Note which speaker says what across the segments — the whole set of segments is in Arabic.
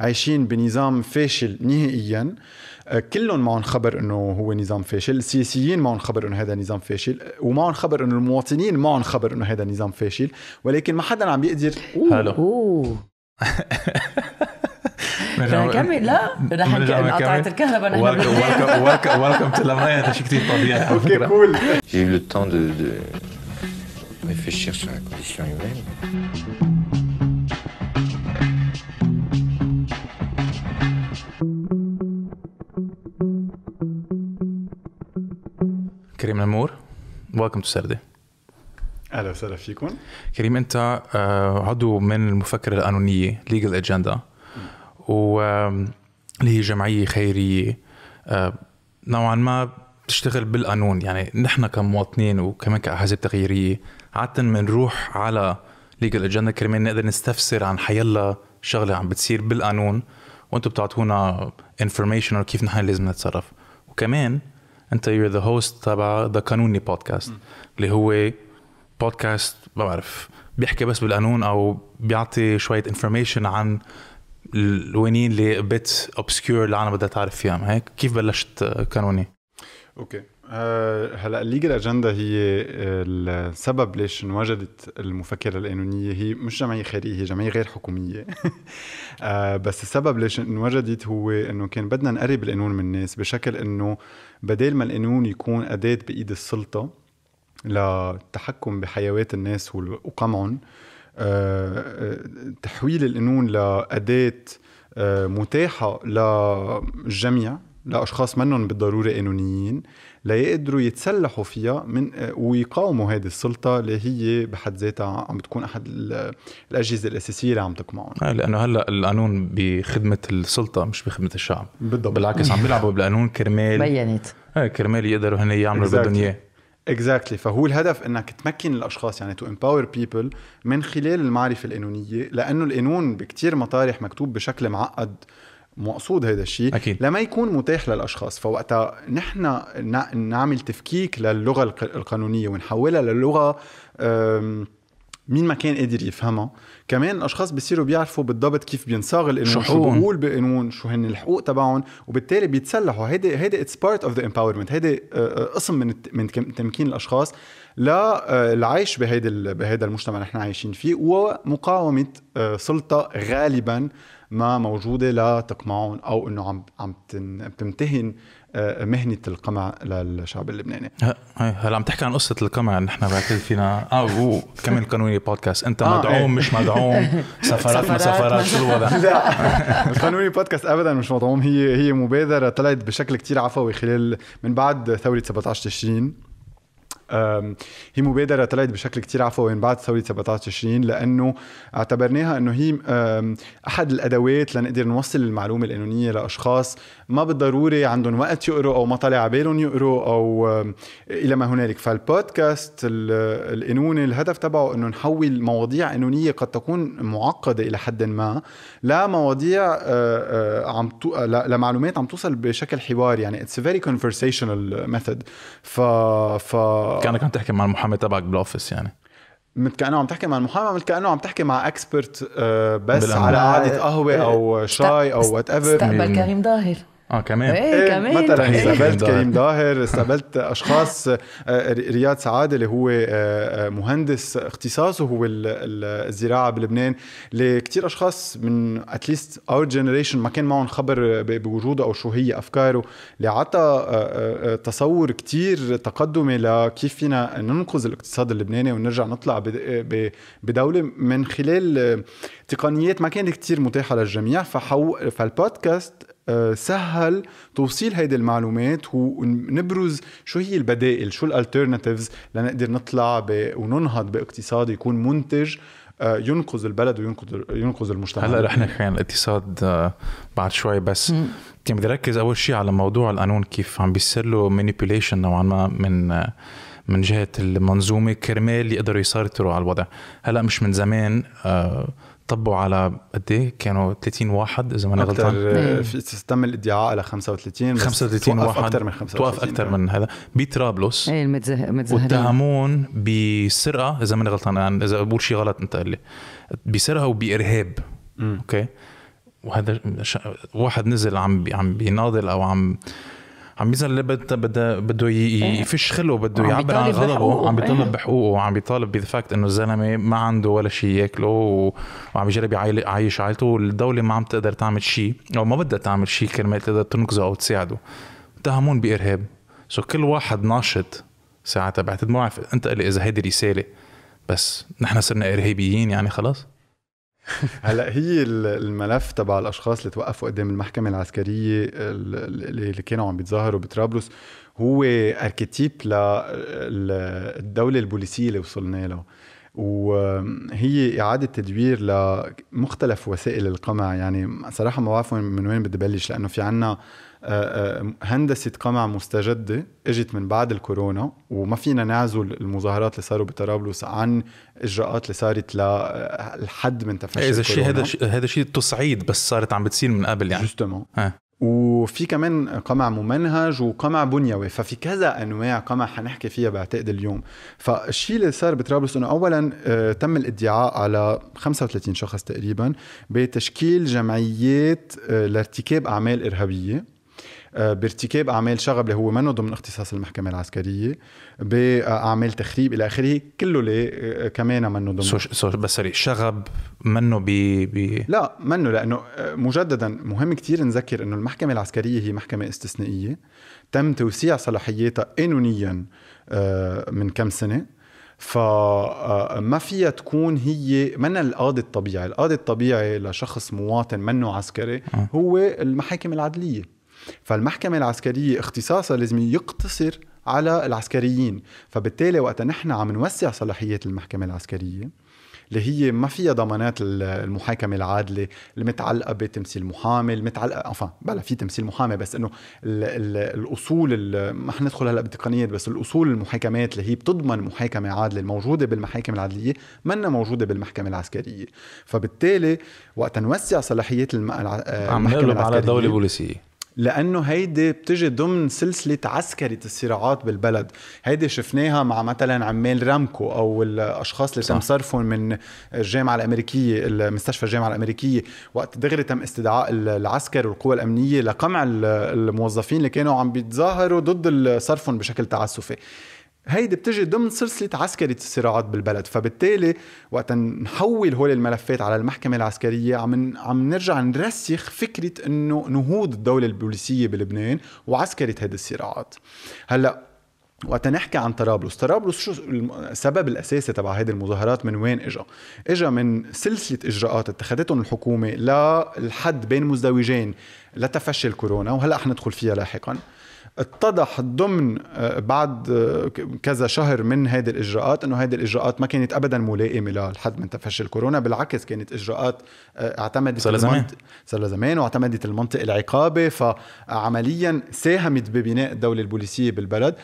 Speaker 1: عايشين بنظام فاشل نهائيا أه، كلهم معهم خبر انه هو نظام فاشل السياسيين معهم خبر انه هذا نظام فاشل ومعهم خبر انه المواطنين معهم خبر انه هذا نظام فاشل ولكن ما حدا عم بيقدر حلو
Speaker 2: رح نكمل
Speaker 3: لا رح نكمل انه قطعت الكهرباء نحن ويلكم
Speaker 2: ويلكم تو هذا شيء كثير طبيعي اوكي كول J'ai eu le temps de réfléchir sur
Speaker 3: la condition humaine.
Speaker 2: كريم نمور ولكم تو سردي
Speaker 1: اهلا وسهلا فيكم
Speaker 2: كريم انت آه، عضو من المفكره القانونيه ليجل اجندا واللي هي جمعيه خيريه آه، نوعا ما بتشتغل بالقانون يعني نحن كمواطنين وكمان كاحزاب تغييريه عاده بنروح على ليجل اجندا كرمال نقدر نستفسر عن حيلا شغله عم بتصير بالقانون وانتم بتعطونا انفورميشن كيف نحن لازم نتصرف وكمان انت يو ذا هوست تبع ذا قانوني بودكاست اللي هو بودكاست ما بعرف بيحكي بس بالقانون او بيعطي شويه انفورميشن عن القوانين اللي بيت اوبسكيور اللي انا بدها تعرف فيها هيك كيف بلشت قانوني؟
Speaker 1: اوكي آه، هلا الليجل اجندا هي آه، السبب ليش انوجدت المفكره القانونيه هي مش جمعيه خيريه هي جمعيه غير حكوميه آه، بس السبب ليش انوجدت هو انه كان بدنا نقرب القانون من الناس بشكل انه بدل ما القانون يكون أداة بإيد السلطة للتحكم بحيوات الناس وقمعهم آه، آه، تحويل القانون لأداة آه، متاحة للجميع لأشخاص منهم بالضرورة قانونيين ليقدروا يتسلحوا فيها من آه، ويقاوموا هذه السلطه اللي هي بحد ذاتها عم بتكون احد الاجهزه الاساسيه اللي عم تقمعهم
Speaker 2: آه، لانه هلا القانون بخدمه السلطه مش بخدمه الشعب بالضبط بالعكس عم بيلعبوا بالقانون كرمال بينت آه، كرمال يقدروا هن يعملوا اللي بدهم اياه
Speaker 1: اكزاكتلي exactly. فهو الهدف انك تمكن الاشخاص يعني تو امباور بيبل من خلال المعرفه القانونيه لانه القانون بكتير مطارح مكتوب بشكل معقد مقصود هذا الشيء أكيد. لما يكون متاح للاشخاص فوقتها نحن نعمل تفكيك للغه القانونيه ونحولها للغه مين ما كان قادر يفهمها كمان الاشخاص بيصيروا بيعرفوا بالضبط كيف بينصاغ القانون شو بيقول بقانون شو هن الحقوق تبعهم وبالتالي بيتسلحوا هيدي هيدي اتس بارت اوف ذا امباورمنت هيدي قسم من من تمكين الاشخاص للعيش بهيدا بهيدا المجتمع اللي نحن عايشين فيه ومقاومه سلطه غالبا ما موجوده لتقمعهم او انه عم عم بتمتهن آه، مهنه القمع للشعب اللبناني
Speaker 2: هلا عم تحكي عن قصه القمع نحن بعتقد فينا اه كمان قانوني بودكاست انت آه إيه. مدعوم ايه. مش مدعوم سفرات ما سفرات شو الوضع لا
Speaker 1: القانوني بودكاست ابدا مش مدعوم هي هي مبادره طلعت بشكل كتير عفوي خلال من بعد ثوره 17 تشرين هي مبادره طلعت بشكل كتير عفوي بعد ثوره 17 تشرين لانه اعتبرناها انه هي احد الادوات لنقدر نوصل المعلومه القانونيه لاشخاص ما بالضروري عندهم وقت يقروا او ما طالع على بالهم يقروا او الى ما هنالك فالبودكاست القانوني الهدف تبعه انه نحول مواضيع قانونيه قد تكون معقده الى حد ما لمواضيع آه، آه، عم تو... لمعلومات عم توصل بشكل حواري يعني اتس فيري كونفرسيشنال
Speaker 2: ميثود ف ف كانك عم تحكي مع المحامي تبعك بالاوفيس يعني مثل
Speaker 1: كانه عم تحكي مع المحامي مثل كانه عم تحكي مع اكسبرت آه، بس بالأمر. على قعده آه، قهوه او آه، شاي او وات ايفر
Speaker 3: استقبل كريم ظاهر اه كمان ايه, إيه، كمان مثلا استقبلت كريم
Speaker 1: ظاهر استقبلت اشخاص آه، رياض سعاده اللي هو آه، آه، مهندس اختصاصه هو الزراعه بلبنان لكثير اشخاص من اتليست اور جنريشن ما كان معهم خبر بوجوده او شو هي افكاره اللي عطى تصور كثير تقدمي لكيف فينا ننقذ الاقتصاد اللبناني ونرجع نطلع بدوله من خلال تقنيات ما كانت كثير متاحه للجميع فحو فالبودكاست آه، سهل توصيل هيدي المعلومات ونبرز شو هي البدائل شو الالترناتيفز لنقدر نطلع ب... وننهض باقتصاد يكون منتج آه، ينقذ البلد وينقذ ينقذ المجتمع هلا رح
Speaker 2: نحكي عن الاقتصاد آه، بعد شوي بس كان بدي ركز اول شيء على موضوع القانون كيف عم بيصير له مانيبيوليشن نوعا ما من من جهه المنظومه كرمال يقدروا يسيطروا على الوضع هلا مش من زمان آه طبوا على قد ايه كانوا 30 واحد اذا ماني غلطان آه، إيه.
Speaker 1: في تم الادعاء على 35 35 واحد اكثر من 35 توقف اكثر
Speaker 2: من هذا بطرابلس ايه المتزهرين واتهمون بسرقه اذا ماني غلطان يعني اذا بقول شيء غلط انت قال لي بسرقه وبارهاب اوكي وهذا ش... واحد نزل عم بي... عم بيناضل او عم عم بيزن بده إيه. بده يفش خلقه بده يعبر عن غضبه عم بيطالب إيه. بحقوقه وعم بيطالب بالفاكت انه الزلمه ما عنده ولا شيء ياكله وعم يجرب يعيش عائلته والدوله ما عم تقدر تعمل شيء او ما بدها تعمل شيء كرمال تقدر تنقذه او تساعده اتهمون بارهاب سو كل واحد ناشط ساعتها بعتقد ما بعرف قلي اذا هيدي رساله بس نحن صرنا ارهابيين يعني خلاص
Speaker 1: هلا هي الملف تبع الاشخاص اللي توقفوا قدام المحكمه العسكريه اللي كانوا عم بيتظاهروا بطرابلس هو اركيتيب للدوله البوليسيه اللي وصلنا لها وهي إعادة تدوير لمختلف وسائل القمع يعني صراحة ما بعرف من وين بدي بلش لأنه في عنا آه، آه، هندسه قمع مستجده اجت من بعد الكورونا وما فينا نعزل المظاهرات اللي صاروا بطرابلس عن اجراءات
Speaker 2: اللي صارت للحد آه، من تفشي إيه، اذا الشيء هذا هذا شيء تصعيد بس صارت عم بتصير من قبل يعني جوستومون
Speaker 1: وفي كمان قمع ممنهج وقمع بنيوي ففي كذا انواع قمع حنحكي فيها بعتقد اليوم فالشيء اللي صار بطرابلس انه اولا تم الادعاء على 35 شخص تقريبا بتشكيل جمعيات لارتكاب اعمال ارهابيه بارتكاب اعمال شغب اللي هو منه ضمن اختصاص المحكمه العسكريه باعمال تخريب الى اخره كله اللي كمان منه
Speaker 2: ضمن سو سو بس سوري شغب منه ب بي...
Speaker 1: لا منه لانه آه، مجددا مهم كتير نذكر انه المحكمه العسكريه هي محكمه استثنائيه تم توسيع صلاحياتها قانونيا آه، من كم سنه فما آه، فيها تكون هي من القاضي الطبيعي القاضي الطبيعي لشخص مواطن منه عسكري هو المحاكم العدلية فالمحكمة العسكرية اختصاصها لازم يقتصر على العسكريين فبالتالي وقت نحن عم نوسع صلاحيات المحكمة العسكرية اللي هي ما فيها ضمانات المحاكمه العادله المتعلقه بتمثيل محامي المتعلقه أفا بلا في تمثيل محامي بس انه الـ الـ الاصول ما حندخل هلا بالتقنيات بس الاصول المحاكمات اللي هي بتضمن محاكمه عادله الموجوده بالمحاكم العدليه ما موجوده بالمحكمه العسكريه فبالتالي وقت نوسع صلاحيات المحكمة العسكرية عم نقلب على دوله بوليسيه لانه هيدي بتجي ضمن سلسله عسكره الصراعات بالبلد هيدي شفناها مع مثلا عمال رامكو او الاشخاص اللي صح. تم صرفهم من الجامعه الامريكيه المستشفى الجامعه الامريكيه وقت دغري تم استدعاء العسكر والقوى الامنيه لقمع الموظفين اللي كانوا عم بيتظاهروا ضد صرفهم بشكل تعسفي هيدي بتجي ضمن سلسلة عسكرة الصراعات بالبلد فبالتالي وقت نحول هول الملفات على المحكمة العسكرية عم عم نرجع نرسخ فكرة انه نهوض الدولة البوليسية بلبنان وعسكرة هيدي الصراعات هلا وقت نحكي عن طرابلس، طرابلس شو السبب الاساسي تبع هذه المظاهرات من وين اجا اجا من سلسله اجراءات اتخذتهم الحكومه للحد بين مزدوجين لتفشي الكورونا وهلا رح ندخل فيها لاحقا. اتضح ضمن آه، بعد آه، كذا شهر من هذه الاجراءات انه هذه الاجراءات ما كانت ابدا ملائمه لحد من تفشي الكورونا بالعكس كانت اجراءات آه، اعتمدت صار زمان صار زمان واعتمدت المنطق العقابي فعمليا ساهمت ببناء الدوله البوليسيه بالبلد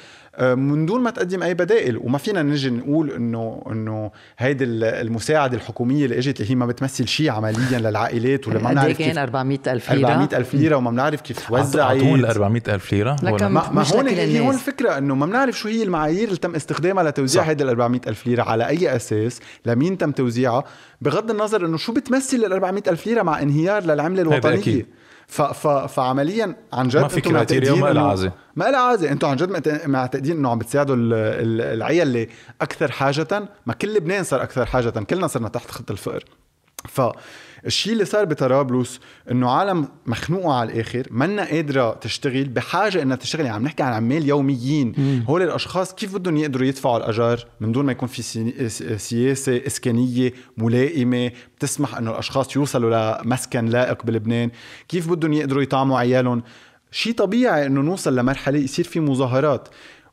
Speaker 1: من دون ما تقدم اي بدائل وما فينا نجي نقول انه انه هيدي المساعده الحكوميه اللي اجت اللي هي ما بتمثل شيء عمليا للعائلات ولا ما إيه بنعرف كان
Speaker 3: 400000 ليره 400000
Speaker 1: ليره وما بنعرف
Speaker 2: كيف توزع هون ال الف ليره ولا
Speaker 1: ما, ما هون هي هون الفكره انه ما بنعرف شو هي المعايير اللي تم استخدامها لتوزيع هيدي ال 400000 ليره على اي اساس لمين تم توزيعها بغض النظر انه شو بتمثل ال 400000 ليره مع انهيار للعمله الوطنيه ف ف فعمليا عن جد ما في كريتيريا ما لها عازه ما لها عازه انتم عن جد معتقدين انه عم بتساعدوا العيال اللي اكثر حاجه ما كل لبنان صار اكثر حاجه كلنا صرنا تحت خط الفقر فالشيء اللي صار بطرابلس انه عالم مخنوقه على الاخر منا قادره تشتغل بحاجه انها تشتغل يعني عم نحكي عن عمال يوميين مم. هول الاشخاص كيف بدهم يقدروا يدفعوا الاجار من دون ما يكون في سياسه اسكانيه ملائمه بتسمح انه الاشخاص يوصلوا لمسكن لائق بلبنان كيف بدهم يقدروا يطعموا عيالهم شيء طبيعي انه نوصل لمرحله يصير في مظاهرات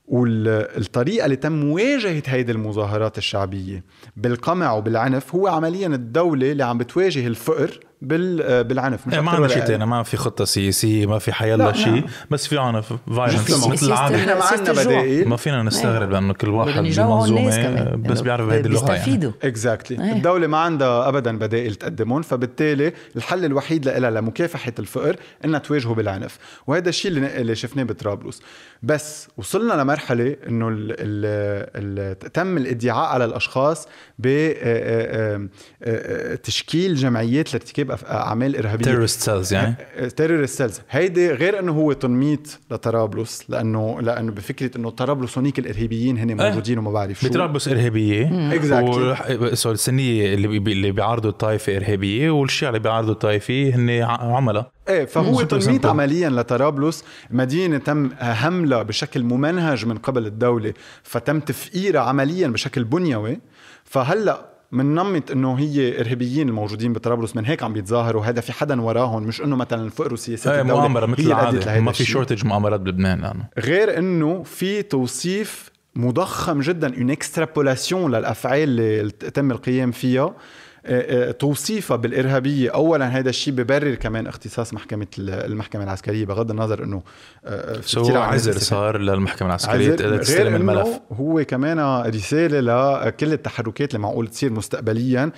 Speaker 1: والطريقة اللي تم مواجهة هيدي المظاهرات الشعبية بالقمع وبالعنف هو عمليا الدولة اللي عم بتواجه الفقر بالعنف مش إيه، ما عندنا شيء ثاني
Speaker 2: ما في خطه سياسيه ما في حيلا شيء نعم. بس في عنف فايلنس مثل العالم احنا ما عندنا بدائل ما فينا نستغرب نعم. لانه كل واحد بمنظومه يعني بس بيعرف هيدي اللغه يعني
Speaker 1: اكزاكتلي الدوله ما عندها ابدا بدائل تقدمهم فبالتالي الحل الوحيد لها لمكافحه الفقر انها تواجهه بالعنف وهذا الشيء اللي شفناه بطرابلس بس وصلنا لمرحله انه ال ال الـ تم الادعاء على الاشخاص بتشكيل آه، آه، آه، جمعيات لارتكاب اعمال ارهابيه تيرورست سيلز يعني تيرورست سيلز هيدي غير انه هو تنميط لطرابلس لانه لانه بفكره انه طرابلس هونيك الارهابيين هن إيه. موجودين وما بعرف شو بطرابلس
Speaker 2: ارهابيه اكزاكتلي السنيه اللي بيعارضوا الطائفه ارهابيه والشيعه اللي بيعارضوا الطائفه هن عملاء
Speaker 1: ايه فهو تنميط عمليا لطرابلس مدينه تم هملة بشكل ممنهج من قبل الدوله فتم تفقيرها عمليا بشكل بنيوي فهلا مننمط انه هي ارهابيين الموجودين بطرابلس من هيك عم بيتظاهروا هذا في حدا وراهم مش انه مثلا الفقر
Speaker 2: وسياسات هي إيه، الدوله مؤامره مثل العاده ما في شورتج مؤامرات بلبنان أنا.
Speaker 1: غير انه في توصيف مضخم جدا اون اكسترابولاسيون للافعال اللي تم القيام فيها آه، آه، توصيفها بالارهابيه اولا هذا الشيء ببرر كمان اختصاص محكمه المحكمه العسكريه بغض النظر انه سو آه، عذر
Speaker 2: صار للمحكمه العسكريه تقدر تستلم الملف
Speaker 1: هو كمان رساله لكل التحركات اللي معقول تصير مستقبليا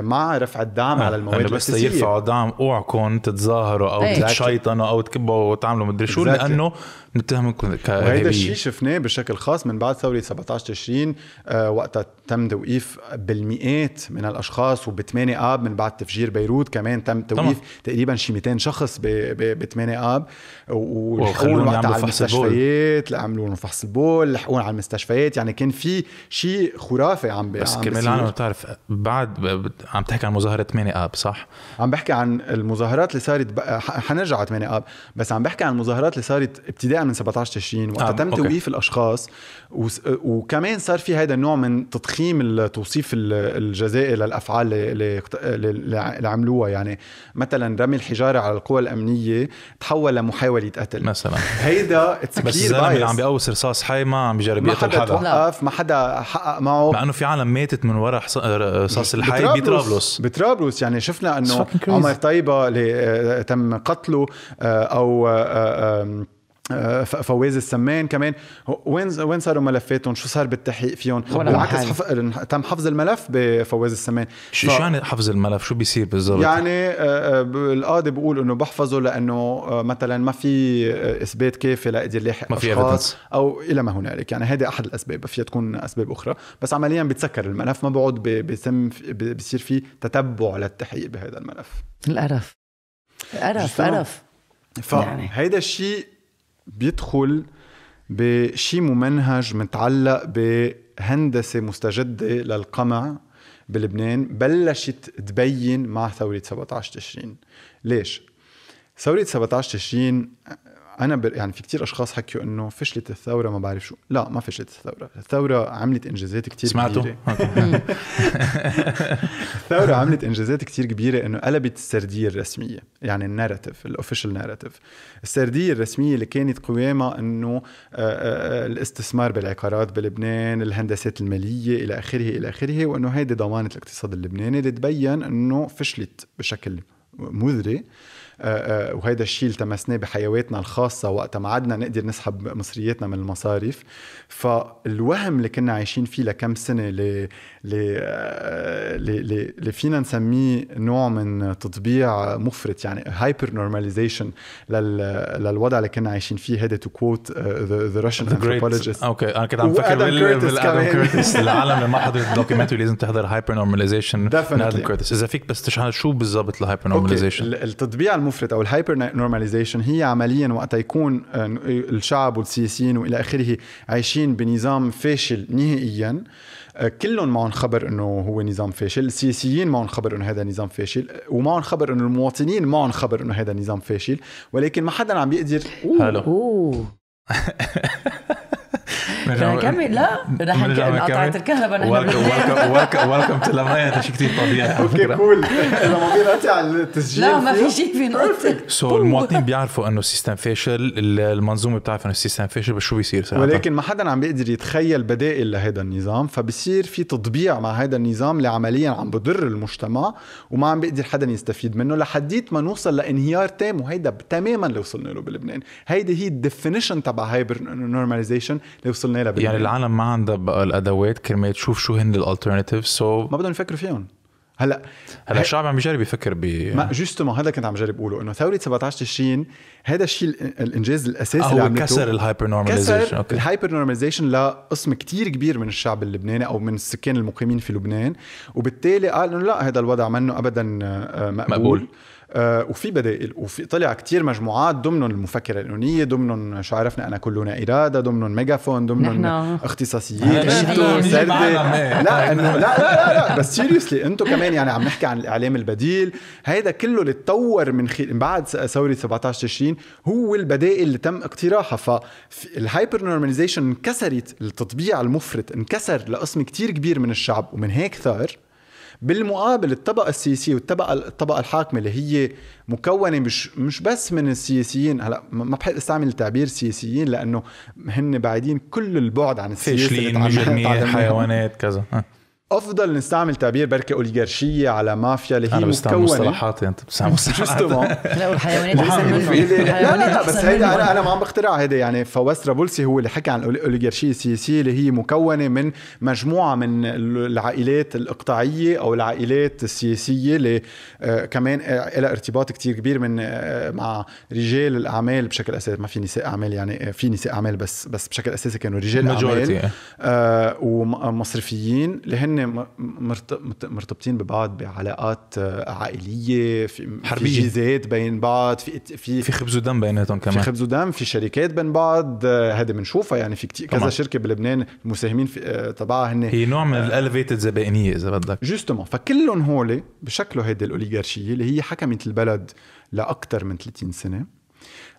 Speaker 1: مع رفع الدعم على المواد بس يرفعوا
Speaker 2: دعم اوعكم تتظاهروا او أيه. تشيطنوا او تكبوا وتعملوا مدري شو لانه نتهمكم وهيدا الشيء
Speaker 1: شفناه بشكل خاص من بعد ثوره 17 تشرين وقتها تم توقيف بالمئات من الاشخاص اشخاص وب 8 اب من بعد تفجير بيروت كمان تم توقيف تقريبا شي 200 شخص ب 8 اب ولحقون وقتها على المستشفيات عملوا لهم فحص البول لحقون على المستشفيات يعني كان في شيء خرافي عم بي بس كمان لانه بتعرف
Speaker 2: بعد عم تحكي عن مظاهره 8 اب صح؟ عم بحكي عن المظاهرات اللي صارت
Speaker 1: حنرجع على 8 اب بس عم بحكي عن المظاهرات اللي صارت ابتداء من 17 تشرين وقتها نعم، تم توقيف الاشخاص وكمان صار في هذا النوع من تضخيم التوصيف الجزائي للافعال اللي عملوها يعني مثلا رمي الحجاره على القوى الامنيه تحول لمحاوله قتل مثلا
Speaker 2: هيدا بس الزلمه اللي عم بيقوس رصاص حي ما عم بجرب يقتل حدا ما حدا توقف
Speaker 1: ما حدا حقق
Speaker 2: معه مع انه في عالم ماتت من وراء رصاص الحي بطرابلس
Speaker 1: بطرابلس يعني شفنا انه عمر طيبه اللي آه، آه، تم قتله آه، او آه، فواز السمان كمان وين وين صاروا ملفاتهم شو صار بالتحقيق فيهم بالعكس حف... تم حفظ الملف
Speaker 2: بفواز السمان شو يعني حفظ الملف شو بيصير بالضبط يعني
Speaker 1: آه، آه، القاضي بيقول انه بحفظه لانه مثلا ما في اثبات كافي لاقدر لاحق ما في اشخاص او الى ما هنالك يعني هذه احد الاسباب فيها تكون اسباب اخرى بس عمليا بتسكر الملف ما بقعد بيتم بيصير في تتبع للتحقيق بهذا الملف
Speaker 3: القرف القرف قرف
Speaker 1: فهيدا يعني. الشيء بيدخل بشي ممنهج متعلق بهندسة مستجدة للقمع بلبنان بلشت تبين مع ثورة 17 تشرين ليش؟ ثورة 17 تشرين انا بر... يعني في كتير اشخاص حكوا انه فشلت الثوره ما بعرف شو لا ما فشلت الثوره الثوره عملت انجازات كتير سمعتوا كبيره الثوره عملت انجازات كتير كبيره انه قلبت السرديه الرسميه يعني الناراتيف الاوفيشال ناراتيف السرديه الرسميه اللي كانت قوامها انه آه، آه، آه، الاستثمار بالعقارات بلبنان الهندسات الماليه الى اخره الى اخره وانه هيدي ضمانه الاقتصاد اللبناني اللي تبين انه فشلت بشكل مذري آه، آه، وهيدا الشيء التمسناه بحيواتنا الخاصة وقت ما عدنا نقدر نسحب مصرياتنا من المصاريف فالوهم اللي كنا عايشين فيه لكم سنة اللي, اللي آه، فينا نسميه نوع من تطبيع مفرط يعني هايبر نورماليزيشن للوضع اللي كنا عايشين فيه هذا تو كوت ذا راشن انثروبولوجيست اوكي انا كنت عم فكر العالم اللي ما حضرت الدوكيومنتري
Speaker 2: لازم تحضر هايبر نورماليزيشن اذا فيك بس تشرح شو بالضبط الهايبر نورماليزيشن التطبيع المفرط المفرط
Speaker 1: او الهايبر نورماليزيشن هي عمليا وقت يكون آه، الشعب والسياسيين والى اخره عايشين بنظام فاشل نهائيا آه، كلهم معهم خبر انه هو نظام فاشل، السياسيين معهم خبر انه هذا نظام فاشل، ومعهم خبر انه المواطنين معهم خبر انه هذا نظام فاشل، ولكن ما حدا عم بيقدر حلو
Speaker 2: نكمل
Speaker 3: لا رح نكمل قطعة الكهرباء نحن ويلكم تو
Speaker 2: تو انت شي كثير طبيعي اوكي كول
Speaker 1: لما بينقطع التسجيل لا ما في
Speaker 3: شيء في
Speaker 2: سو المواطنين بيعرفوا انه السيستم فاشل المنظومه بتعرف انه السيستم فاشل بس شو بيصير ساعتها ولكن
Speaker 1: ما حدا عم بيقدر يتخيل بدائل لهذا النظام فبصير في تطبيع مع هذا النظام اللي عمليا عم بضر المجتمع وما عم بيقدر حدا يستفيد منه لحديت ما نوصل لانهيار تام وهيدا تماما اللي وصلنا له بلبنان هيدي هي الديفينيشن تبع هايبر نورماليزيشن
Speaker 2: لوصلنا لها يعني العالم ما عندها بقى الادوات كرمال تشوف شو هن الالترناتيف سو so ما بدهم يفكروا فيهم هلا هلا الشعب عم بيجرب يفكر ب ما جوستومون هذا كنت عم بجرب اقوله انه ثوره
Speaker 1: 17 تشرين هذا الشيء الانجاز الاساسي آه، اللي عملته كسر الهايبر نورماليزيشن كسر الهايبر نورماليزيشن لقسم كثير كبير من الشعب اللبناني او من السكان المقيمين في لبنان وبالتالي قال انه لا هذا الوضع منه ابدا آه، مقبول, مقبول. آه، وفي بدائل وفي طلع كتير مجموعات ضمنهم المفكره القانونيه ضمنهم شو عرفنا انا كلنا اراده ضمنهم ميجافون ضمنهم اختصاصيين شيتو سرده لا طيب. لا لا لا, لا بس سيريسلي انتم كمان يعني عم نحكي عن الاعلام البديل هيدا كله اللي تطور من خل... بعد ثوره 17 تشرين هو البدائل اللي تم اقتراحها فالهايبر نورماليزيشن انكسرت التطبيع المفرط انكسر لقسم كتير كبير من الشعب ومن هيك ثار بالمقابل الطبقه السياسيه والطبقه الطبقه الحاكمه اللي هي مكونه مش مش بس من السياسيين هلا ما بحب استعمل تعبير سياسيين لانه هن بعيدين كل البعد عن السياسه فاشلين مجرمين حيوانات كذا افضل نستعمل تعبير بركة اوليغارشيه على مافيا اللي هي مكونه انا بستعمل مصطلحات انت بتستعمل مصطلحات
Speaker 3: لا والحيوانات لا لا لا بس هيدا انا انا ما
Speaker 1: عم بخترع هيدا يعني فواس رابولسي هو اللي حكى عن الاوليغارشيه السياسيه اللي هي مكونه من مجموعه من العائلات الاقطاعيه او العائلات السياسيه اللي آه، كمان آه، لها ارتباط كتير كبير من آه، مع رجال الاعمال بشكل اساسي ما في نساء اعمال يعني في نساء اعمال بس بس بشكل اساسي كانوا رجال اعمال إيه. ومصرفيين اللي هن هن مرتبطين ببعض بعلاقات آه، عائليه في حربيه في جيزات بين بعض في في في خبز ودم
Speaker 2: بيناتهم كمان في خبز
Speaker 1: ودم في شركات بين بعض آه، هذا بنشوفها يعني في كتير كذا شركه بلبنان المساهمين آه، تبعها هن هي
Speaker 2: نوع من الالفيتد زبائنيه اذا بدك
Speaker 1: جوستومون فكلهم هول بشكلوا هيدي الاوليغارشيه اللي هي حكمت البلد لاكثر من 30 سنه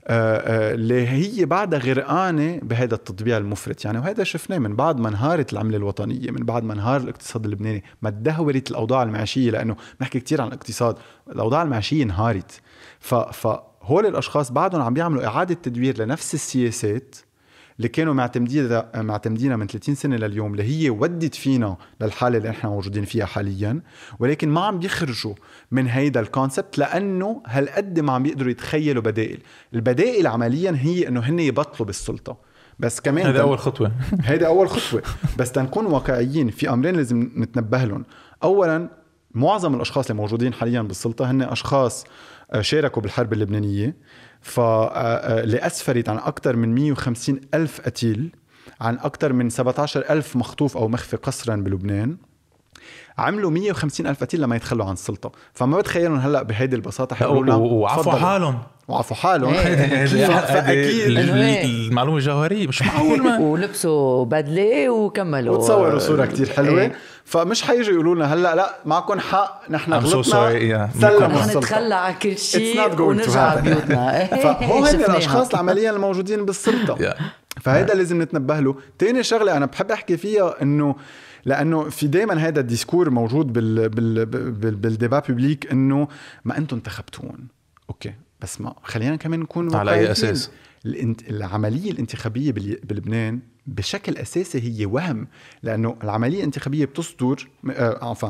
Speaker 1: آه، آه، اللي هي بعدها غرقانه بهذا التطبيع المفرط يعني وهذا شفناه من بعد ما انهارت العمله الوطنيه من بعد ما انهار الاقتصاد اللبناني ما تدهورت الاوضاع المعيشيه لانه بنحكي كثير عن الاقتصاد الاوضاع المعيشيه انهارت ف فهول الاشخاص بعدهم عم بيعملوا اعاده تدوير لنفس السياسات اللي كانوا معتمدين معتمدينها من 30 سنه لليوم اللي هي ودت فينا للحاله اللي نحن موجودين فيها حاليا ولكن ما عم بيخرجوا من هيدا الكونسبت لانه هالقد ما عم بيقدروا يتخيلوا بدائل، البدائل عمليا هي انه هن يبطلوا بالسلطه بس كمان هذا اول خطوه هيدا اول خطوه بس تنكون واقعيين في امرين لازم نتنبه لهم اولا معظم الاشخاص اللي موجودين حاليا بالسلطه هن اشخاص آه، شاركوا بالحرب اللبنانيه فاللي أسفرت عن أكثر من 150 ألف قتيل عن أكثر من 17 ألف مخطوف أو مخفي قسرا بلبنان عملوا 150 الف قتيل لما يتخلوا عن السلطه فما بتخيلهم هلا بهيدي البساطه حيقولوا وعفوا حالهم وعفوا حالهم إيه. فاكيد إيه.
Speaker 2: المعلومه الجوهريه مش معقول
Speaker 1: ولبسوا بدله وكملوا وتصوروا صوره كتير حلوه إيه. فمش حيجوا يقولوا لنا هلا لا معكم حق نحن غلطنا سلموا السلطه نتخلى على كل شيء ونرجع على بيوتنا فهو هن الاشخاص عمليا الموجودين بالسلطه فهيدا لازم نتنبه له، تاني شغله انا بحب احكي فيها انه لانه في دائما هذا الديسكور موجود بال بال بال بالديبا بيبليك انه ما انتم انتخبتون اوكي بس ما خلينا كمان نكون على اي اساس العمليه الانتخابيه بلبنان بشكل اساسي هي وهم لانه العمليه الانتخابيه بتصدر آه، عفوا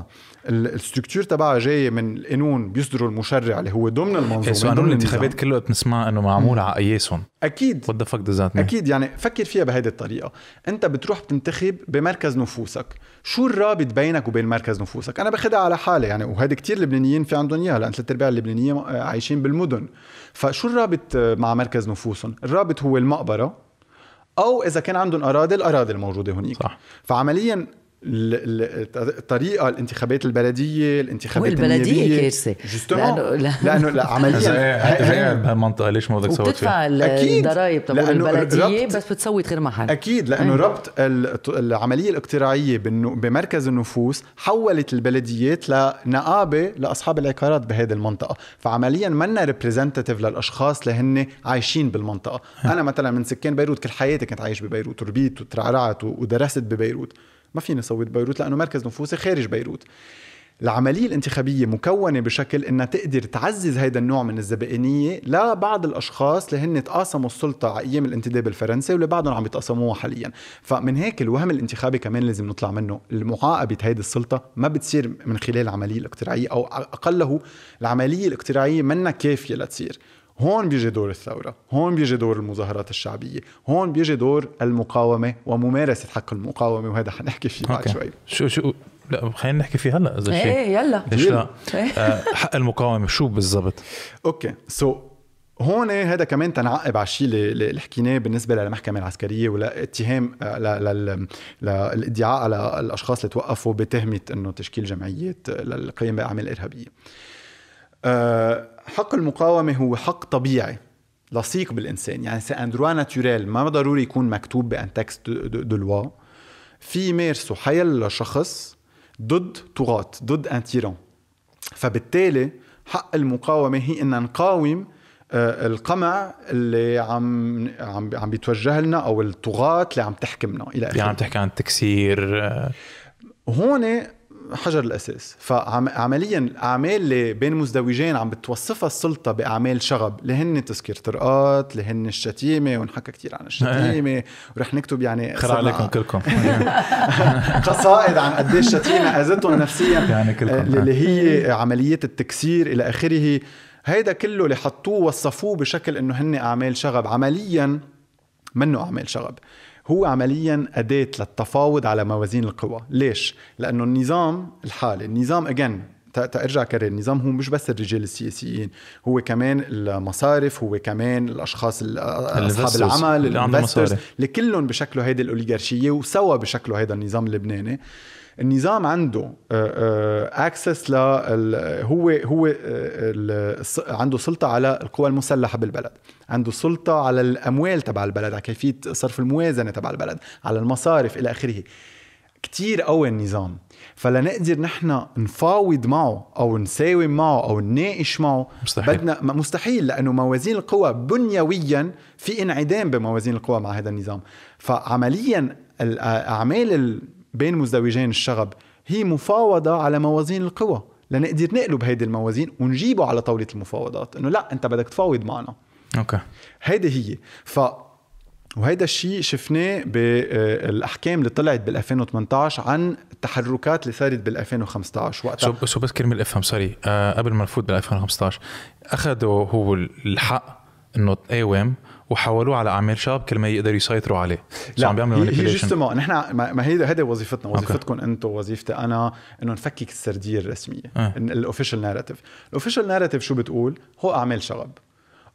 Speaker 1: الستركتور تبعها جايه من القانون بيصدره المشرع اللي هو ضمن المنظومه قانون إيه، الانتخابات
Speaker 2: كله بنسمع انه معمول على قياسهم اكيد وات ذا اكيد
Speaker 1: يعني فكر فيها بهيدي الطريقه انت بتروح بتنتخب بمركز نفوسك شو الرابط بينك وبين مركز نفوسك انا باخذها على حالي يعني وهذا كتير لبنانيين في عندهم اياها لان ثلاث ارباع اللبنانيين آه، عايشين بالمدن فشو الرابط آه، مع مركز نفوسهم الرابط هو المقبره او اذا كان عندهم اراضي الاراضي الموجوده هناك صح. فعمليا الطريقه الانتخابات
Speaker 2: البلديه الانتخابات البلديه كارثه
Speaker 3: لانه لانه لا
Speaker 2: عمليا إيه، هي بهالمنطقه ليش ما بدك تسوي بتدفع الضرائب
Speaker 3: تبع البلديه بس بتصوت غير محل اكيد لانه أيه. ربط
Speaker 1: العمليه الاقتراعيه بمركز النفوس حولت البلديات لنقابه لاصحاب العقارات بهذه المنطقه فعمليا منا ريبريزنتيف للاشخاص اللي هن عايشين بالمنطقه انا مثلا من سكان بيروت كل حياتي كنت عايش ببيروت وربيت وترعرعت ودرست ببيروت ما فيني صوت بيروت لانه مركز نفوسي خارج بيروت العملية الانتخابية مكونة بشكل انها تقدر تعزز هيدا النوع من الزبائنية لبعض الاشخاص اللي هن تقاسموا السلطة على ايام الانتداب الفرنسي واللي بعدهم عم يتقاسموها حاليا، فمن هيك الوهم الانتخابي كمان لازم نطلع منه، المعاقبة هيدي السلطة ما بتصير من خلال العملية الاقتراعية او اقله العملية الاقتراعية منا كافية لتصير، هون بيجي دور الثورة هون بيجي دور المظاهرات الشعبية هون بيجي دور المقاومة وممارسة حق المقاومة وهذا حنحكي فيه بعد شوي
Speaker 2: شو شو لا خلينا نحكي فيه هلا
Speaker 1: اذا شيء ايه يلا ليش لا إيه. آه، حق المقاومه شو بالضبط اوكي سو هون إيه، هذا كمان تنعقب على الشيء اللي حكيناه بالنسبه للمحكمه العسكريه ولاتهام آه، للادعاء على الاشخاص اللي توقفوا بتهمه انه تشكيل جمعيات للقيام باعمال ارهابيه آه، حق المقاومة هو حق طبيعي لصيق بالإنسان يعني سي ان دروا ناتوريل ما ضروري يكون مكتوب بأن تكست دو لوا في يمارسه حيل شخص ضد طغاة ضد ان تيران فبالتالي حق المقاومة هي إن نقاوم آه، القمع اللي عم عم عم بيتوجه لنا او الطغاة اللي عم تحكمنا الى اخره
Speaker 2: يعني عم تحكي عن التكسير آه. هون حجر الاساس
Speaker 1: فعمليا الاعمال اللي بين مزدوجين عم بتوصفها السلطه باعمال شغب اللي هن تسكير طرقات اللي هن الشتيمه ونحكى كثير عن الشتيمه إيه. ورح نكتب يعني خير عليكم كلكم قصائد عن قد ايش الشتيمه اذتهم نفسيا يعني
Speaker 2: كلكم آه، اللي هي
Speaker 1: عمليه التكسير الى اخره هيدا كله اللي حطوه وصفوه بشكل انه هن اعمال شغب عمليا منه اعمال شغب هو عمليا أداة للتفاوض على موازين القوى ليش؟ لأنه النظام الحالي النظام أجن ترجع كرر النظام هو مش بس الرجال السياسيين هو كمان المصارف هو كمان الاشخاص اصحاب العمل الانفسترز اللي كلهم بشكله هيدي الاوليغارشيه وسوا بشكله هيدا النظام اللبناني النظام عنده اكسس آه، آه، ل هو هو آه، عنده سلطه على القوى المسلحه بالبلد عنده سلطه على الاموال تبع البلد على كيفيه صرف الموازنه تبع البلد على المصارف الى اخره كتير قوي النظام فلنقدر نحن نفاوض معه او نساوم معه او نناقش معه مستحيل. بدنا مستحيل لانه موازين القوى بنيويا في انعدام بموازين القوى مع هذا النظام فعمليا الاعمال بين مزدوجين الشغب هي مفاوضة على موازين القوى لنقدر نقلب هيدي الموازين ونجيبه على طاولة المفاوضات انه لا انت بدك تفاوض معنا اوكي هيدي هي ف وهيدا الشيء شفناه بالاحكام آه، اللي طلعت بال 2018 عن التحركات اللي صارت بال 2015
Speaker 2: وقتها شو شو بس كرمال افهم سوري آه قبل ما نفوت بال 2015 اخذوا هو الحق انه تقاوم وحولوه على اعمال شاب كل ما يقدروا يسيطروا عليه لا عم بيعملوا هي جستمو
Speaker 1: نحن ما هي هيدي وظيفتنا وظيفتكم انتم وظيفتي انا انه نفكك السرديه الرسميه الاوفيشال ناريتيف الاوفيشال ناريتيف شو بتقول هو اعمال شغب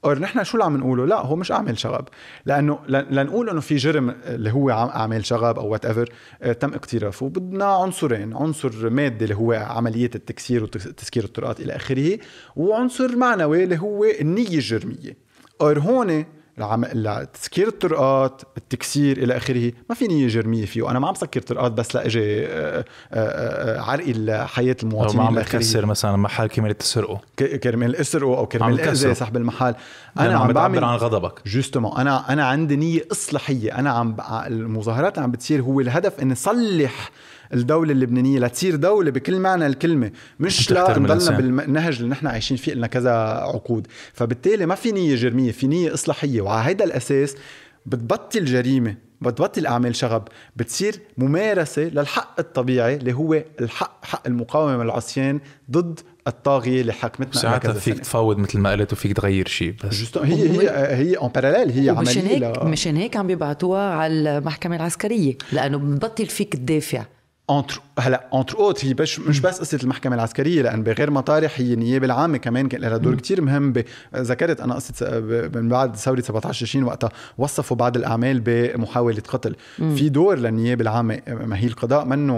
Speaker 1: اور نحن شو اللي عم نقوله لا هو مش اعمال شغب لانه لنقول انه في جرم اللي هو اعمال شغب او وات ايفر آه، تم اقترافه بدنا عنصرين عنصر مادي اللي هو عمليه التكسير وتسكير الطرقات الى اخره وعنصر معنوي اللي هو النيه الجرميه اور هون العم... تسكير الطرقات التكسير الى اخره ما في نيه جرميه فيه انا ما عم سكر طرقات بس لاجي آه، آه، آه، عرقي حياه المواطنين ما عم بكسر
Speaker 2: مثلا محل كرمال تسرقه
Speaker 1: كرمال اسرقه او كرمال اذى صاحب المحل انا يعني عم, عم عن غضبك جوستومون انا انا عندي نيه اصلاحيه انا عم المظاهرات اللي عم بتصير هو الهدف اني صلح الدوله اللبنانيه لتصير دوله بكل معنى الكلمه مش لا نضلنا بالنهج اللي نحن عايشين فيه لنا كذا عقود فبالتالي ما في نيه جرميه في نيه اصلاحيه وعلى هيدا الاساس بتبطل جريمه بتبطل اعمال شغب بتصير ممارسه للحق الطبيعي اللي هو الحق حق المقاومه والعصيان
Speaker 2: ضد الطاغيه اللي حكمتنا ساعتها فيك سنة. تفاوض مثل ما قلت وفيك تغير شيء بس
Speaker 1: هي هي هي اون باراليل هي
Speaker 3: عمليه مشان هيك مشان هيك عم بيبعتوها على المحكمه العسكريه لانه ببطل فيك تدافع
Speaker 1: انتر هلا انتر اوت هي بش مش بس قصه المحكمه العسكريه لان بغير مطارح هي النيابه العامه كمان كان لها دور كثير مهم ذكرت انا قصه آه، من بعد ثوره 17 تشرين وقتها وصفوا بعض الاعمال بمحاوله قتل مم. في دور للنيابه العامه آه، ما هي القضاء منه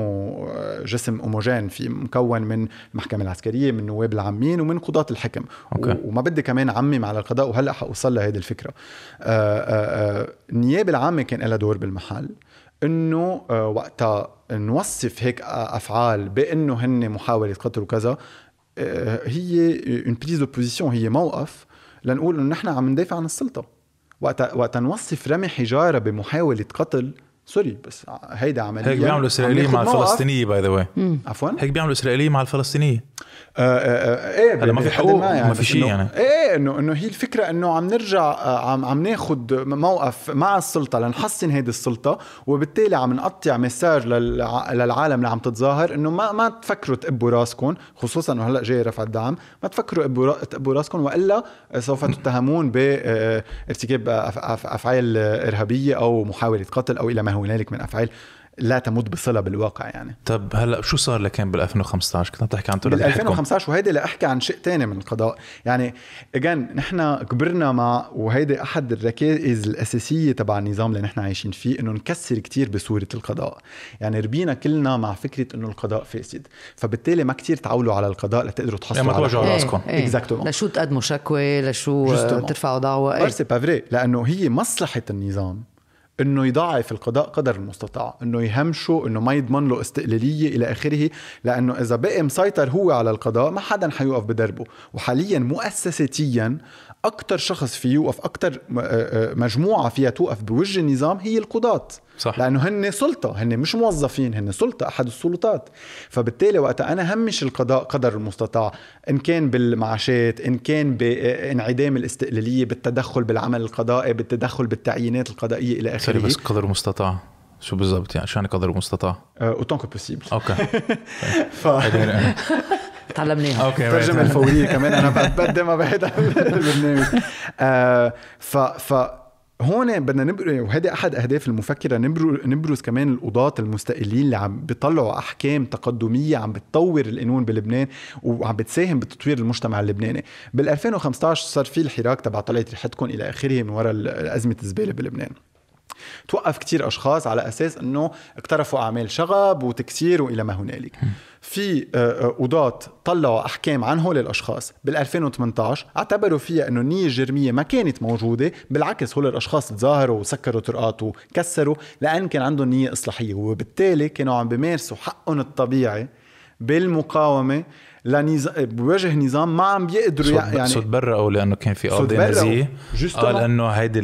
Speaker 1: آه، جسم هوموجين في مكون من المحكمه العسكريه من نواب العامين ومن قضاه الحكم أوكي. وما بدي كمان عمم على القضاء وهلا حوصل لهيدي الفكره النيابه العامه كان لها دور بالمحل انه وقتها نوصف هيك افعال بانه هن محاوله قتل وكذا هي اون بريز اوبوزيسيون هي موقف لنقول انه نحن عم ندافع عن السلطه وقت وقت نوصف رمي حجاره بمحاوله قتل سوري بس هيدا عمليه هيك بيعملوا الاسرائيليين مع الفلسطينيه باي
Speaker 2: ذا واي عفوا هيك بيعملوا الاسرائيليين مع الفلسطينيه آه، آه، آه، ايه ما في حقوق ما, يعني ما في شيء يعني
Speaker 1: ايه انه انه هي الفكره انه عم نرجع عم عم ناخذ موقف مع السلطه لنحسن هيدي السلطه وبالتالي عم نقطع مساج للعالم اللي عم تتظاهر انه ما ما تفكروا تقبوا راسكم خصوصا انه هلا جاي رفع الدعم ما تفكروا تقبوا راسكم والا سوف تتهمون بارتكاب افعال ارهابيه او محاوله قتل او الى ما هنالك من افعال لا تمد بصله بالواقع يعني
Speaker 2: طب هلا شو صار لكان بال 2015 كنت تحكي عن بال 2015
Speaker 1: وهيدي لاحكي عن شيء تاني من القضاء يعني اجان نحن كبرنا مع وهيدي احد الركائز الاساسيه تبع النظام اللي نحن عايشين فيه انه نكسر كتير بصوره القضاء يعني ربينا كلنا مع فكره انه القضاء فاسد فبالتالي ما كتير تعولوا على القضاء لتقدروا تحصلوا يعني ما توجعوا راسكم ايه. إيه.
Speaker 3: لشو تقدموا شكوى لشو
Speaker 1: ترفعوا دعوى ايه بارسي بافري لانه هي مصلحه النظام انه يضعف القضاء قدر المستطاع انه يهمشه انه ما يضمن له استقلاليه الى اخره لانه اذا بقي مسيطر هو على القضاء ما حدا حيوقف بدربه وحاليا مؤسساتيا اكثر شخص فيه يوقف اكثر آه، آه، مجموعه فيها توقف بوجه النظام هي القضاة صح لانه هن سلطه هن مش موظفين هن سلطه احد السلطات فبالتالي وقتها انا همش القضاء قدر المستطاع ان كان بالمعاشات ان كان بانعدام آه، الاستقلاليه بالتدخل بالعمل القضائي بالتدخل بالتعيينات القضائيه الى اخره بس
Speaker 2: قدر المستطاع شو بالضبط يعني شو يعني قدر المستطاع؟ اوتون كو بوسيبل اوكي ف...
Speaker 1: تعلمناها اوكي الترجمه الفوريه كمان انا بقدمها بهذا البرنامج آه، ف ف هون بدنا نبرز وهذا احد اهداف المفكره نبرز كمان القضاة المستقلين اللي عم بيطلعوا احكام تقدميه عم بتطور القانون بلبنان وعم بتساهم بتطوير المجتمع اللبناني بال 2015 صار في الحراك تبع طلعت ريحتكم الى اخره من وراء ازمه الزباله بلبنان توقف كتير اشخاص على اساس انه اقترفوا اعمال شغب وتكسير والى ما هنالك في آه، آه، قضاة طلعوا احكام عن هول الاشخاص بال2018 اعتبروا فيها انه النيه الجرميه ما كانت موجوده بالعكس هول الاشخاص تظاهروا وسكروا طرقات وكسروا لان كان عندهم نيه اصلاحيه وبالتالي كانوا عم بيمارسوا حقهم الطبيعي بالمقاومه لنز... بوجه نظام ما عم بيقدروا يعني صوت
Speaker 2: او لانه كان في قاضي نازيه قال انه هيدي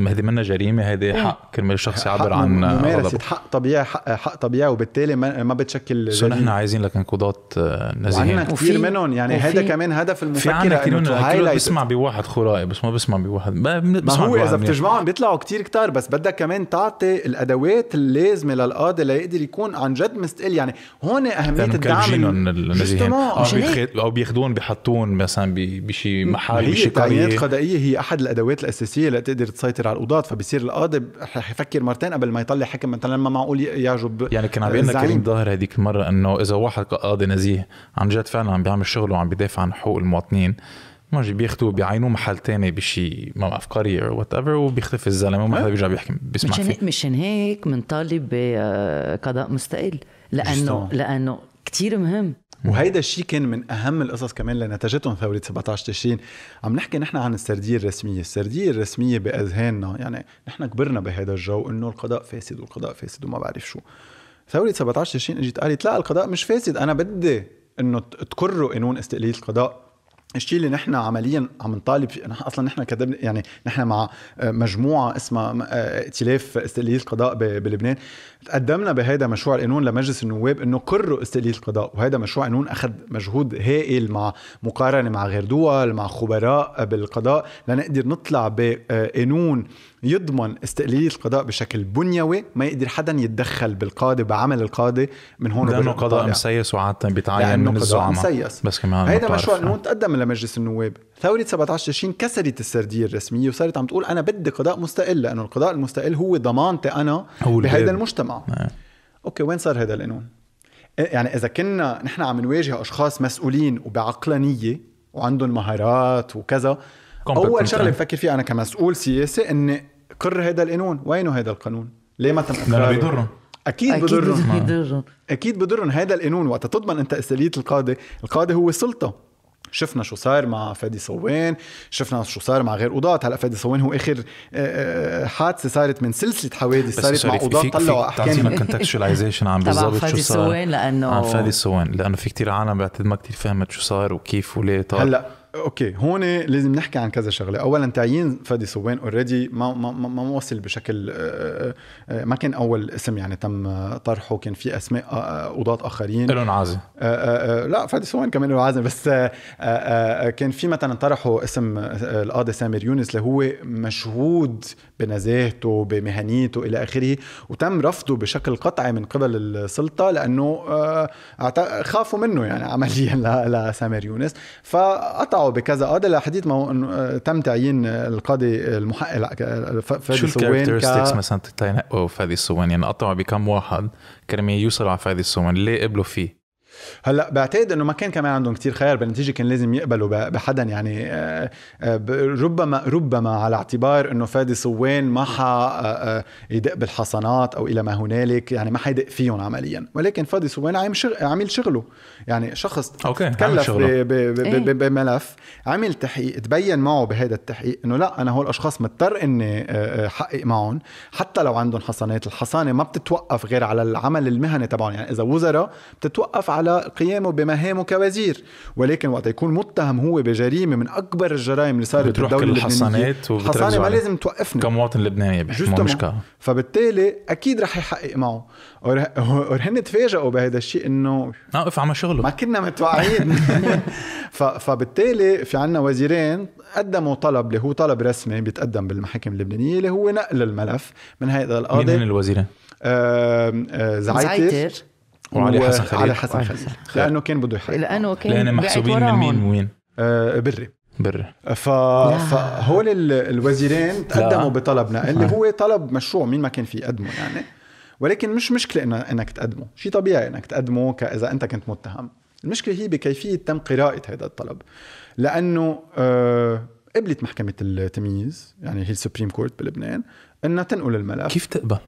Speaker 2: هيدي منا جريمه هيدي إيه. حق كرمال شخص يعبر عن ممارسه غضب.
Speaker 1: حق طبيعي حق, حق طبيعي وبالتالي ما, ما بتشكل سو نحن
Speaker 2: عايزين لكن قضاة آه، نزيهين وعندنا كثير منهم يعني هذا كمان هدف المفكر في عندنا كثير منهم بسمع بواحد خرائي بس ما بسمع بواحد ما هو اذا بتجمعهم
Speaker 1: بيطلعوا كثير كتار بس بدك كمان تعطي الادوات اللازمه للقاضي ليقدر يكون عن جد مستقل يعني هون اهميه الدعم
Speaker 2: او بياخذون بحطون مثلا بشي محل هي تعيينات قضائيه
Speaker 1: هي احد الادوات الاساسيه لتقدر تسيطر على القضاة فبصير القاضي يفكر مرتين قبل ما يطلع حكم مثلا ما معقول يعجب يعني كان عم لنا كريم
Speaker 2: ظاهر هذيك المره انه اذا واحد قاضي نزيه عن جد فعلا عم بيعمل شغله وعم بيدافع عن حقوق المواطنين ما بياخذوا بيعينوه محل تاني بشي ما بعرف قريه او وات ايفر وبيختفي الزلمه وما حدا بيرجع بيحكي بيسمع مشان فيه
Speaker 3: مشان هيك بنطالب بقضاء آه، مستقل لانه لانه كثير مهم
Speaker 1: وهيدا الشيء كان من اهم القصص كمان اللي نتجتهم ثوره 17 تشرين عم نحكي نحن عن السرديه الرسميه السرديه الرسميه باذهاننا يعني نحن كبرنا بهذا الجو انه القضاء فاسد والقضاء فاسد وما بعرف شو ثوره 17 تشرين اجت قالت لا القضاء مش فاسد انا بدي انه تكروا قانون استقلاليه القضاء الشيء اللي نحن عمليا عم نطالب نحن اصلا نحن كتبنا يعني نحن مع مجموعه اسمها آه، ائتلاف استقلاليه القضاء بلبنان قدمنا بهيدا مشروع القانون لمجلس النواب انه كروا استقلاليه القضاء وهذا مشروع قانون اخذ مجهود هائل مع مقارنه مع غير دول مع خبراء بالقضاء لنقدر نطلع بقانون يضمن استقلاليه القضاء بشكل بنيوي ما يقدر حدا يتدخل بالقاضي بعمل القاضي من هون لانه قضاء
Speaker 2: مسيس وعاده بيتعين من الزعماء بس كمان هيدا مشروع قانون
Speaker 1: تقدم لمجلس النواب ثوره 17 تشرين كسرت السرديه الرسميه وصارت عم تقول انا بدي قضاء مستقل لانه القضاء المستقل هو ضمانتي انا بهذا المجتمع نعم اوكي وين صار هذا القانون؟ إيه، يعني اذا كنا نحن عم نواجه اشخاص مسؤولين وبعقلانيه وعندهم مهارات وكذا اول شغله بفكر فيها انا كمسؤول سياسي اني قر هذا القانون وينه هذا القانون ليه ما تم اقراره بيضرهم اكيد بضرهم اكيد بضرهم هذا القانون وقت تضمن انت اساليه القاضي القاضي هو سلطه شفنا شو صار مع فادي صوين شفنا شو صار مع غير قضاة هلا فادي صوين هو اخر آه، آه، حادثه صارت من سلسله حوادث صارت مع قضاة طلعوا احكام تعطينا عن بالضبط شو صار عن فادي صوان لانه عن فادي
Speaker 2: صوين لانه في كثير عالم بعتقد ما كثير فهمت شو صار وكيف وليه طار طيب. هلا اوكي هون لازم نحكي عن كذا شغله
Speaker 1: اولا تعيين فادي سوين اوريدي ما ما ما وصل بشكل آه، آه، آه، ما كان اول اسم يعني تم طرحه كان في اسماء قضاة اخرين الون عازم لا فادي سوين كمان له عازم بس كان في مثلا طرحوا اسم القاضي سامر يونس اللي هو مشهود بنزاهته بمهنيته الى اخره وتم رفضه بشكل قطعي من قبل السلطه لانه آه، خافوا منه يعني عمليا لسامر يونس فقطعوا بكذا قاضي آه، لحديث ما آه، تم تعيين القاضي المحقق فادي السوان شو
Speaker 2: مثلا تنقوا فادي السوان يعني قطعوا بكم واحد كرمال يوصلوا على فادي السوان ليه قبلوا فيه؟
Speaker 1: هلا بعتقد انه ما كان كمان عندهم كتير خيار بالنتيجه كان لازم يقبلوا بحدا يعني آه، آه، ربما ربما على اعتبار انه فادي صوان ما ح آه، يدق بالحصانات او الى ما هنالك يعني ما حيدق فيهم عمليا ولكن فادي صوان عامل شغل عامل شغله يعني
Speaker 2: شخص أوكي. تكلف إيه.
Speaker 1: بملف عمل تحقيق تبين معه بهذا التحقيق انه لا انا هول الاشخاص مضطر اني حقق معهم حتى لو عندهم حصانات الحصانه ما بتتوقف غير على العمل المهني تبعهم يعني اذا وزراء بتتوقف على على قيامه بمهامه كوزير ولكن وقت يكون متهم هو بجريمه من اكبر الجرائم اللي صارت بتروح بالدوله كل الحصانات الحصانه ما لازم
Speaker 2: توقفني كمواطن لبناني مشكله
Speaker 1: فبالتالي اكيد رح يحقق معه ورهن تفاجئوا بهذا الشيء انه
Speaker 2: وقف عم شغله ما كنا متوقعين
Speaker 1: فبالتالي في عنا وزيرين قدموا طلب اللي هو طلب رسمي بيتقدم بالمحاكم اللبنانيه اللي هو نقل الملف من هذا القاضي مين الوزيرين؟ آه آه زعيتر وعلي حسن خليل علي حسن خليل أيوة. لانه كان بده يحرق
Speaker 3: لانه كان لانه محسوبين من مين وين؟
Speaker 1: آه بري بري ف... فهول الوزيرين تقدموا بطلب نقل اللي آه. هو طلب مشروع مين ما كان في يقدمه يعني ولكن مش مشكله انك تقدمه شيء طبيعي انك تقدمه كاذا انت كنت متهم المشكله هي بكيفيه تم قراءه هذا الطلب لانه آه قبلت محكمه التمييز يعني هي السبريم كورت بلبنان انها تنقل الملف كيف تقبل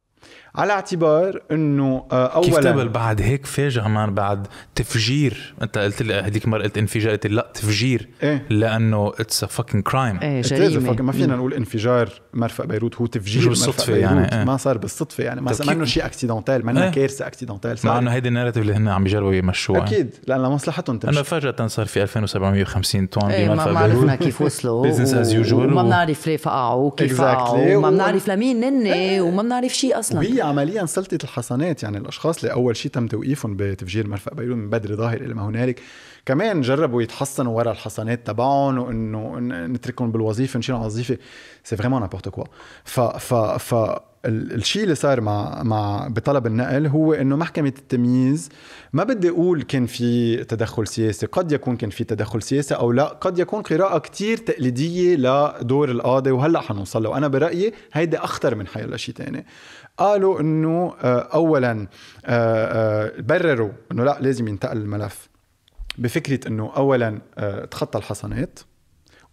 Speaker 2: على اعتبار انه آه، اولا كيف بعد هيك فاجئ مان بعد تفجير انت قلت لي هذيك المره قلت انفجار قلت لا تفجير إيه؟ لانه اتس ا فاكينج كرايم ايه جريمه ما فينا
Speaker 1: نقول انفجار مرفق بيروت هو تفجير مرفق بيروت يعني إيه؟ ما صار بالصدفه يعني ما صار منه شيء اكسيدنتال منه إيه؟ كارثه اكسيدنتال مع انه
Speaker 2: هيدي الناريتيف اللي هن عم يجربوا يمشوها اكيد
Speaker 1: لان لمصلحتهم
Speaker 2: تمشي انه فجاه صار في 2750 طن إيه بمرفق ما عرفنا كيف وصلوا بزنس از يوجوال وما بنعرف
Speaker 3: ليه فقعوا وكيف فقعوا إيه. وما بنعرف لمين هن وما بنعرف شيء اصلا عمليا
Speaker 1: سلطه الحصانات يعني الاشخاص اللي اول شيء تم توقيفهم بتفجير مرفق بيروت من بدري ظاهر الى ما هنالك كمان جربوا يتحصنوا ورا الحصانات تبعهم وانه نتركهم بالوظيفه نشيلهم الوظيفه سي فريمون نابورت كوا ف ف ف الشيء اللي صار مع مع بطلب النقل هو انه محكمه التمييز ما بدي اقول كان في تدخل سياسي، قد يكون كان في تدخل سياسي او لا، قد يكون قراءه كتير تقليديه لدور القاضي وهلا حنوصل له، وانا برايي هيدي اخطر من حيلا شيء ثاني، قالوا انه آه، اولا آه، آه، برروا انه لا لازم ينتقل الملف بفكره انه اولا تخطى الحصانات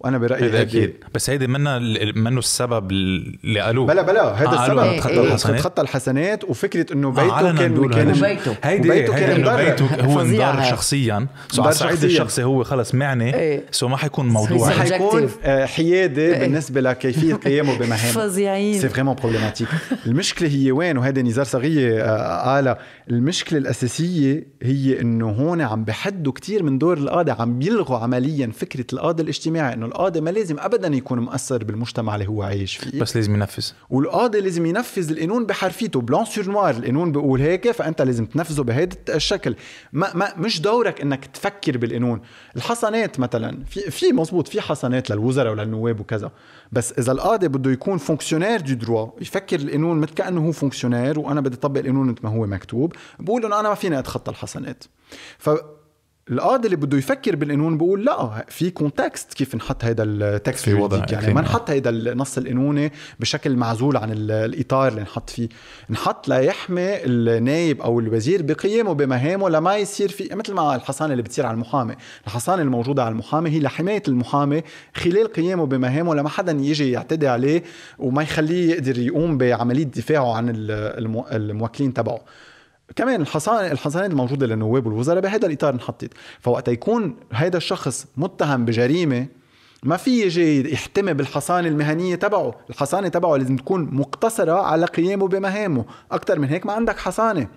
Speaker 1: وانا برايي هذا إيه، اكيد
Speaker 2: بس هيدي منا منه السبب اللي قالوه بلا بلا هذا آه السبب تخطى إيه الحسنات تخطى
Speaker 1: الحسنات وفكره انه آه، بيته آه كان كان بيته هيدي بيته كان بيته هو انضر
Speaker 2: شخصيا سو على الصعيد الشخصي هو خلص معني إيه. سو ما حيكون موضوع ما حيكون آه،
Speaker 1: حيادي إيه. بالنسبه لكيفيه قيامه بمهام فظيعين سي فريمون بروبليماتيك المشكله هي وين وهذا نزار صغير آه، قالها المشكله الاساسيه هي انه هون عم بحدوا كثير من دور القاضي عم بيلغوا عمليا فكره القاضي الاجتماعي انه القاضي ما لازم ابدا يكون مؤثر بالمجتمع اللي هو عايش فيه بس لازم ينفذ والقاضي لازم ينفذ القانون بحرفيته بلون سور نوار القانون بيقول هيك فانت لازم تنفذه بهذا الشكل ما, ما مش دورك انك تفكر بالقانون الحصنات مثلا في في مزبوط في حصنات للوزراء وللنواب وكذا بس اذا القاضي بده يكون فونكسيونير دو دروا يفكر القانون مثل كانه هو فونكسيونير وانا بدي اطبق القانون مثل ما هو مكتوب بقول انه انا ما فيني اتخطى الحصنات ف القاضي اللي بده يفكر بالقانون بيقول لا في كونتكست كيف نحط هيدا التكست في وضع يعني ما نحط هيدا النص القانوني بشكل معزول عن الاطار اللي نحط فيه نحط ليحمي النايب او الوزير بقيمه بمهامه لما يصير في مثل ما الحصانه اللي بتصير على المحامي الحصانه الموجوده على المحامي هي لحمايه المحامي خلال قيامه بمهامه لما حدا يجي يعتدي عليه وما يخليه يقدر يقوم بعمليه دفاعه عن الموكلين تبعه كمان الحصانه الحصانات الموجوده للنواب والوزراء بهذا الاطار انحطت فوقت يكون هذا الشخص متهم بجريمه ما في يجي يحتمي بالحصانة المهنية تبعه الحصانة تبعه لازم تكون مقتصرة على قيامه بمهامه أكثر من هيك ما عندك حصانة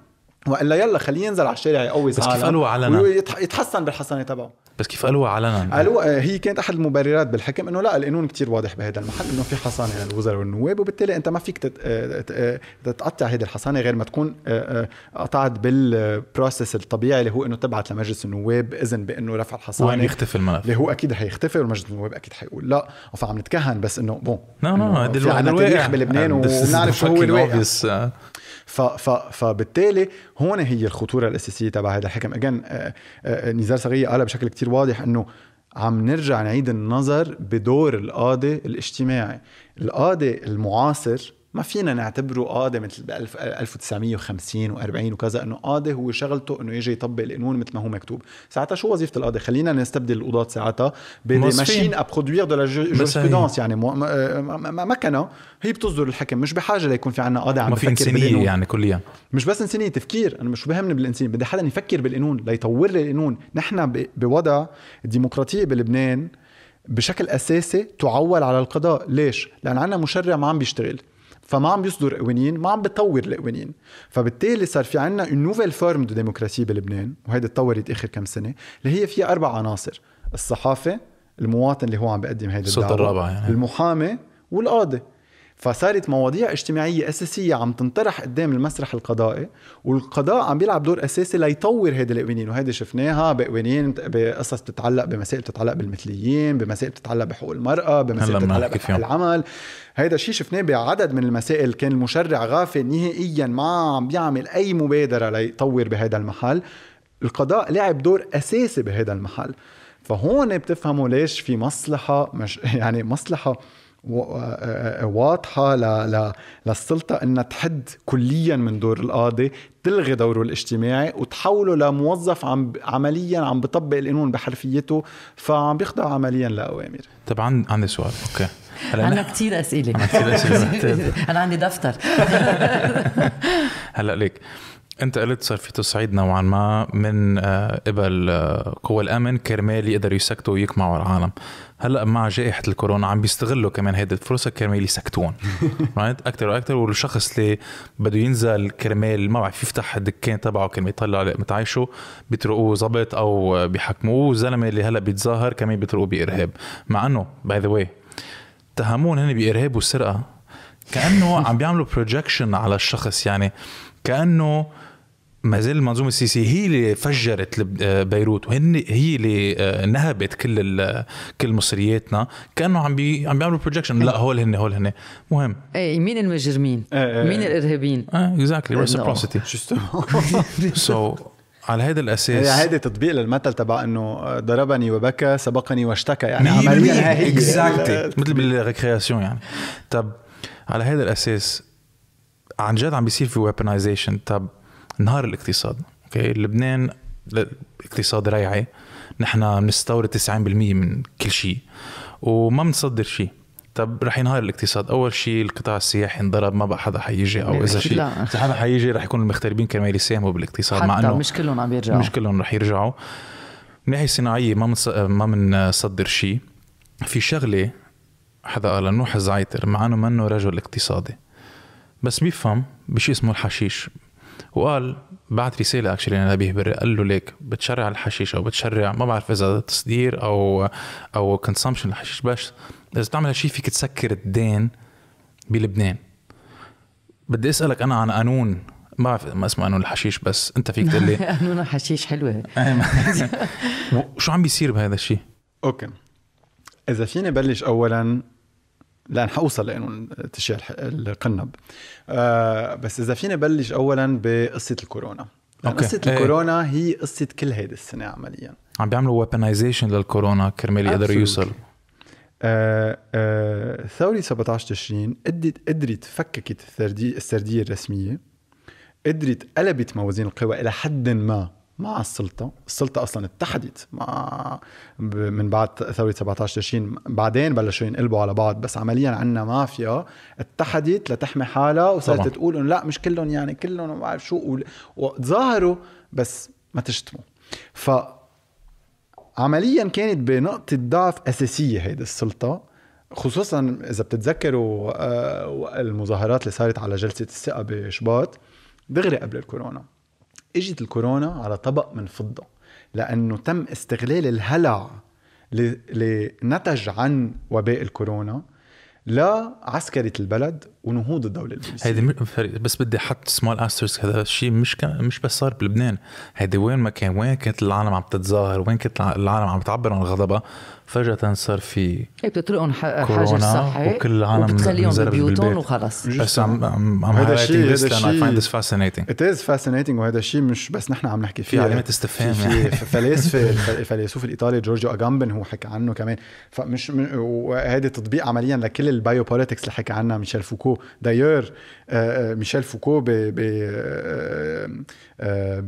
Speaker 1: والا يلا خليه ينزل على الشارع يقوي بس كيف قالوها علنا يتحسن بالحصانه تبعه
Speaker 2: بس كيف قالوها علنا
Speaker 1: قالوها آه، هي كانت احد المبررات بالحكم انه لا القانون كتير واضح بهذا المحل انه في حصانه للوزراء والنواب وبالتالي انت ما فيك آه، آه، تقطع هذه الحصانه غير ما تكون قطعت بالبروسيس الطبيعي اللي هو انه تبعت لمجلس النواب اذن بانه رفع الحصانه وين يختفي الملف اللي هو اكيد حيختفي ومجلس النواب اكيد حيقول لا فعم نتكهن بس انه بون نو نو هذا الواقع بلبنان ونعرف شو هو الواقع ف ف فبالتالي هون هي الخطوره الاساسيه تبع هذا الحكم اجين آه، آه، نزار صغير قالها بشكل كتير واضح انه عم نرجع نعيد النظر بدور القاضي الاجتماعي القاضي المعاصر ما فينا نعتبره قاضي مثل ب 1950 و40 وكذا انه قاضي هو شغلته انه يجي يطبق القانون مثل ما هو مكتوب، ساعتها شو وظيفه القاضي؟ خلينا نستبدل القضاة ساعتها بماشين ابرودوير دو لا يعني مكنه هي بتصدر الحكم مش بحاجه ليكون في عنا قاضي عم ما في انسانيه يعني كليا مش بس انسانيه تفكير انا مش بهمني بالانسانيه بدي حدا يفكر بالقانون ليطور لي القانون، نحن بوضع الديمقراطيه بلبنان بشكل اساسي تعول على القضاء، ليش؟ لان عندنا مشرع ما عم بيشتغل فما عم يصدر قوانين ما عم بتطور القوانين فبالتالي صار في عنا اون نوفيل فورم دو ديموكراسي بلبنان وهيدي تطورت اخر كم سنه اللي هي فيها اربع عناصر الصحافه المواطن اللي هو عم بيقدم هيدي الدعوه الرابعه يعني. المحامي والقاضي فصارت مواضيع اجتماعية أساسية عم تنطرح قدام المسرح القضائي والقضاء عم بيلعب دور أساسي ليطور هيدي القوانين وهيدي شفناها بقوانين بقصص بتتعلق بمسائل بتتعلق بالمثليين بمسائل بتتعلق بحقوق المرأة بمسائل بتتعلق بحق العمل هيدا الشيء شفناه بعدد من المسائل كان المشرع غافل نهائيا ما عم بيعمل أي مبادرة ليطور بهذا المحل القضاء لعب دور أساسي بهذا المحل فهون بتفهموا ليش في مصلحة مش يعني مصلحة آه، آه، آه، واضحه للسلطه انها تحد كليا من دور القاضي تلغي دوره الاجتماعي وتحوله لموظف عم عمليا عم بطبق القانون بحرفيته فعم بيخضع عمليا لاوامر
Speaker 2: طبعا عندي سؤال اوكي هلا انا كثير اسئله انا كثير اسئله طيب.
Speaker 3: انا عندي دفتر
Speaker 2: هلا ليك انت قلت صار في تصعيد نوعا ما من آه، قبل آه، قوى الامن كرمال يقدروا يسكتوا ويقمعوا العالم هلا مع جائحه الكورونا عم بيستغلوا كمان هيدي الفرصه كرمال يسكتون رايت اكثر واكثر والشخص اللي بده ينزل كرمال ما بعرف يفتح الدكان تبعه كرمال يطلع لقمه عيشه بيترقوه ظابط او بيحكموه والزلمه اللي هلا بيتظاهر كمان بيطرقوه بارهاب مع انه باي ذا واي اتهمون هن بارهاب وسرقه كانه عم بيعملوا بروجكشن على الشخص يعني كانه ما زال المنظومه السيسيه هي اللي فجرت آه، بيروت وهن هي اللي آه، نهبت كل كل مصرياتنا كانه عم بي عم بيعملوا بروجكشن لا هول هن هول هن مهم
Speaker 3: اي مين المجرمين؟ آه، مين الارهابيين؟ اكزاكتلي ريسبروسيتي
Speaker 2: سو على هذا الاساس هذا
Speaker 1: تطبيق للمثل تبع انه ضربني وبكى سبقني واشتكى يعني عمليا هي اكزاكتلي
Speaker 2: مثل بالريكرياسيون يعني طب على هذا الاساس عن جد عم بيصير في ويبنايزيشن طب انهار الاقتصاد اوكي لبنان اقتصاد ريعي نحن بنستورد 90% من كل شيء وما بنصدر شيء طب رح ينهار الاقتصاد اول شيء القطاع السياحي انضرب ما بقى حدا حيجي او يعني اذا شيء اذا حدا حيجي رح يكون المغتربين كرمال يساهموا بالاقتصاد مع انه مش كلهم عم يرجعوا مش كلهم رح يرجعوا من ناحيه صناعيه ما منص... ما بنصدر شيء في شغله حدا قالها نوح الزعيتر مع انه منه رجل اقتصادي بس بيفهم بشيء اسمه الحشيش وقال بعت رساله اكشلي لنبيه بري قال له ليك بتشرع الحشيش او بتشرع ما بعرف اذا تصدير او او كونسومشن الحشيش بس اذا بتعمل هالشيء فيك تسكر الدين بلبنان بدي اسالك انا عن قانون ما بعرف ما اسمه قانون الحشيش بس انت فيك تقول لي
Speaker 3: قانون الحشيش حلوه أيوة.
Speaker 2: شو عم بيصير بهذا الشيء؟
Speaker 3: اوكي
Speaker 1: اذا فيني بلش اولا لان حوصل لانه تشيع القنب آه بس اذا فيني بلش اولا بقصه الكورونا أوكي. قصه إيه. الكورونا هي قصه كل هيدي السنه عمليا عم
Speaker 2: بيعملوا ويبنايزيشن للكورونا كرمال يقدروا يوصل
Speaker 1: آه آه ثورة 17 تشرين قدرت قدرت فككت السرديه السرديه الرسميه قدرت قلبت موازين القوى الى حد ما مع السلطة السلطة أصلا اتحدت مع من بعد ثورة 17 تشرين بعدين بلشوا ينقلبوا على بعض بس عمليا عندنا مافيا اتحدت لتحمي حالها وصارت تقول لا مش كلهم يعني كلهم ما بعرف شو وتظاهروا بس ما تشتموا ف عمليا كانت بنقطة ضعف أساسية هيدي السلطة خصوصا إذا بتتذكروا آه، المظاهرات اللي صارت على جلسة الثقة بشباط دغري قبل الكورونا اجت الكورونا على طبق من فضه لانه تم استغلال الهلع اللي نتج عن وباء الكورونا لعسكرة البلد ونهوض الدوله البوليسيه
Speaker 2: هيدي بس بدي احط سمول استرز هذا الشيء مش كان مش بس صار بلبنان هيدي وين ما كان وين كانت العالم عم تتظاهر وين كانت العالم عم تعبر عن غضبها فجاه صار في
Speaker 3: هي بتطرقهم حجر صحي وكل العالم بتخليهم ببيوتهم
Speaker 2: وخلص بس عم عم عم هذا الشيء هذا الشيء اي فايند ذس فاسينيتنج
Speaker 1: ات از فاسينيتنج وهذا الشيء مش بس نحن عم نحكي فيه في علامات استفهام في يعني. فلاسفه الفيلسوف الايطالي جورجيو اجامبن هو حكى عنه كمان فمش وهذا تطبيق عمليا لكل البايو بوليتكس اللي حكى عنها ميشيل فوكو Euh, euh, Foucault. D'ailleurs, ميشيل فوكو ب ب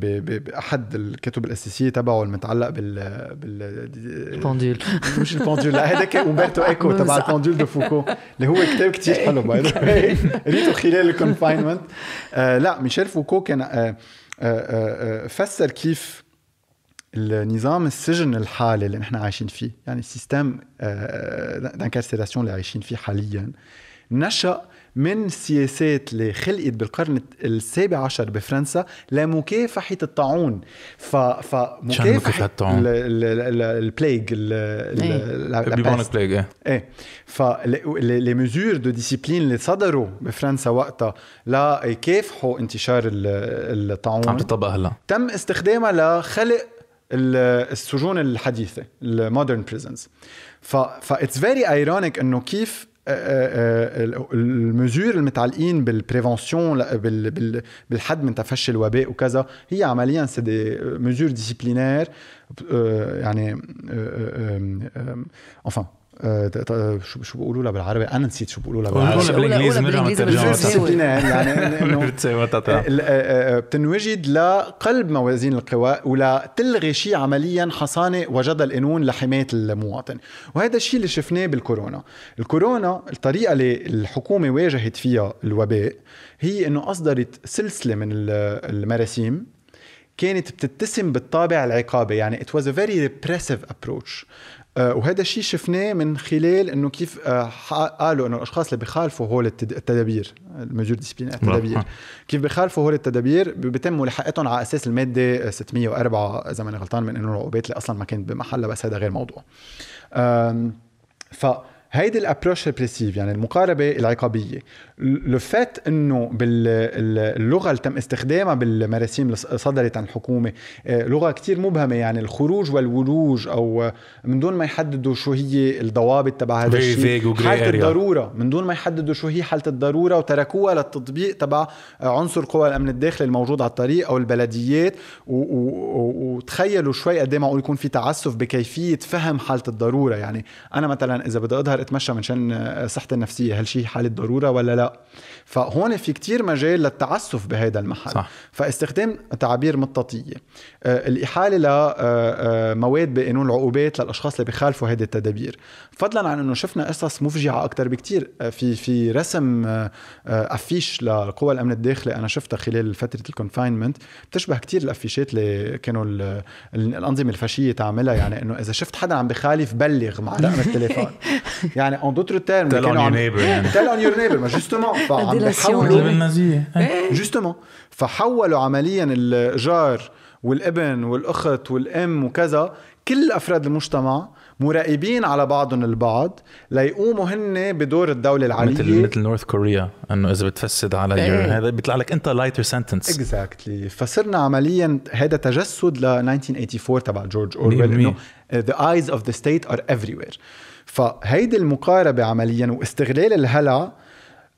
Speaker 1: ب باحد الكتب الاساسيه تبعه المتعلق بال بال البوندول مش البوندول لا هذاك اومبرتو ايكو تبع البوندول دو فوكو اللي هو كتاب كتير حلو باي قريته خلال الكونفاينمنت آه، لا ميشيل فوكو كان آه، آه، فسر كيف النظام السجن الحالي اللي نحن عايشين فيه يعني السيستم دانكارسيراسيون اللي عايشين فيه حاليا نشأ من السياسات اللي خلقت بالقرن السابع عشر بفرنسا لمكافحة الطاعون ف... فمكافحة الطاعون البليغ البيبونيك بليغ ايه ف لي ميزور دو ديسيبلين اللي صدروا بفرنسا وقتها ليكافحوا انتشار الطاعون عم تطبق هلا تم استخدامها لخلق السجون الحديثه المودرن بريزنز ف اتس فيري ايرونيك انه كيف آه، آه، آه، المزور المتعلقين بالبريفونسيون بالحد من تفشي الوباء وكذا هي عمليا سي دي مزور ديسيبلينير يعني انفان آه، آه، شو شو بيقولوا لها بالعربي انا نسيت شو بيقولوا لها بالعربي بالانجليزي بنرجع بالانجليزي يعني آه، بتنوجد لقلب موازين القوى ولتلغي شيء عمليا حصانه وجد القانون لحمايه المواطن وهذا الشيء اللي شفناه بالكورونا الكورونا الطريقه اللي الحكومه واجهت فيها الوباء هي انه اصدرت سلسله من المراسيم كانت بتتسم بالطابع العقابي يعني it was a very repressive approach آه، وهذا الشيء شفناه من خلال انه كيف آه، قالوا انه الاشخاص اللي بخالفوا هول التدابير المجور ديسبلين نعم. التدابير كيف بخالفوا هول التدابير بيتم لحقتهم على اساس الماده 604 اذا ماني غلطان من انه العقوبات اللي اصلا ما كانت بمحلها بس هذا غير موضوع ف هيدي الابروش ريبريسيف يعني المقاربه العقابيه لو فات انه باللغه اللي تم استخدامها بالمراسيم اللي صدرت عن الحكومه آه، لغه كتير مبهمه يعني الخروج والولوج او آه، من دون ما يحددوا شو هي الضوابط تبع هذا الشيء حاله الضروره من دون ما يحددوا شو هي حاله الضروره وتركوها للتطبيق تبع آه، عنصر قوى الامن الداخلي الموجود على الطريق او البلديات وتخيلوا شوي قد إيه ما يكون في تعسف بكيفيه فهم حاله الضروره يعني انا مثلا اذا بدي اظهر اضطر اتمشى من شان صحتي النفسيه هل شيء حاله ضروره ولا لا فهون في كتير مجال للتعسف بهذا المحل صح. فاستخدام تعابير مطاطيه آه، الاحاله لمواد آه، آه، بقانون العقوبات للاشخاص اللي بيخالفوا هذه التدابير فضلا عن انه شفنا قصص مفجعه اكثر بكتير في في رسم افيش لقوى الامن الداخلي انا شفتها خلال فتره الكونفاينمنت بتشبه كتير الافيشات اللي كانوا الانظمه الفاشيه تعملها يعني انه اذا شفت حدا عم بخالف بلغ مع رقم التليفون يعني اون دوتر تيرم تيل اون يور نيبر تيل اون يور نيبر ما جوستومون عم بحولوا جوستومون فحولوا عمليا الجار والابن والاخت والام وكذا كل افراد المجتمع مراقبين على بعضهم البعض ليقوموا هن بدور الدوله العاليه مثل مثل
Speaker 2: نورث كوريا انه اذا بتفسد على ايه. هذا بيطلع لك انت لايتر سنتنس اكزاكتلي
Speaker 1: فصرنا عمليا هذا تجسد ل 1984 تبع جورج اورويل انه ذا ايز اوف ذا ستيت ار everywhere فهيدي المقاربه عمليا واستغلال الهلع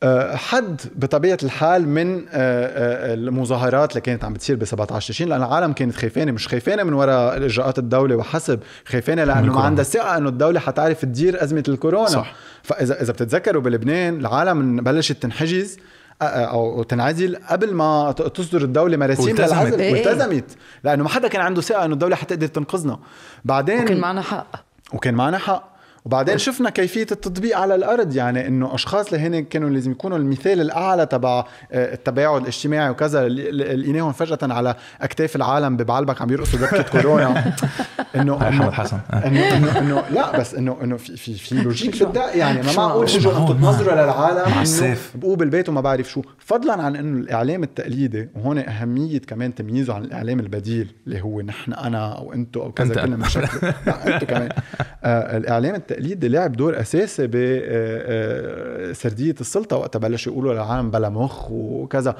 Speaker 1: آه، حد بطبيعه الحال من آه، آه، المظاهرات اللي كانت عم بتصير ب 17 تشرين لان العالم كانت خايفانه مش خايفانه من وراء اجراءات الدوله وحسب خايفانه لانه ما عندها ثقه انه الدوله حتعرف تدير ازمه الكورونا صح. فاذا اذا بتتذكروا بلبنان العالم بلشت تنحجز او تنعزل قبل ما تصدر الدوله مراسيم للعزل إيه. والتزمت لانه ما حدا كان عنده ثقه انه الدوله حتقدر تنقذنا بعدين وكان معنا حق وكان معنا حق وبعدين شفنا كيفيه التطبيق على الارض يعني انه اشخاص اللي هن كانوا لازم يكونوا المثال الاعلى تبع آه، التباعد الاجتماعي وكذا لقيناهم فجاه على اكتاف العالم ببعلبك عم يرقصوا دكة كورونا انه أحمد حسن انه انه انه لا بس انه انه في في, في لوجيك بالدق يعني ما معقول اجوا انتم نظرة للعالم انه بقوا بالبيت وما بعرف شو فضلا عن انه الاعلام التقليدي وهون اهميه كمان تمييزه عن الاعلام البديل اللي هو نحن انا او أنتو او كذا كلنا مشاكل لا كمان آه الاعلام التقليدي التقليد لعب دور اساسي بسرديه آه، آه، السلطه وقتها بلش يقولوا العالم بلا مخ وكذا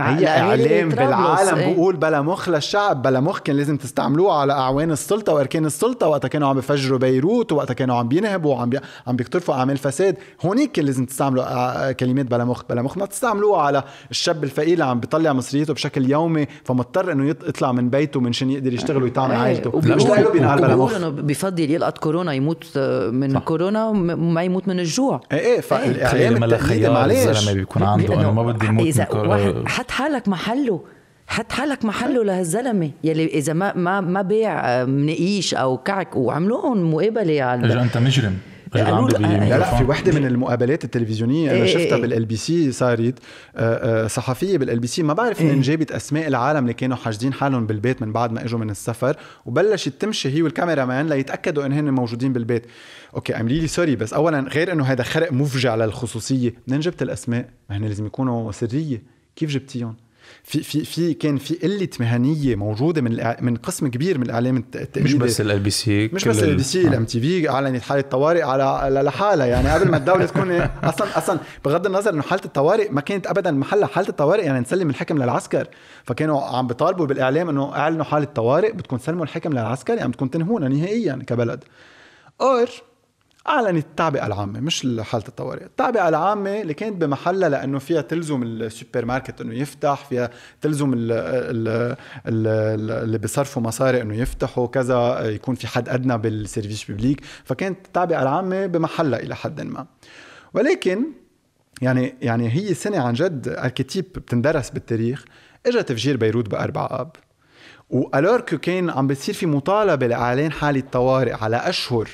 Speaker 1: هي اعلام بالعالم إيه. بقول بلا مخ للشعب بلا مخ كان لازم تستعملوه على اعوان السلطه واركان السلطه وقتها كانوا عم بفجروا بيروت وقتها كانوا عم بينهبوا وعم بي... عم بيقترفوا اعمال فساد هونيك كان لازم تستعملوا آه، آه، كلمات بلا مخ بلا مخ ما تستعملوها على الشاب الفقير اللي عم بيطلع مصريته بشكل يومي فمضطر انه يطلع من بيته منشان يقدر يشتغل ويطعم إيه. عائلته مش له
Speaker 3: بلا مخ بفضل يلقط كورونا يموت آه، من صح. كورونا ما يموت من الجوع ايه ايه فالاعلام ما معلش بيكون عنده انه ما
Speaker 2: بدي يموت من كورونا
Speaker 3: حط حالك محله حط حالك محله لهالزلمه يلي اذا ما ما ما بيع آه، منقيش او كعك وعملوهم مقابله على اجا
Speaker 2: انت مجرم آه، لا, لا في وحده من
Speaker 1: المقابلات التلفزيونيه إيه، انا إيه، شفتها بالال بي سي صارت آه، صحفيه بالال بي سي ما بعرف من إيه. جابت اسماء العالم اللي كانوا حاجزين حالهم بالبيت من بعد ما اجوا من السفر وبلشت تمشي هي والكاميرا مان ليتاكدوا ان هن موجودين بالبيت اوكي عملي لي سوري بس اولا غير انه هذا خرق مفجع للخصوصيه منين جبت الاسماء ما هن لازم يكونوا سريه كيف جبتيهم؟ في في في كان في قله مهنيه موجوده من من قسم كبير من الاعلام التقليدي مش بس
Speaker 2: ال بي سي مش بس ال بي سي آه.
Speaker 1: الام تي في اعلنت حاله طوارئ على لحالها يعني قبل ما الدوله تكون إيه، اصلا اصلا بغض النظر انه حاله الطوارئ ما كانت ابدا محلها حاله الطوارئ يعني نسلم الحكم للعسكر فكانوا عم بيطالبوا بالاعلام انه اعلنوا حاله طوارئ بدكم تسلموا الحكم للعسكر يعني بدكم تنهونا نهائيا كبلد اور اعلنت التعبئه العامه مش حاله الطوارئ، التعبئه العامه اللي كانت بمحلها لانه فيها تلزم السوبر ماركت انه يفتح، فيها تلزم الـ الـ الـ اللي بيصرفوا مصاري انه يفتحوا كذا يكون في حد ادنى بالسيرفيس بيبليك، فكانت التعبئه العامه بمحلها الى حد ما. ولكن يعني يعني هي سنه عن جد اركيتيب بتندرس بالتاريخ، اجى تفجير بيروت باربع اب. والور كان عم بتصير في مطالبه لاعلان حاله طوارئ على اشهر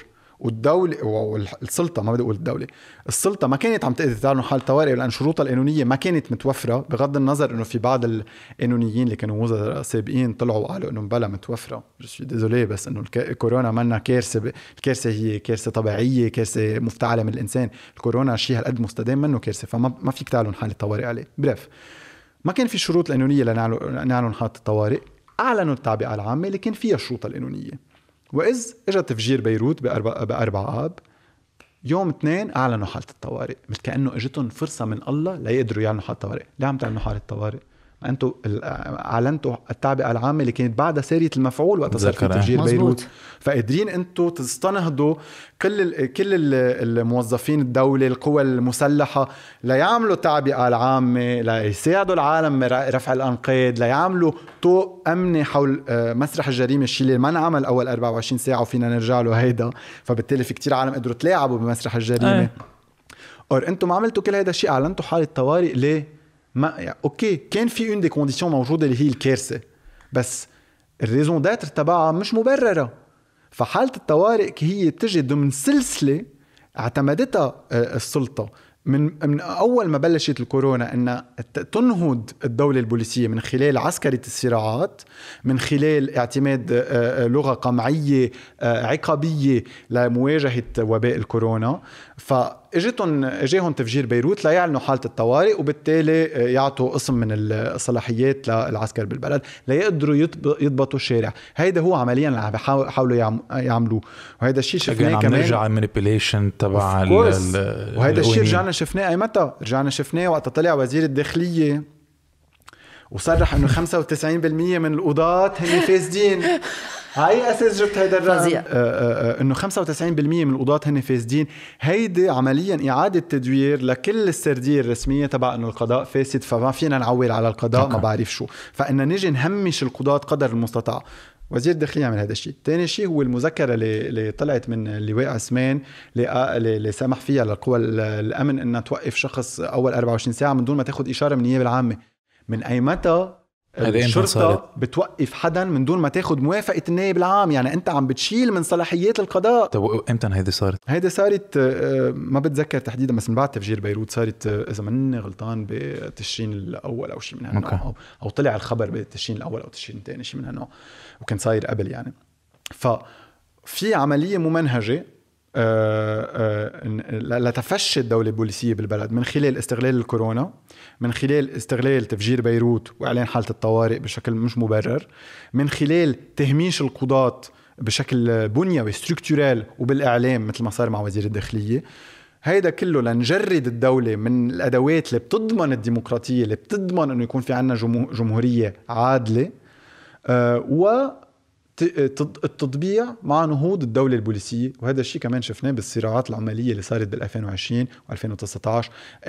Speaker 1: والدولة والسلطة ما بدي أقول الدولة السلطة ما كانت عم تقدر تعلن حال طوارئ لأن شروطها القانونية ما كانت متوفرة بغض النظر إنه في بعض القانونيين اللي كانوا وزراء سابقين طلعوا وقالوا إنه بلا متوفرة ديزولي بس إنه الكورونا منا كارثة الكارثة هي كارثة طبيعية كارثة مفتعلة من الإنسان الكورونا شيء هالقد مستدام منه كارثة فما ما فيك تعلن حالة الطوارئ عليه بريف ما كان في شروط قانونية لنعلن حالة الطوارئ أعلنوا التعبئة العامة اللي كان فيها الشروط القانونية وإذ اجى تفجير بيروت بأربع, بأربع آب يوم اثنين اعلنوا حاله الطوارئ مثل كانه اجتهم فرصه من الله ليقدروا يعلنوا حاله الطوارئ ليه عم تعلنوا حاله الطوارئ انتم اعلنتوا التعبئه العامه اللي كانت بعدها ساريه المفعول وقت صار في تفجير بيروت فقادرين انتم تستنهضوا كل الـ كل الـ الموظفين الدوله القوى المسلحه ليعملوا التعبئه العامه ليساعدوا العالم رفع الانقاض ليعملوا طوق امني حول آه، مسرح الجريمه الشيء اللي ما انعمل اول 24 ساعه وفينا نرجع له هيدا فبالتالي في كتير عالم قدروا تلاعبوا بمسرح الجريمه أي. اور انتم ما عملتوا كل هذا الشيء اعلنتوا حاله طوارئ ليه ما اوكي كان في اون دي كونديسيون موجوده اللي هي الكارثه بس الريزون داتر تبعها مش مبرره فحاله الطوارئ هي بتجي ضمن سلسله اعتمدتها السلطه من من اول ما بلشت الكورونا انها تنهض الدوله البوليسيه من خلال عسكره الصراعات من خلال اعتماد لغه قمعيه عقابيه لمواجهه وباء الكورونا فاجتهم اجاهم تفجير بيروت ليعلنوا حاله الطوارئ وبالتالي آه، يعطوا قسم من الصلاحيات للعسكر بالبلد ليقدروا يضبطوا الشارع، هيدا هو عمليا اللي عم بيحاولوا يعملوه وهيدا الشيء شفناه كمان عم نرجع
Speaker 2: المانيبيليشن تبع وهيدا الشيء رجعنا
Speaker 1: شفناه اي متى؟ رجعنا شفناه وقت طلع وزير الداخليه وصرح انه 95% من القضاة هن فاسدين هاي اساس جبت هيدا الرقم آه، آه، آه، انه 95% من القضاة هن فاسدين هيدي عمليا اعاده تدوير لكل السرديه الرسميه تبع انه القضاء فاسد فما فينا نعول على القضاء ما نعم. بعرف شو فان نجي نهمش القضاة قدر المستطاع وزير الداخلية عمل هذا الشيء ثاني شيء هو المذكرة اللي, اللي طلعت من اللواء عثمان اللي سمح فيها للقوى الأمن أنها توقف شخص أول 24 ساعة من دون ما تاخذ إشارة من النيابة العامة من أي متى الشرطه بتوقف حدا من دون ما تاخذ موافقه النائب العام يعني انت عم بتشيل من صلاحيات القضاء
Speaker 2: طب امتى هيدي صارت
Speaker 1: هيدي صارت آه، ما بتذكر تحديدا بس من بعد تفجير بيروت صارت آه، اذا ماني غلطان بتشرين الاول او شيء من هالنوع أو, او طلع الخبر بتشرين الاول او تشرين الثاني شيء من هالنوع وكان صاير قبل يعني ف في عمليه ممنهجه آه، آه، لتفشي الدولة البوليسية بالبلد من خلال استغلال الكورونا من خلال استغلال تفجير بيروت وإعلان حالة الطوارئ بشكل مش مبرر من خلال تهميش القضاة بشكل بنيوي ستركتورال وبالإعلام مثل ما صار مع وزير الداخلية هيدا كله لنجرد الدولة من الأدوات اللي بتضمن الديمقراطية اللي بتضمن أنه يكون في عنا جمهورية عادلة آه، و التطبيع مع نهوض الدولة البوليسية وهذا الشيء كمان شفناه بالصراعات العمالية اللي صارت بال 2020 و2019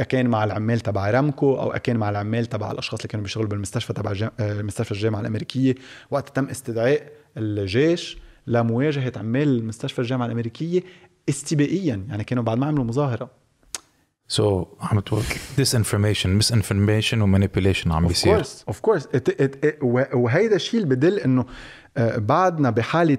Speaker 1: كان مع العمال تبع رامكو أو كان مع العمال تبع الأشخاص اللي كانوا بيشتغلوا بالمستشفى تبع مستشفى الجامعة الأمريكية وقت تم استدعاء الجيش لمواجهة عمال مستشفى الجامعة الأمريكية استبائيا يعني كانوا بعد ما عملوا مظاهرة
Speaker 2: So عم تقول disinformation misinformation manipulation عم بيصير of course
Speaker 1: of course وهيدا الشيء اللي بدل انه بعدنا بحالة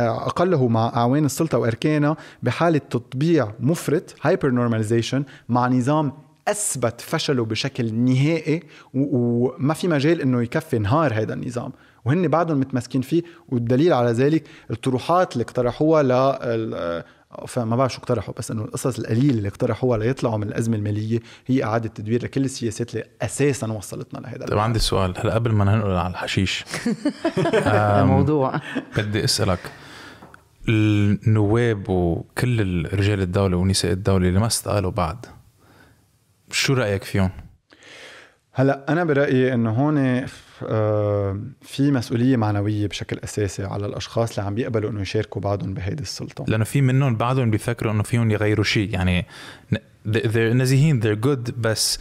Speaker 1: أقله مع أعوان السلطة وأركانها بحالة تطبيع مفرط هايبر نورماليزيشن مع نظام أثبت فشله بشكل نهائي وما في مجال إنه يكفي نهار هذا النظام وهن بعدهم متمسكين فيه والدليل على ذلك الطروحات اللي اقترحوها فما بعرف شو اقترحوا بس انه القصص القليله اللي اقترحوها ليطلعوا من الازمه الماليه هي اعاده تدوير لكل السياسات اللي اساسا وصلتنا لهذا طيب عندي
Speaker 2: سؤال هلا قبل ما ننقل على الحشيش الموضوع بدي اسالك النواب وكل رجال الدوله ونساء الدوله اللي ما استقالوا بعد شو رايك فيهم؟
Speaker 1: هلا انا برايي انه هون آه، في مسؤوليه معنويه بشكل اساسي على الاشخاص اللي عم بيقبلوا انه يشاركوا بعضهم بهيدي السلطه
Speaker 2: لانه في منهم بعضهم بيفكروا انه فيهم يغيروا شيء يعني they're نزيهين they're good بس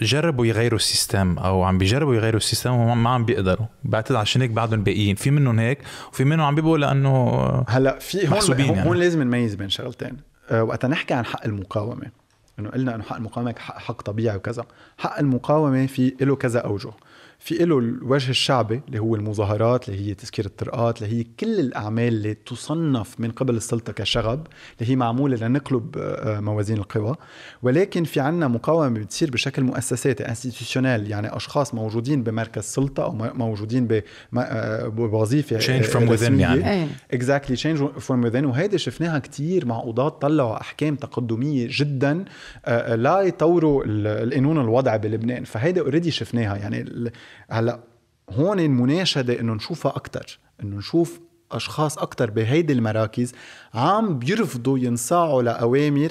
Speaker 2: جربوا يغيروا السيستم او عم بيجربوا يغيروا السيستم وما عم بيقدروا بعتقد عشان هيك بعدهم باقيين في منهم هيك وفي منهم عم بيبقوا لانه هلا في هون يعني. هون
Speaker 1: لازم نميز بين شغلتين آه، وقت نحكي عن حق المقاومه انه قلنا انه حق المقاومه حق, حق طبيعي وكذا حق المقاومه في له كذا اوجه في له الوجه الشعبي اللي هو المظاهرات اللي هي تسكير الطرقات اللي هي كل الاعمال اللي تصنف من قبل السلطه كشغب اللي هي معموله لنقلب آه، آه، موازين القوى ولكن في عنا مقاومه بتصير بشكل مؤسساتي انستيتيوشنال يعني اشخاص موجودين بمركز سلطه او موجودين آه، بوظيفه تشينج فروم within يعني اكزاكتلي تشينج فروم within وهيدي شفناها كثير مع قضاة طلعوا احكام تقدميه جدا لا يطوروا القانون الوضعي بلبنان فهيدي اوريدي شفناها يعني هلا هون المناشده انه نشوفها اكثر انه نشوف اشخاص اكثر بهيدي المراكز عم بيرفضوا ينصاعوا لاوامر آه،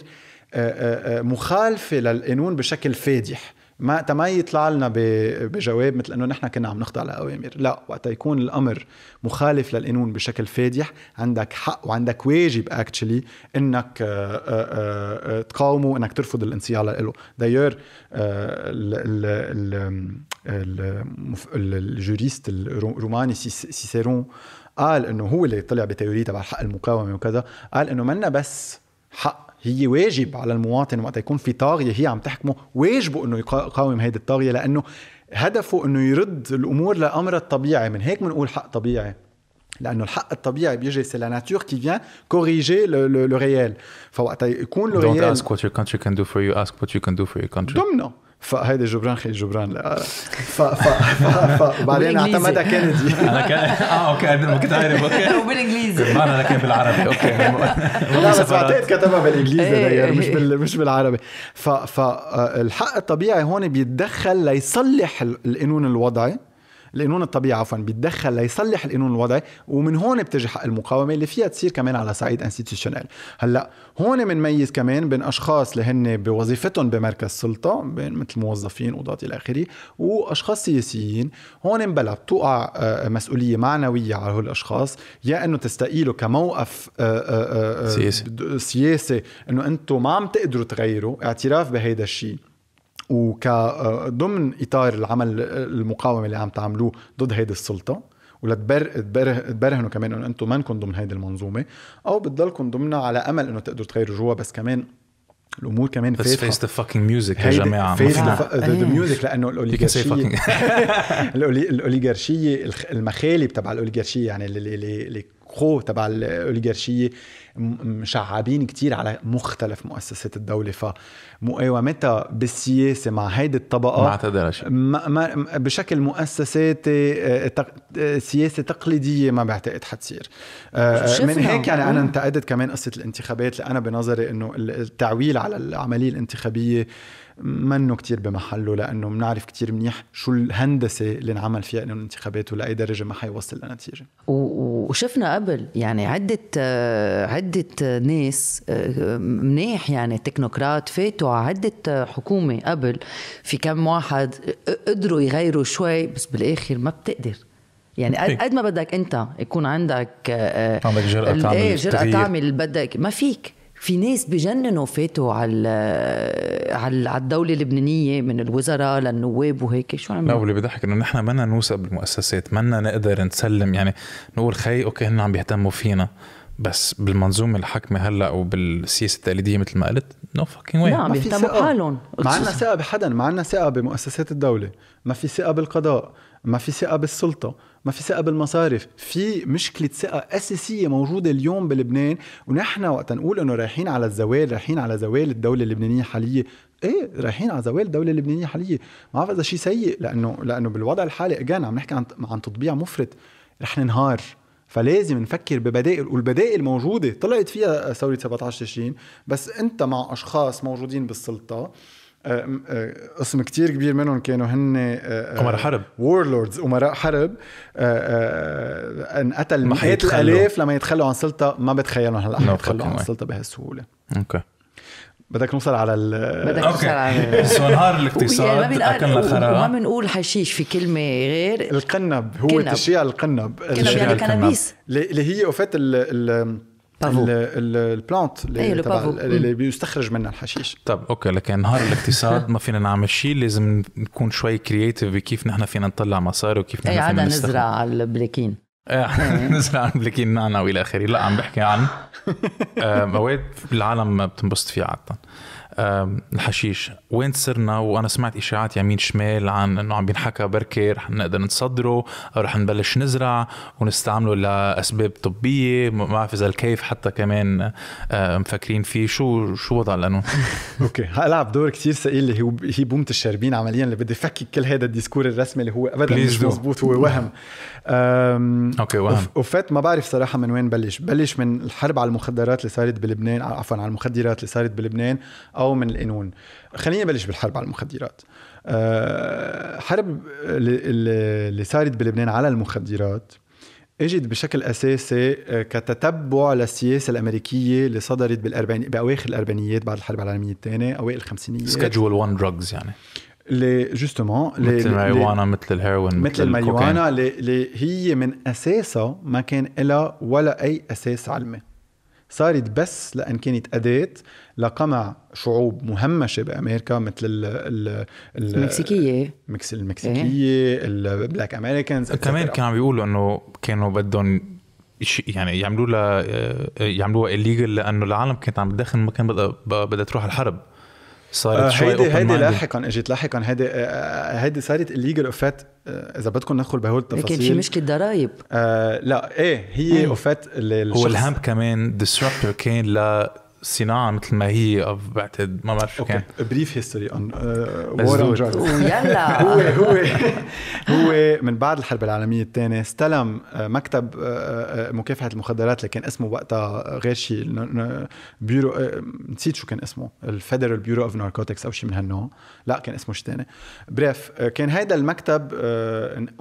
Speaker 1: آه، آه، مخالفه للقانون بشكل فادح ما تا ما يطلع لنا بجواب مثل انه نحن كنا عم نخضع لاوامر، لا وقت يكون الامر مخالف للقانون بشكل فادح عندك حق وعندك واجب اكشلي انك آه، آه، آه، تقاومه وانك ترفض الانصياع له، دايور الجوريست الروماني سيسيرون قال انه هو اللي طلع بتيوريه تبع حق المقاومه وكذا، قال انه منا بس حق هي واجب على المواطن وقت يكون في طاغيه هي عم تحكمه واجبه انه يقاوم هيدي الطاغيه لانه هدفه انه يرد الامور لامرها الطبيعي من هيك بنقول حق طبيعي لانه الحق الطبيعي بيجي سي لا ناتور كي فيان كوريجي لو ريال فوقت يكون لو ريال Don't ask
Speaker 2: what your country can do for you ask what you can do for your country ضمنه
Speaker 1: فهيدي جبران خي جبران ف ف ف, ف... بعدين اعتمدها كندي انا كان اه
Speaker 2: اوكي انا كنت عارف اوكي وبالانجليزي ما انا لكن بالعربي اوكي لا بس بعتقد كتبها بالانجليزي إيه، مش إيه.
Speaker 1: مش بالعربي ف فالحق آه، الطبيعي هون بيتدخل ليصلح القانون الوضعي القانون الطبيعي عفوا بيتدخل ليصلح القانون الوضعي ومن هون بتجي حق المقاومه اللي فيها تصير كمان على صعيد انستيتيوشنال هلا هون بنميز كمان بين اشخاص اللي هن بوظيفتهم بمركز سلطه بين مثل موظفين قضاة الى اخره واشخاص سياسيين هون بلا بتوقع آه، آه، مسؤوليه معنويه على هول الاشخاص يا انه تستقيلوا كموقف آه، سياسي سياسي انه انتم ما عم تقدروا تغيروا اعتراف بهيدا الشيء وكضمن آه، اطار العمل المقاومه اللي عم تعملوه ضد هيدي السلطه ولتبرهنوا كمان انه انتم مانكم ضمن هيدي المنظومه او بتضلكم ضمنها على امل انه تقدروا تغيروا جوا بس كمان الامور كمان بس فيس
Speaker 2: ذا فاكينج ميوزك يا جماعه فيس ذا ميوزك لانه الاوليغارشيه
Speaker 1: الاوليغارشيه المخالب تبع الاوليغارشيه يعني اللي, اللي, اللي الكرو تبع الاوليغارشيه مشعبين كتير على مختلف مؤسسات الدولة فمقاومتها أيوة، بالسياسة مع هيدي الطبقة معتدلة بشكل مؤسساتي آه، آه، سياسة تقليدية ما بعتقد حتصير آه، من هيك يعني أنا انتقدت كمان قصة الانتخابات لأنا بنظري أنه التعويل على العملية الانتخابية منه كتير بمحله لانه بنعرف كتير منيح شو الهندسه اللي انعمل فيها انه الانتخابات ولاي درجه ما حيوصل لنتيجه
Speaker 3: وشفنا قبل يعني عده عده ناس منيح يعني تكنوقراط فاتوا على عده حكومه قبل في كم واحد قدروا يغيروا شوي بس بالاخر ما بتقدر يعني قد إيه. ما بدك انت يكون عندك آه، عندك جرأة تعمل ايه جرأة تعمل اللي بدك ما فيك في ناس بجننوا فاتوا على على الدوله اللبنانيه من الوزراء للنواب وهيك شو عم لا واللي
Speaker 2: بضحك انه نحن منا نوثق بالمؤسسات منا نقدر نسلم يعني نقول خي اوكي هن عم بيهتموا فينا بس بالمنظومه الحاكمة هلا وبالسياسه التقليديه مثل ما قلت نو فاكينج ما عم بيهتموا بحالهم ما عندنا
Speaker 1: ثقه بحدا ما عندنا ثقه بمؤسسات الدوله ما في ثقه بالقضاء ما في ثقه بالسلطه ما في ثقه بالمصارف في مشكله ثقه اساسيه موجوده اليوم بلبنان ونحن وقت نقول انه رايحين على الزوال رايحين على زوال الدوله اللبنانيه حاليا ايه رايحين على زوال الدوله اللبنانيه حاليا ما بعرف اذا شيء سيء لانه لانه بالوضع الحالي اجان عم نحكي عن عن تطبيع مفرط رح ننهار فلازم نفكر ببدائل والبدائل موجوده طلعت فيها ثوره 17 تشرين بس انت مع اشخاص موجودين بالسلطه آه، آه، قسم كتير كبير منهم كانوا هن آه، أمراء حرب وورلوردز أمراء حرب انقتل مئات الآلاف لما يتخلوا عن سلطة ما بتخيلوا هلا نعم، يتخلوا عن سلطة بهالسهولة اوكي بدك نوصل على ال بدك نوصل على سو نهار الاقتصاد اكلنا خراب ما
Speaker 3: بنقول حشيش في كلمه غير القنب هو تشيع القنب القنب يعني كنابيس
Speaker 1: اللي هي وفات ال البلانت اللي, أيه تبع اللي بيستخرج منها الحشيش
Speaker 2: طب اوكي لكن نهار الاقتصاد ما فينا نعمل شيء لازم نكون شوي كرييتيف بكيف نحن فينا نطلع مصاري وكيف نحن أي فينا نزرع
Speaker 3: على البلكين
Speaker 2: إيه، إيه. نزرع على بلكين نعنع والى اخره لا عم بحكي عن آه، مواد العالم ما بتنبسط فيها عاده الحشيش وين صرنا وانا سمعت اشاعات يمين شمال عن انه عم بينحكى بركي رح نقدر نصدره او رح نبلش نزرع ونستعمله لاسباب طبيه ما بعرف اذا الكيف حتى كمان آه، مفكرين فيه شو شو وضع القانون اوكي
Speaker 1: هلعب دور كثير ثقيل اللي هو هي بومه الشربين عمليا اللي بدي فكك كل هذا الديسكور الرسمي اللي هو ابدا مش مزبوط هو وهم اوكي وهم وفات ما بعرف صراحه من وين بلش بلش من الحرب على المخدرات اللي صارت بلبنان عفوا على المخدرات اللي صارت بلبنان او من القانون خليني بلش بالحرب على المخدرات أه، حرب اللي صارت بلبنان على المخدرات اجت بشكل اساسي أه، كتتبع للسياسه الامريكيه اللي صدرت بالاربعين باواخر الاربعينيات بعد الحرب العالميه الثانيه اوائل
Speaker 2: الخمسينيات سكجول 1 دراجز يعني
Speaker 1: اللي جوستومون مثل الماريجوانا مثل الهيروين مثل الماريجوانا اللي هي من اساسها ما كان لها ولا اي اساس علمي صارت بس لان كانت اداه لقمع شعوب مهمشه بامريكا مثل ال ال المكسيكيه مكس المكسيكيه إيه. البلاك
Speaker 2: امريكانز كمان كانوا عم بيقولوا انه كانوا بدهم يعني يعملوا لها يعملوها الليجل لانه العالم كانت عم تدخن ما كان بدها بدها تروح الحرب صارت آه، شوي هيدي هيدي لاحقا
Speaker 1: اجت لاحقا هيدي آه، آه، هيدي صارت الليجل اوفات اذا بدكم ندخل بهول التفاصيل لكن في مشكله ضرائب آه لا ايه هي اوفات إيه. هو الهامب
Speaker 2: كمان ديسربتور كان ل صناعه مثل ما هي بعتقد ما بعرف شو كان
Speaker 1: بريف هيستوري اون يلا
Speaker 3: هو هو
Speaker 1: هو من بعد الحرب العالميه الثانيه استلم آه، مكتب آه، آه، مكافحه المخدرات اللي كان اسمه وقتها غير شيء بيورو نسيت شو كان اسمه الفيدرال بيورو اوف ناركوتكس او شيء من هالنوع لا كان اسمه شيء ثاني بريف كان هذا المكتب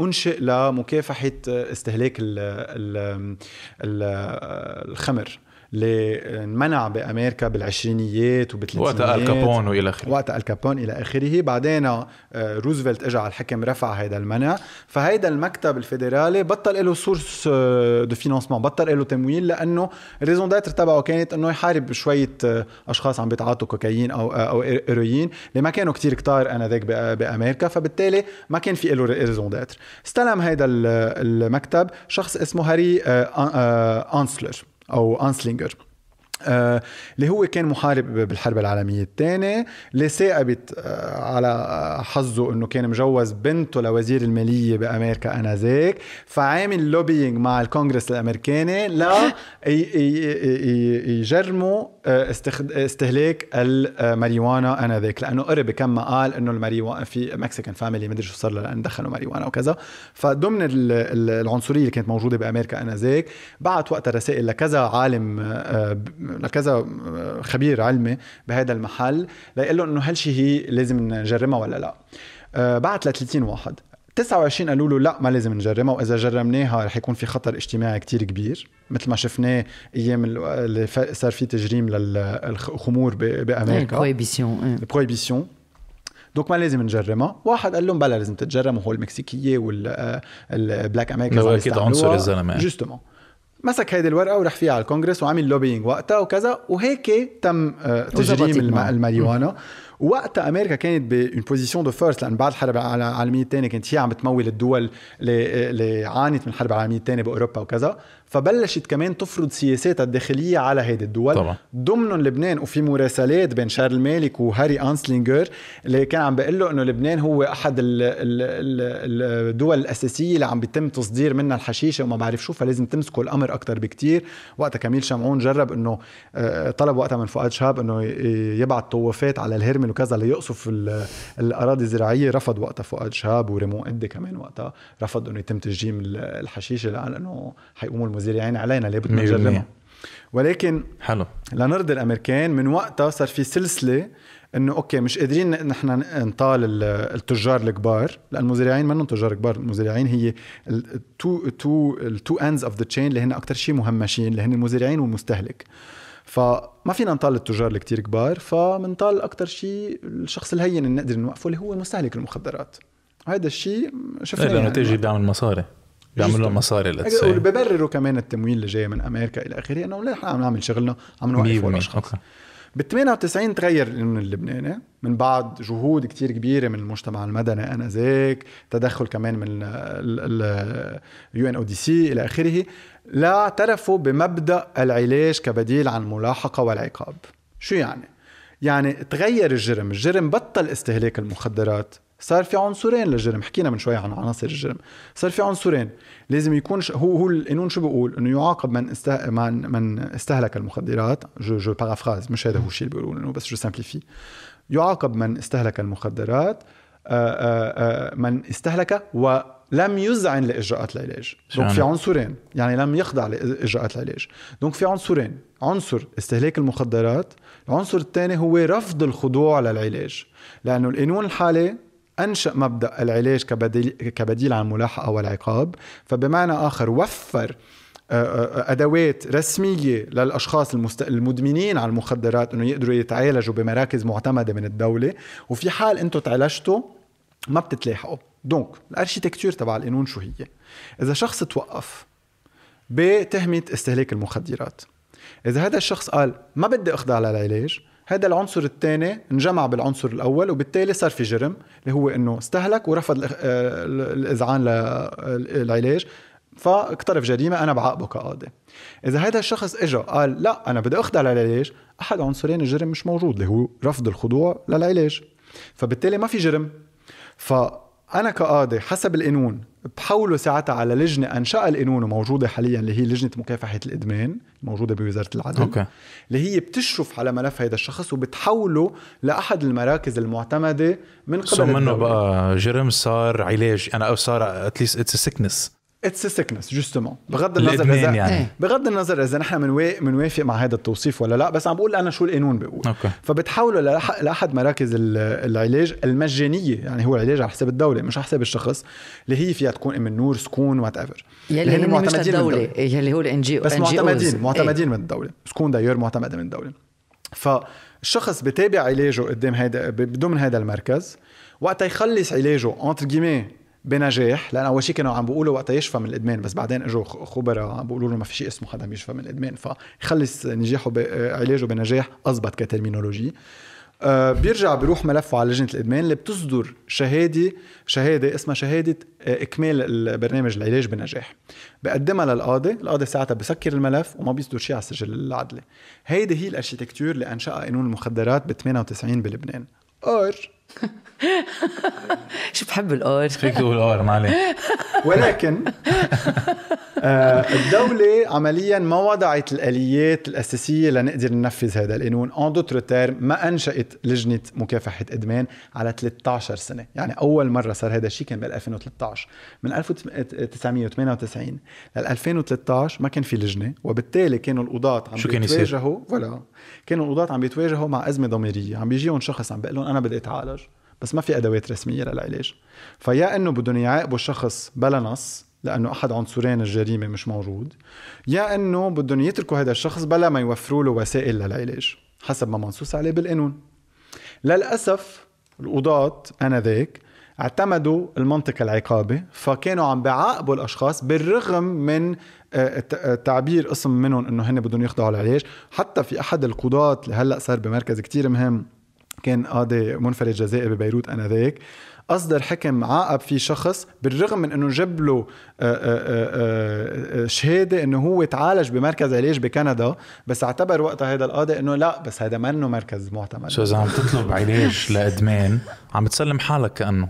Speaker 1: انشئ لمكافحه استهلاك ال الخمر اللي انمنع بامريكا بالعشرينيات وبالثلاثينيات وقتها الكابون والى اخره وقتها الكابون الى اخره بعدين آه، روزفلت اجى على الحكم رفع هذا المنع فهيدا المكتب الفيدرالي بطل له سورس دو فينانسمون بطل له تمويل لانه الريزون داتر تبعه كانت انه يحارب شويه آه، اشخاص عم بيتعاطوا كوكايين او آه، او ايروين اللي ما كانوا كتير كتار انذاك بامريكا فبالتالي ما كان في له ريزون داتر استلم هذا المكتب شخص اسمه هاري انسلر og Anslinger. آه، اللي هو كان محارب بالحرب العالمية الثانية اللي سائبت آه، على حظه انه كان مجوز بنته لوزير المالية بامريكا انذاك فعامل لوبينج مع الكونغرس الامريكاني لا يجرموا آه، استهلاك الماريجوانا انذاك لانه قرب كم ما قال انه الماريجوانا في مكسيكان فاميلي مدري شو صار لان دخلوا ماريجوانا وكذا فضمن العنصرية اللي كانت موجودة بامريكا انذاك بعت وقتها رسائل لكذا عالم لكذا آه، خبير علمي بهذا المحل ليقول له انه هالشي هي لازم نجرمها ولا لا آه، بعت ل 30 واحد 29 قالوا له لا ما لازم نجرمها واذا جرمناها رح يكون في خطر اجتماعي كتير كبير مثل ما شفناه ايام اللي صار في تجريم للخمور بامريكا البروهيبيسيون البروهيبيسيون دوك ما لازم نجرمها واحد قال لهم بلا لازم تتجرم وهو المكسيكيه والبلاك امريكا آه، اكيد عنصر الزلمه جوستومون مسك هيدي الورقه وراح فيها على الكونغرس وعمل لوبينج وقتها وكذا وهيك تم آه، تجريم الماريجوانا وقتها امريكا كانت بون بوزيسيون دو فيرست لان بعد الحرب العالميه الثانيه كانت هي عم تمول الدول آه، اللي عانت من الحرب العالميه الثانيه باوروبا وكذا فبلشت كمان تفرض سياساتها الداخليه على هيدي الدول طبعا. ضمن لبنان وفي مراسلات بين شارل مالك وهاري انسلينجر اللي كان عم بيقول له انه لبنان هو احد الـ الـ الـ الدول الاساسيه اللي عم بيتم تصدير منها الحشيشه وما بعرف شو فلازم تمسكوا الامر اكثر بكتير وقتها كميل شمعون جرب انه آه، طلب وقتها من فؤاد شهاب انه يبعث طوافات على الهرمل وكذا ليقصف الاراضي الزراعيه رفض وقتها فؤاد شهاب وريمون قدي كمان وقتها رفض انه يتم تسجيم الحشيشه لانه حيقوموا وزير يعين علينا اللي بدنا نجربها ولكن حلو لنرضي الامريكان من وقتها صار في سلسله انه اوكي مش قادرين نحن نطال التجار الكبار لان المزارعين منهم تجار كبار المزارعين هي التو تو التو اندز اوف ذا تشين اللي هن اكثر شيء مهمشين اللي هن المزارعين والمستهلك فما فينا نطال التجار الكتير كبار فمنطال اكثر شيء الشخص الهين اللي نقدر نوقفه اللي هو مستهلك المخدرات هذا الشيء شفناه لانه تيجي
Speaker 2: دعم المصاري بيعملوا لهم مصاري لتسي
Speaker 1: وببرروا كمان التمويل اللي جاي من امريكا الى اخره انه نحن عم نعمل شغلنا عم نوقف الاشخاص بال 98 تغير القانون اللبناني من بعد جهود كتير كبيره من المجتمع المدني انذاك تدخل كمان من اليو ان او دي سي الى اخره لا اعترفوا بمبدا العلاج كبديل عن الملاحقه والعقاب شو يعني يعني تغير الجرم الجرم بطل استهلاك المخدرات صار في عنصرين للجرم حكينا من شوي عن عناصر الجرم صار في عنصرين لازم يكون ش... هو هو القانون شو بيقول انه يعاقب من استه... من من استهلك المخدرات جو جو بارافراز مش هذا هو الشيء اللي بيقولوا انه بس جو سامبليفي يعاقب من استهلك المخدرات آآ آه، آآ آه، آه، من استهلك ولم يذعن لاجراءات العلاج دونك في يعني؟ عنصرين يعني لم يخضع لاجراءات العلاج دونك في عنصرين عنصر استهلاك المخدرات العنصر الثاني هو رفض الخضوع للعلاج لانه القانون الحالي انشا مبدا العلاج كبديل كبديل عن الملاحقه والعقاب فبمعنى اخر وفر آه، آه، آه، ادوات رسميه للاشخاص المست... المدمنين على المخدرات انه يقدروا يتعالجوا بمراكز معتمده من الدوله وفي حال انتم تعالجتوا ما بتتلاحقوا دونك الاركيتكتور تبع القانون شو هي اذا شخص توقف بتهمه استهلاك المخدرات اذا هذا الشخص قال ما بدي اخضع للعلاج هذا العنصر الثاني انجمع بالعنصر الاول وبالتالي صار في جرم اللي هو انه استهلك ورفض آه، الاذعان للعلاج فاقترف جريمه انا بعاقبه كقاضي اذا هذا الشخص اجى قال لا انا بدي اخضع للعلاج احد عنصرين الجرم مش موجود اللي هو رفض الخضوع للعلاج فبالتالي ما في جرم ف انا كقاضي حسب القانون بحوله ساعتها على لجنه انشأ القانون وموجوده حاليا اللي هي لجنه مكافحه الادمان الموجوده بوزاره العدل أوكي. اللي هي بتشرف على ملف هذا الشخص وبتحوله لاحد المراكز المعتمده من قبل سو منه
Speaker 2: بقى جرم صار علاج انا او صار اتليست اتس سكنس
Speaker 1: اتس سيكنس
Speaker 2: جوستومون بغض النظر اذا يعني. إيه.
Speaker 1: بغض النظر اذا نحن من وافق مع هذا التوصيف ولا لا بس عم بقول انا شو القانون بيقول أوكي. فبتحولوا لاحد مراكز العلاج المجانيه يعني هو علاج على حساب الدوله مش على حساب الشخص اللي هي فيها تكون من نور سكون وات ايفر يلي هن معتمدين الدولة. من الدوله
Speaker 3: يلي هو الان جي بس معتمدين ايه. معتمدين من
Speaker 1: الدوله سكون داير معتمده من الدوله فالشخص بتابع علاجه قدام هذا ضمن هذا المركز وقتها يخلص علاجه انتر جيمي بنجاح لان اول شيء كانوا عم بيقولوا وقتها يشفى من الادمان بس بعدين اجوا خبراء عم بيقولوا له ما في شيء اسمه حدا يشفى من الادمان فخلص نجاحه علاجه بنجاح اضبط كترمينولوجي آه، بيرجع بيروح ملفه على لجنه الادمان اللي بتصدر شهاده شهاده اسمها شهاده آه، اكمال البرنامج العلاج بنجاح بقدمها للقاضي القاضي ساعتها بسكر الملف وما بيصدر شيء على السجل العدلي هيدي هي الاركيتكتور اللي انشاها قانون المخدرات ب 98 بلبنان ار شو بحب الاور فيك تقول اور معلش ولكن آه، الدولة عمليا ما وضعت الآليات الأساسية لنقدر ننفذ هذا القانون اون دوتر تيرم ما أنشأت لجنة مكافحة إدمان على 13 سنة يعني أول مرة صار هذا الشيء كان بال 2013 من 1998 لل 2013 ما كان في لجنة وبالتالي كانوا القضاة عم شو كان يتواجهوا ولا كانوا القضاة عم بيتواجهوا مع أزمة ضميرية عم بيجيهم شخص عم بيقول لهم أنا بدي أتعالج بس ما في ادوات رسميه للعلاج فيا انه بدهم يعاقبوا شخص بلا نص لانه احد عنصرين الجريمه مش موجود يا انه بدهم يتركوا هذا الشخص بلا ما يوفروا له وسائل للعلاج حسب ما منصوص عليه بالقانون للاسف القضاة انذاك اعتمدوا المنطق العقابي فكانوا عم بعاقبوا الاشخاص بالرغم من آه، آه، تعبير قسم منهم انه هن بدهم يخضعوا العلاج حتى في احد القضاة اللي هلا صار بمركز كتير مهم كان قاضي منفرد جزائي ببيروت انذاك اصدر حكم عاقب فيه شخص بالرغم من انه جاب له آه، آه، آه، شهاده انه هو تعالج بمركز علاج بكندا بس اعتبر وقتها هذا القاضي انه لا بس هذا منه مركز معتمد
Speaker 2: شو اذا عم تطلب علاج لادمان عم تسلم حالك كانه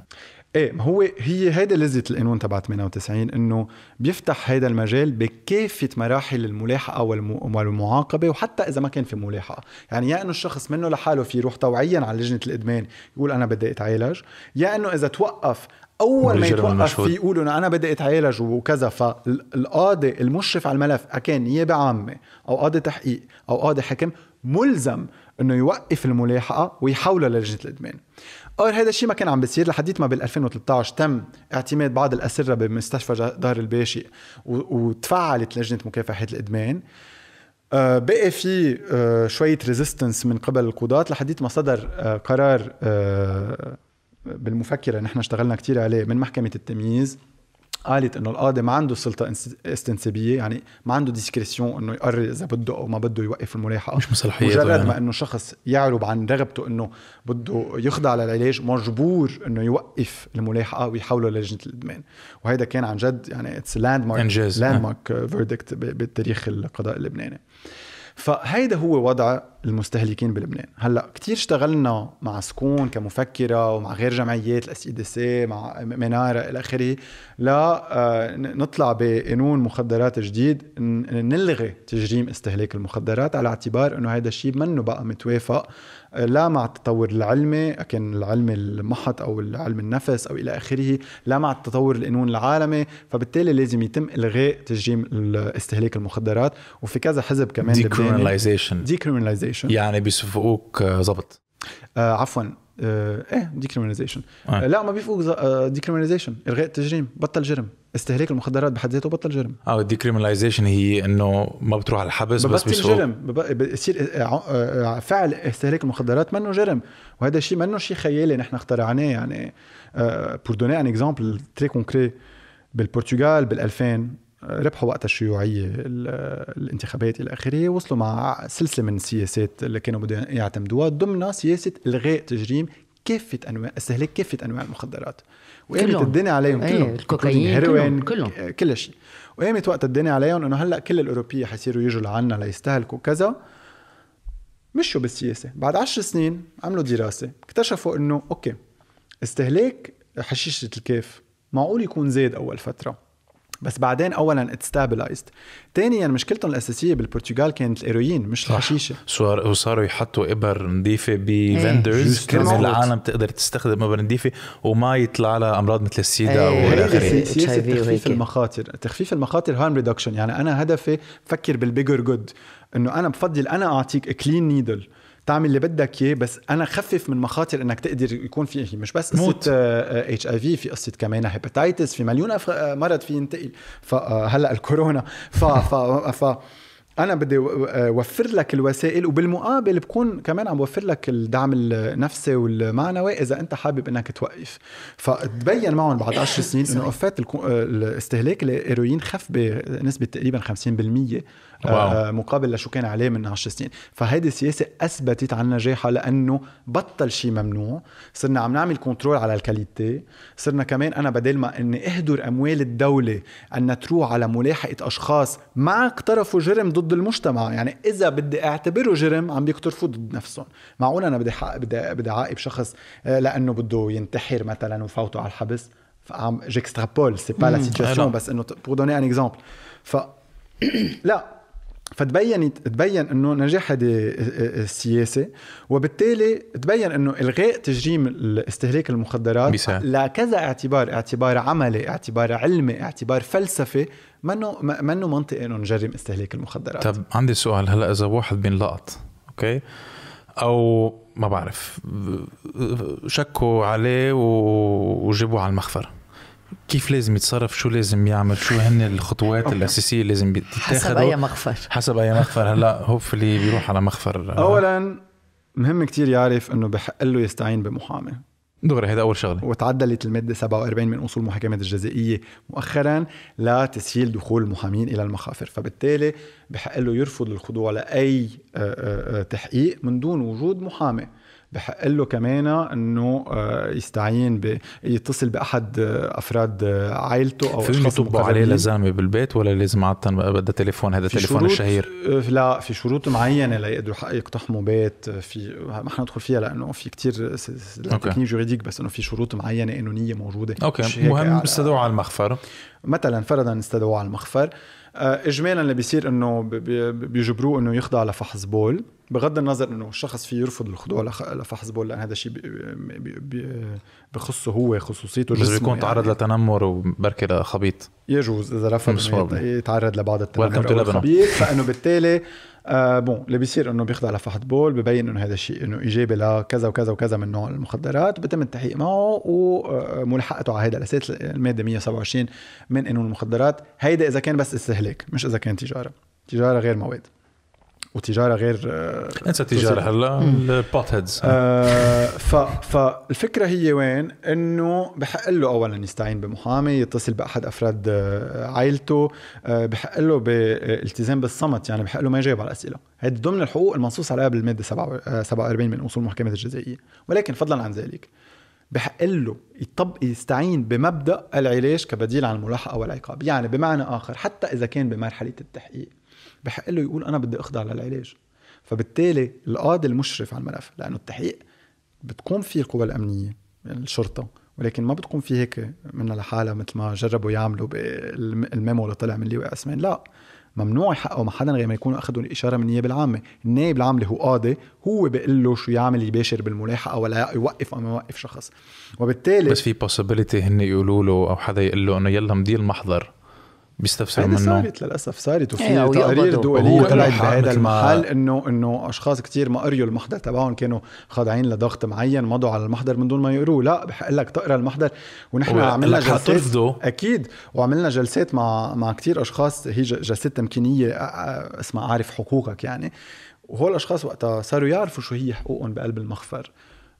Speaker 2: ايه ما هو هي هيدا لذة القانون تبع
Speaker 1: 98 انه بيفتح هيدا المجال بكافة مراحل الملاحقة والمعاقبة وحتى إذا ما كان في ملاحقة، يعني يا إنه الشخص منه لحاله في يروح طوعيا على لجنة الإدمان يقول أنا بدي أتعالج، يا إنه إذا توقف اول ما يتوقف في يقول انه انا بدي اتعالج وكذا فالقاضي المشرف على الملف اكان نيابه عامه او قاضي تحقيق او قاضي حكم ملزم انه يوقف الملاحقه ويحولها للجنه الادمان اور هذا الشيء ما كان عم بيصير لحديت ما بال 2013 تم اعتماد بعض الاسره بمستشفى دار الباشي وتفعلت لجنه مكافحه الادمان آه، بقي في آه، شويه ريزيستنس من قبل القضاة لحديت ما صدر آه، قرار بالمفكره نحن اشتغلنا كثير عليه من محكمه التمييز قالت انه القاضي ما عنده سلطه استنسابيه يعني ما عنده ديسكريسيون انه يقرر اذا بده او ما بده يوقف الملاحقه مش مصلحيته مجرد يعني. ما انه شخص يعرب عن رغبته انه بده يخضع للعلاج مجبور انه يوقف الملاحقه ويحوله للجنه الادمان وهيدا كان عن جد يعني اتس لاند مارك انجاز لاند مارك فيردكت بالتاريخ القضاء اللبناني فهيدا هو وضع المستهلكين بلبنان هلا كتير اشتغلنا مع سكون كمفكره ومع غير جمعيات الاس اي دي سي مع مناره الى اخره لنطلع آه، بقانون مخدرات جديد نلغي تجريم استهلاك المخدرات على اعتبار انه هيدا الشيء منه بقى متوافق لا مع التطور العلمي كان العلم المحط او علم النفس او الى اخره لا مع التطور القانون العالمي فبالتالي لازم يتم الغاء تجريم استهلاك المخدرات وفي كذا حزب كمان ديكريمناليزيشن
Speaker 2: ديكريمناليزيشن يعني بيصفقوك ظبط آه،, آه
Speaker 1: عفوا آه ايه ديكريمناليزيشن آه. لا ما بيفوق ديكريمناليزيشن آه، الغاء التجريم بطل جرم استهلاك المخدرات بحد ذاته بطل جرم
Speaker 2: اه الديكريمناليزيشن هي انه ما بتروح على الحبس بس بس جرم
Speaker 1: بصير آه، آه، فعل استهلاك المخدرات منه جرم وهذا الشيء منه شيء خيالي نحن اخترعناه يعني بور دوني ان اكزامبل تري كونكري بالبرتغال بال 2000 آه، ربحوا وقت الشيوعية الانتخابات إلى آخره وصلوا مع سلسلة من السياسات اللي كانوا بدهم يعتمدوها ضمن سياسة إلغاء تجريم كافة أنواع استهلاك كافة أنواع المخدرات وقامت الدنيا عليهم إيه، كلهم ايه الكوكايين الهيروين كلهم كل آه، شيء وقامت وقت الدنيا عليهم انه هلا كل الاوروبيه حيصيروا يجوا لعنا ليستهلكوا كذا مشوا بالسياسه بعد عشر سنين عملوا دراسه اكتشفوا انه اوكي استهلاك حشيشه الكيف معقول يكون زاد اول فتره بس بعدين اولا اتستابلايزد ثانيا مشكلتهم الاساسيه بالبرتغال كانت
Speaker 2: الايروين مش الحشيشه صار وصاروا يحطوا ابر نظيفه بفندرز إيه، كرمال العالم تقدر تستخدم ابر نظيفه وما يطلع لها امراض مثل السيدا إيه، والى اخره تخفيف
Speaker 1: المخاطر تخفيف المخاطر هارم ريدكشن يعني انا هدفي فكر بالبيجر جود انه انا بفضل انا اعطيك كلين نيدل تعمل اللي بدك اياه بس انا خفف من مخاطر انك تقدر يكون في مش بس موت اتش اي في في قصه كمان هيباتيتس في مليون آه، مرض في ينتقل فهلا آه، الكورونا ف ف, ف انا بدي اوفر آه، لك الوسائل وبالمقابل بكون كمان عم بوفر لك الدعم النفسي والمعنوي اذا انت حابب انك توقف فتبين معهم بعد 10 سنين انه اوفات الاستهلاك الهيروين خف بنسبه تقريبا 50% واو. آه، آه، مقابل لشو كان عليه من 10 سنين فهيدي السياسه اثبتت عن نجاحها لانه بطل شيء ممنوع صرنا عم نعمل كنترول على الكاليتي صرنا كمان انا بدل ما اني اهدر اموال الدوله ان تروح على ملاحقه اشخاص ما اقترفوا جرم ضد المجتمع يعني اذا بدي اعتبره جرم عم بيقترفوا ضد نفسهم معقول انا بدي بدي بدي عاقب شخص آه، لانه بده ينتحر مثلا وفوتوا على الحبس j'extrapole, جيكسترابول سي با لا situation, بس انه بور دوني ان exemple. ف لا فتبين تبين انه نجاح هذه السياسه وبالتالي تبين انه الغاء تجريم استهلاك المخدرات بيسا. لكذا اعتبار اعتبار عملي اعتبار علمي اعتبار فلسفي منه منه منطقي انه نجرم استهلاك المخدرات طب
Speaker 2: عندي سؤال هلا اذا واحد بينلقط اوكي او ما بعرف شكوا عليه وجيبوه على المخفر كيف لازم يتصرف شو لازم يعمل شو هن الخطوات الاساسيه اللي لازم تتاخذ حسب اي مخفر حسب اي مخفر هلا هوبفلي بيروح على مخفر
Speaker 1: اولا مهم كتير يعرف انه بحق له يستعين بمحامي دغري هذا اول شغله وتعدلت الماده 47 من اصول المحاكمه الجزائيه مؤخرا لتسهيل دخول المحامين الى المخافر فبالتالي بحق له يرفض الخضوع لاي آه، آه، آه، تحقيق من دون وجود محامي بحق له كمان انه آه، يستعين ب... يتصل باحد آه، افراد آه، عائلته او اشخاص يطبقوا عليه لزامه
Speaker 2: بالبيت ولا لازم عاده بدها تليفون هذا تليفون الشهير
Speaker 1: لا في شروط معينه ليقدروا يقتحموا بيت في ما حندخل فيها لانه في كثير تكنيك جوريديك بس انه في شروط معينه قانونيه موجوده اوكي مهم استدعوا على المخفر مثلا فرضا استدعوا على المخفر آه، اجمالا اللي بيصير انه بيجبروه انه يخضع لفحص بول بغض النظر انه الشخص فيه يرفض الخضوع لفحص بول لان هذا الشيء بخصه هو خصوصيته بس بيكون يعني. تعرض
Speaker 2: لتنمر وبركي لخبيط يجوز اذا رفض يتعرض لبعض التنمر والخبيط
Speaker 1: فانه بالتالي آه بون اللي بيصير انه بيخضع لفحص بول ببين انه هذا الشيء انه ايجابي لكذا وكذا وكذا من نوع المخدرات بتم التحقيق معه وملحقته آه، على هذا الاساس الماده 127 من قانون المخدرات هيدا اذا كان بس استهلاك مش اذا كان تجاره تجاره غير مواد وتجاره غير آه، انسى التجاره هلا البوت هيدز آه، فالفكره هي وين انه بحق له اولا يستعين بمحامي يتصل باحد افراد آه، عائلته بحق له بالتزام بالصمت يعني بحق له ما يجاوب على الاسئله هذه ضمن الحقوق المنصوص عليها بالماده 47 من اصول المحكمه الجزائيه ولكن فضلا عن ذلك بحق له يطبق يستعين بمبدا العلاج كبديل عن الملاحقه والعقاب يعني بمعنى اخر حتى اذا كان بمرحله التحقيق بحق له يقول انا بدي اخضع للعلاج فبالتالي القاضي المشرف على الملف لانه التحقيق بتقوم فيه القوى الامنيه الشرطه ولكن ما بتقوم فيه هيك منها لحالها مثل ما جربوا يعملوا بالميمو اللي طلع من لواء اسمين لا ممنوع يحققوا مع حدا غير ما يكونوا اخذوا الاشاره من النيابه العامه، النائب العام اللي هو قاضي هو بيقول له شو يعمل يباشر بالملاحقه ولا يوقف او ما يوقف شخص،
Speaker 2: وبالتالي بس في possibility هن يقولوا له او حدا يقول له انه يلا مدير المحضر بيستفسروا منه صارت
Speaker 1: للاسف صارت وفي إيه، تقارير دوليه طلعت بهذا المحل انه انه اشخاص كثير ما قريوا المحضر تبعهم كانوا خاضعين لضغط معين مضوا على المحضر من دون ما يقروه لا بحق لك تقرا المحضر ونحن عملنا جلسات اكيد وعملنا جلسات مع مع كثير اشخاص هي جلسات تمكينيه اسمها اعرف حقوقك يعني وهول الاشخاص وقتها صاروا يعرفوا شو هي حقوقهم بقلب المخفر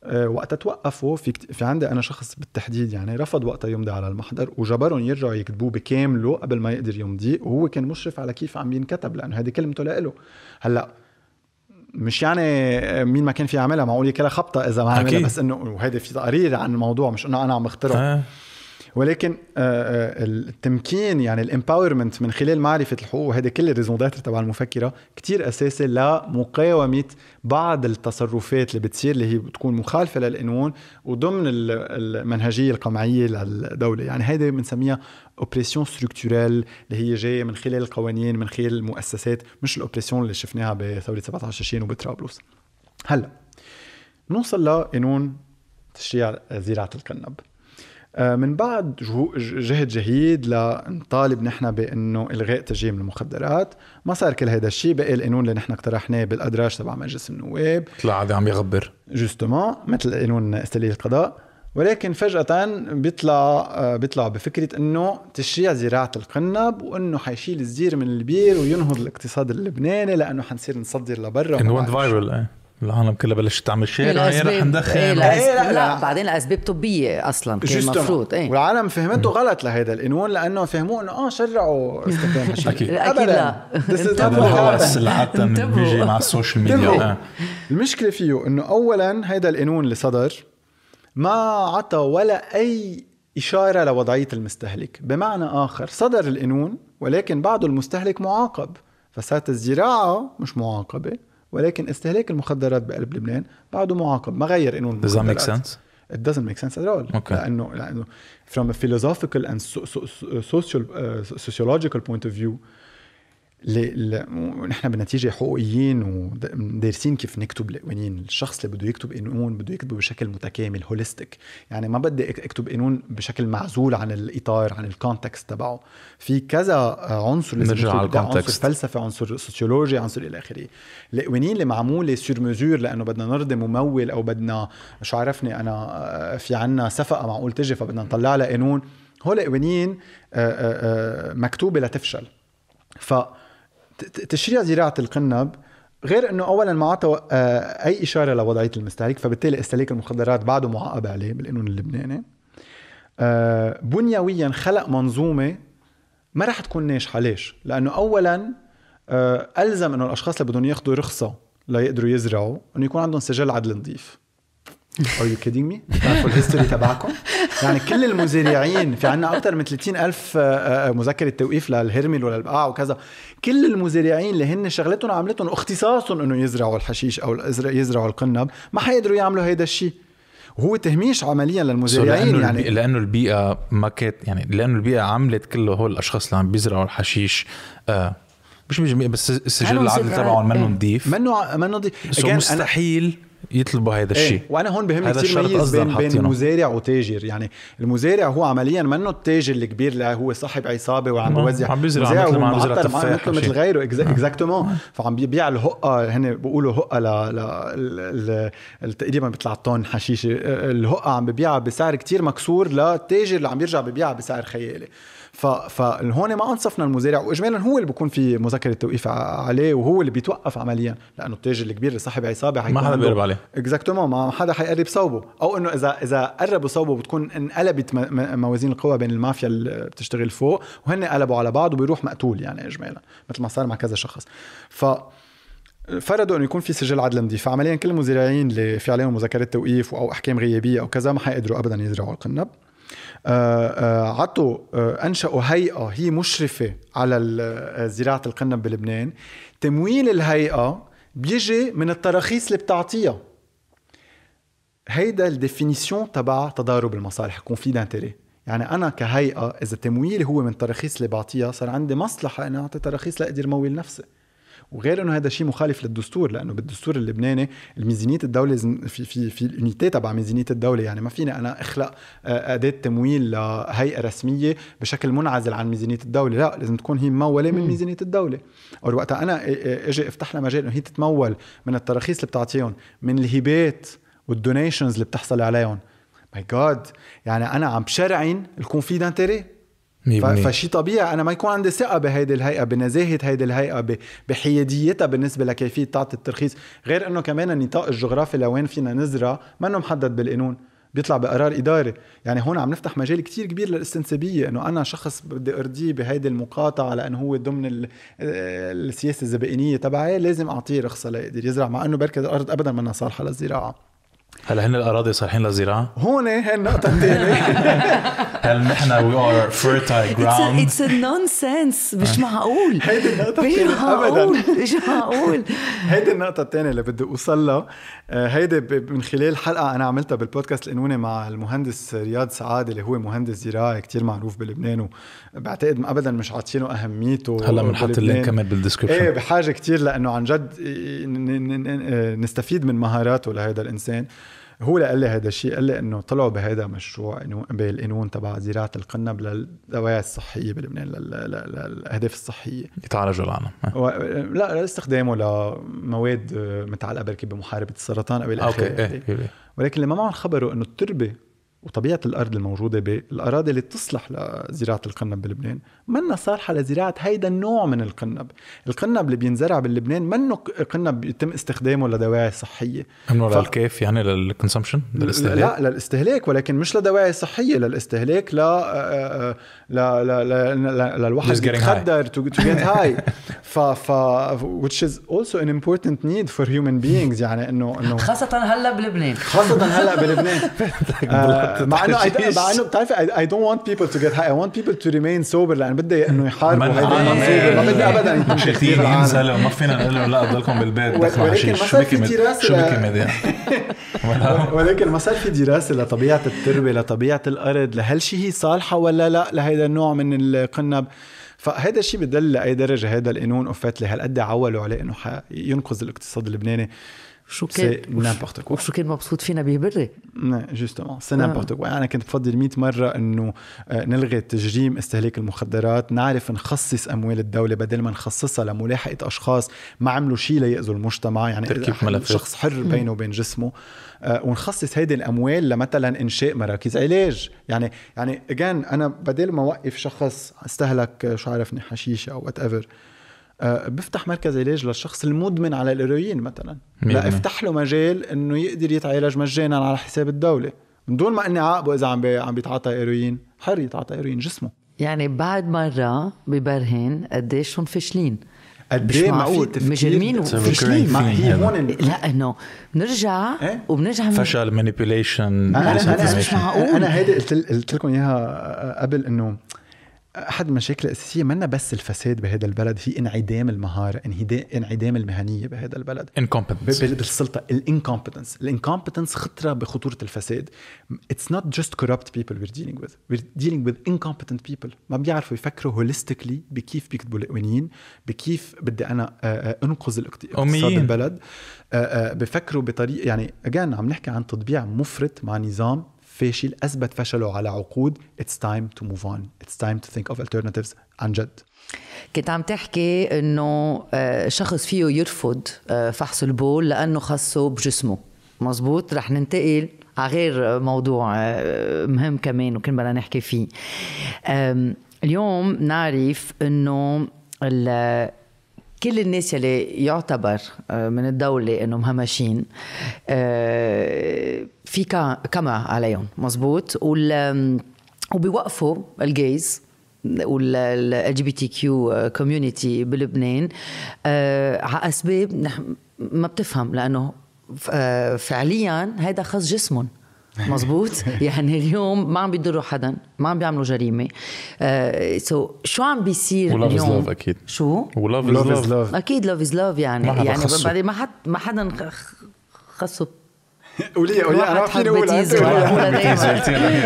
Speaker 1: آه، وقت توقفوا في كت... في عندي انا شخص بالتحديد يعني رفض وقتها يمضي على المحضر وجبرهم يرجعوا يكتبوه بكامله قبل ما يقدر يمضي وهو كان مشرف على كيف عم ينكتب لانه هذه كلمته لإله هلا مش يعني آه، مين ما كان في يعملها معقول كلا خبطه اذا ما عملها بس انه وهذا في تقرير عن الموضوع مش انه انا عم اخترعه آه. ولكن آه، آه، التمكين يعني الامباورمنت من خلال معرفه الحقوق وهذا كل الريزونداتر تبع المفكره كتير اساسي لمقاومه بعض التصرفات اللي بتصير اللي هي بتكون مخالفه للقانون وضمن المنهجيه القمعيه للدوله يعني هيدي بنسميها اوبريسيون ستركتورال اللي هي جايه من خلال القوانين من خلال المؤسسات مش الاوبريسيون اللي شفناها بثوره 17 تشرين وبطرابلس هلا نوصل لقانون تشريع زراعه القنب آه، من بعد جهد جهيد لنطالب نحن بانه الغاء تجريم المخدرات، ما صار كل هذا الشيء بقي القانون اللي نحن اقترحناه بالادراج تبع مجلس النواب طلع هذا عم يغبر جوستومون مثل قانون استليل القضاء ولكن فجأة بيطلع آه، بيطلعوا بفكرة انه تشريع زراعة القنب وانه حيشيل الزير من البير وينهض الاقتصاد اللبناني لانه حنصير نصدر لبرا انه إيه.
Speaker 2: فايرل العالم كلها بلشت تعمل شير
Speaker 1: يا رح ندخن إيه لا, لا,
Speaker 3: بعدين لاسباب طبيه اصلا كان المفروض ايه
Speaker 1: والعالم فهمته غلط لهيدا القانون لانه فهموه انه اه شرعوا استخدام اكيد اكيد لا هذا الهوس اللي حتى بيجي مع السوشيال ميديا آه. المشكله فيه انه اولا هيدا القانون اللي صدر ما عطى ولا اي اشاره لوضعيه المستهلك بمعنى اخر صدر القانون ولكن بعده المستهلك معاقب فصارت الزراعه مش معاقبه ولكن استهلاك المخدرات بقلب لبنان بعده معاقب ما غير انه Does that make sense? It doesn't make sense at all. Okay. لانه لانه from a philosophical and sociological point of view uh, نحن بالنتيجه حقوقيين ودارسين كيف نكتب القوانين، الشخص اللي بده يكتب قانون بده يكتبه بشكل متكامل هوليستيك، يعني ما بدي اكتب قانون بشكل معزول عن الاطار عن الكونتكست تبعه، في كذا عنصر لازم على عنصر فلسفه، عنصر سوسيولوجي، عنصر الى اخره، القوانين اللي معموله سور مزور لانه بدنا نرضي ممول او بدنا شو عرفني انا آه، في عنا صفقه معقول تجي فبدنا نطلع لها قانون، هول قوانين آه، آه، مكتوبه لتفشل. ف تشريع زراعه القنب غير انه اولا ما اعطى آه، اي اشاره لوضعيه المستهلك فبالتالي استهلاك المخدرات بعده معقب عليه بالقانون اللبناني آه، بنيويا خلق منظومه ما راح تكون ناجحه ليش؟ لانه اولا آه، الزم انه الاشخاص اللي بدهم ياخذوا رخصه ليقدروا يزرعوا انه يكون عندهم سجل عدل نظيف Are you kidding me؟ بتعرفوا الهيستوري تبعكم؟ يعني كل المزارعين في عنا اكثر من 30 الف آه، آه، آه، مذكره توقيف للهرمل وللبقاع وكذا كل المزارعين اللي هن شغلتهم عملتهم واختصاصهم انه يزرعوا الحشيش او يزرعوا القنب ما حيقدروا يعملوا هيدا الشيء وهو تهميش عمليا للمزارعين لأنه يعني البيئة لانه يعني
Speaker 2: لانه البييه ما كانت يعني لانه البيئه عملت كل هول الاشخاص اللي عم بيزرعوا الحشيش آه مش مش بس السجل العدل تبعهم إيه. منه نظيف منه منه نظيف مستحيل أنا يطلبوا هذا إيه، الشيء ايه وانا هون بهمني كثير ميز بين بين
Speaker 1: مزارع وتاجر يعني المزارع هو عمليا منه التاجر الكبير اللي هو صاحب عصابه وعم نعم، يوزع عم بيزرع مثل ما عم بيزرع تفاح مثل مثل غيره اكزاكتومون نعم. نعم. فعم بيبيع الهقه هن بيقولوا هقه ل تقريبا بيطلع طن حشيشه أه، الهقه عم ببيعها بسعر كثير مكسور للتاجر اللي عم يرجع ببيعها بسعر خيالي فهون ما انصفنا المزارع واجمالا هو اللي بيكون في مذكره توقيف عليه وهو اللي بيتوقف عمليا لانه التاجر الكبير اللي صاحب عصابه ما حدا بيقرب عليه اكزاكتومون ما حدا حيقرب صوبه او انه اذا اذا قربوا صوبه بتكون انقلبت موازين القوى بين المافيا اللي بتشتغل فوق وهن قلبوا على بعض وبيروح مقتول يعني اجمالا مثل ما صار مع كذا شخص ف فرضوا انه يكون في سجل عدل نظيف فعمليا كل المزارعين اللي في عليهم مذكرات توقيف او احكام غيابيه او كذا ما حيقدروا ابدا يزرعوا القنب آه، آه، عطوا آه، انشأوا هيئه هي مشرفه على زراعه القنب بلبنان تمويل الهيئه بيجي من التراخيص اللي بتعطيها هيدا الديفينيسيون تبع تضارب المصالح كونفلي دانتيري يعني انا كهيئه اذا تمويلي هو من التراخيص اللي بعطيها صار عندي مصلحه اني اعطي تراخيص لاقدر مول نفسي وغير انه هذا شيء مخالف للدستور لانه بالدستور اللبناني ميزانيه الدوله في في في اليونيتي تبع ميزانيه الدوله يعني ما فيني انا اخلق آه، اداه تمويل لهيئه رسميه بشكل منعزل عن ميزانيه الدوله لا لازم تكون هي مموله من ميزانيه الدوله او وقتها انا آه، آه، اجي افتح لها مجال انه هي تتمول من التراخيص اللي بتعطيهم من الهبات والدونيشنز اللي بتحصل عليهم ماي جاد يعني انا عم بشرعن الكونفيدانتري فشي طبيعي انا ما يكون عندي ثقه بهيدي الهيئه بنزاهه هيدي الهيئه بحياديتها بالنسبه لكيفيه تعطي الترخيص غير انه كمان النطاق الجغرافي لوين فينا نزرع منه محدد بالقانون بيطلع بقرار اداري يعني هون عم نفتح مجال كتير كبير للاستنسابيه انه انا شخص بدي ارضيه بهيدي المقاطعه لانه هو ضمن السياسه الزبائنيه تبعي لازم اعطيه رخصه ليقدر يزرع مع انه بركة الارض ابدا ما صالحه للزراعه
Speaker 2: هلا هن الاراضي صالحين للزراعه؟
Speaker 3: هون هي النقطة الثانية
Speaker 2: هل نحن وي ار فيرتايل جراوند؟
Speaker 3: اتس سنس مش آه. معقول هيدي النقطة الثانية ابدا مش معقول
Speaker 1: هيدي النقطة الثانية اللي بدي اوصل لها آه، هيدي من خلال حلقه انا عملتها بالبودكاست القانوني مع المهندس رياض سعاد اللي هو مهندس زراعي كتير معروف بلبنان وبعتقد ابدا مش عاطينه اهميته هلا بنحط اللينك كمان
Speaker 2: بالدسكربشن ايه
Speaker 1: بحاجه كتير لانه عن جد نستفيد من مهاراته لهذا الانسان هو اللي قال لي هذا الشيء قال لي انه طلعوا بهذا مشروع انه بالقانون تبع زراعه القنب للدواعي الصحيه بلبنان للاهداف
Speaker 2: الصحيه يتعالجوا العالم
Speaker 1: و... لا لاستخدامه لمواد متعلقه بركي بمحاربه السرطان او الى إيه. إيه. ولكن اللي ما معهم خبروا انه التربه وطبيعه الارض الموجوده بالاراضي اللي تصلح لزراعه القنب بلبنان منا صالحة لزراعة هيدا النوع من القنب القنب اللي بينزرع باللبنان منه قنب بيتم استخدامه لدواعي صحية
Speaker 2: انه ف... للكيف يعني للكونسومشن للاستهلاك لا
Speaker 1: للاستهلاك ولكن مش لدواعي صحية للاستهلاك ل آه، آه، آه، لا لا, لا للواحد يتخدر to, to get high ف ف which is also an important need for human beings يعني انه انه
Speaker 3: خاصة هلا بلبنان
Speaker 1: خاصة هلا بلبنان
Speaker 2: مع انه مع انه
Speaker 1: بتعرفي I don't want people to get high I want people to remain sober لأن بدي انه يحاربوا ما بدي ابدا شي 80 سنه ما فينا نقول له لا ضلكم بالبيت دخلوا على شيء شو شو بكي مديح يعني؟ ولكن ما صار في دراسه لطبيعه التربه لطبيعه الارض لهل شي هي صالحه ولا لا لهيدا النوع من القنب فهذا الشيء بدل لاي درجه هذا القانون اوفيت لهالقد هالقد عولوا عليه انه ينقذ الاقتصاد اللبناني سي نيمبورت كوا شو كان مبسوط فينا به بري جوستومون سي نيمبورت كوا انا كنت بفضل 100 مره انه آه، نلغي تجريم استهلاك المخدرات نعرف نخصص اموال الدوله بدل ما نخصصها لملاحقه اشخاص ما عملوا شيء ليأذوا المجتمع يعني تركيب ملفات شخص حر بينه وبين جسمه آه، ونخصص هيدي الاموال لمثلا انشاء مراكز علاج يعني يعني اجان انا بدل ما اوقف شخص استهلك آه، شو عرفني حشيشه او وات ايفر آه، بفتح مركز علاج للشخص المدمن على الايروين مثلا لا افتح له مجال انه يقدر يتعالج مجانا على حساب الدوله من دون ما اني عاقبه اذا عم عم بيتعاطى ايروين حر يتعاطى ايروين جسمه
Speaker 3: يعني بعد مره ببرهن قديش هم فاشلين قد ايه معقول مجرمين وفاشلين ما هي هون لا انه بنرجع إيه؟ وبنرجع فشل
Speaker 2: مانيبيوليشن انا
Speaker 3: انا
Speaker 1: مش معقول انا هيدي قلت لكم اياها قبل انه احد المشاكل الاساسيه منا بس الفساد بهذا البلد في انعدام المهاره انعدام المهنيه بهذا البلد
Speaker 2: انكومبتنس
Speaker 1: بالسلطه الانكومبتنس الانكومبتنس خطره بخطوره الفساد اتس نوت جاست كوربت بيبل وير ديلينج وذ وير ديلينج وذ انكومبتنت بيبل ما بيعرفوا يفكروا هوليستيكلي بكيف بيكتبوا القوانين بكيف بدي انا انقذ الاقتصاد البلد بفكروا بطريقه يعني اجان عم نحكي عن تطبيع مفرط مع نظام فاشل اثبت فشله على عقود اتس تايم تو موف اون اتس تايم تو ثينك اوف alternatives
Speaker 3: عن جد كنت عم تحكي انه آه، شخص فيه يرفض آه، فحص البول لانه خصه بجسمه مزبوط رح ننتقل على غير موضوع آه، مهم كمان وكنا بدنا نحكي فيه اليوم نعرف انه كل الناس يلي يعتبر آه، من الدولة انه مهمشين آه، في كما عليهم مزبوط وال وبيوقفوا الجيز والال جي بي تي كيو كوميونيتي بلبنان آه، على اسباب ما بتفهم لانه فعليا هيدا خص جسمهم مزبوط يعني اليوم ما عم بيضروا حدا ما عم بيعملوا جريمه سو آه، uh, so, شو عم بيصير ولاف اليوم لاف
Speaker 2: اكيد شو ولاف از لاف
Speaker 3: اكيد لاف از لاف يعني ما يعني بعدين ما حد ما حدا خصه
Speaker 1: وليا وليا انا في الاولى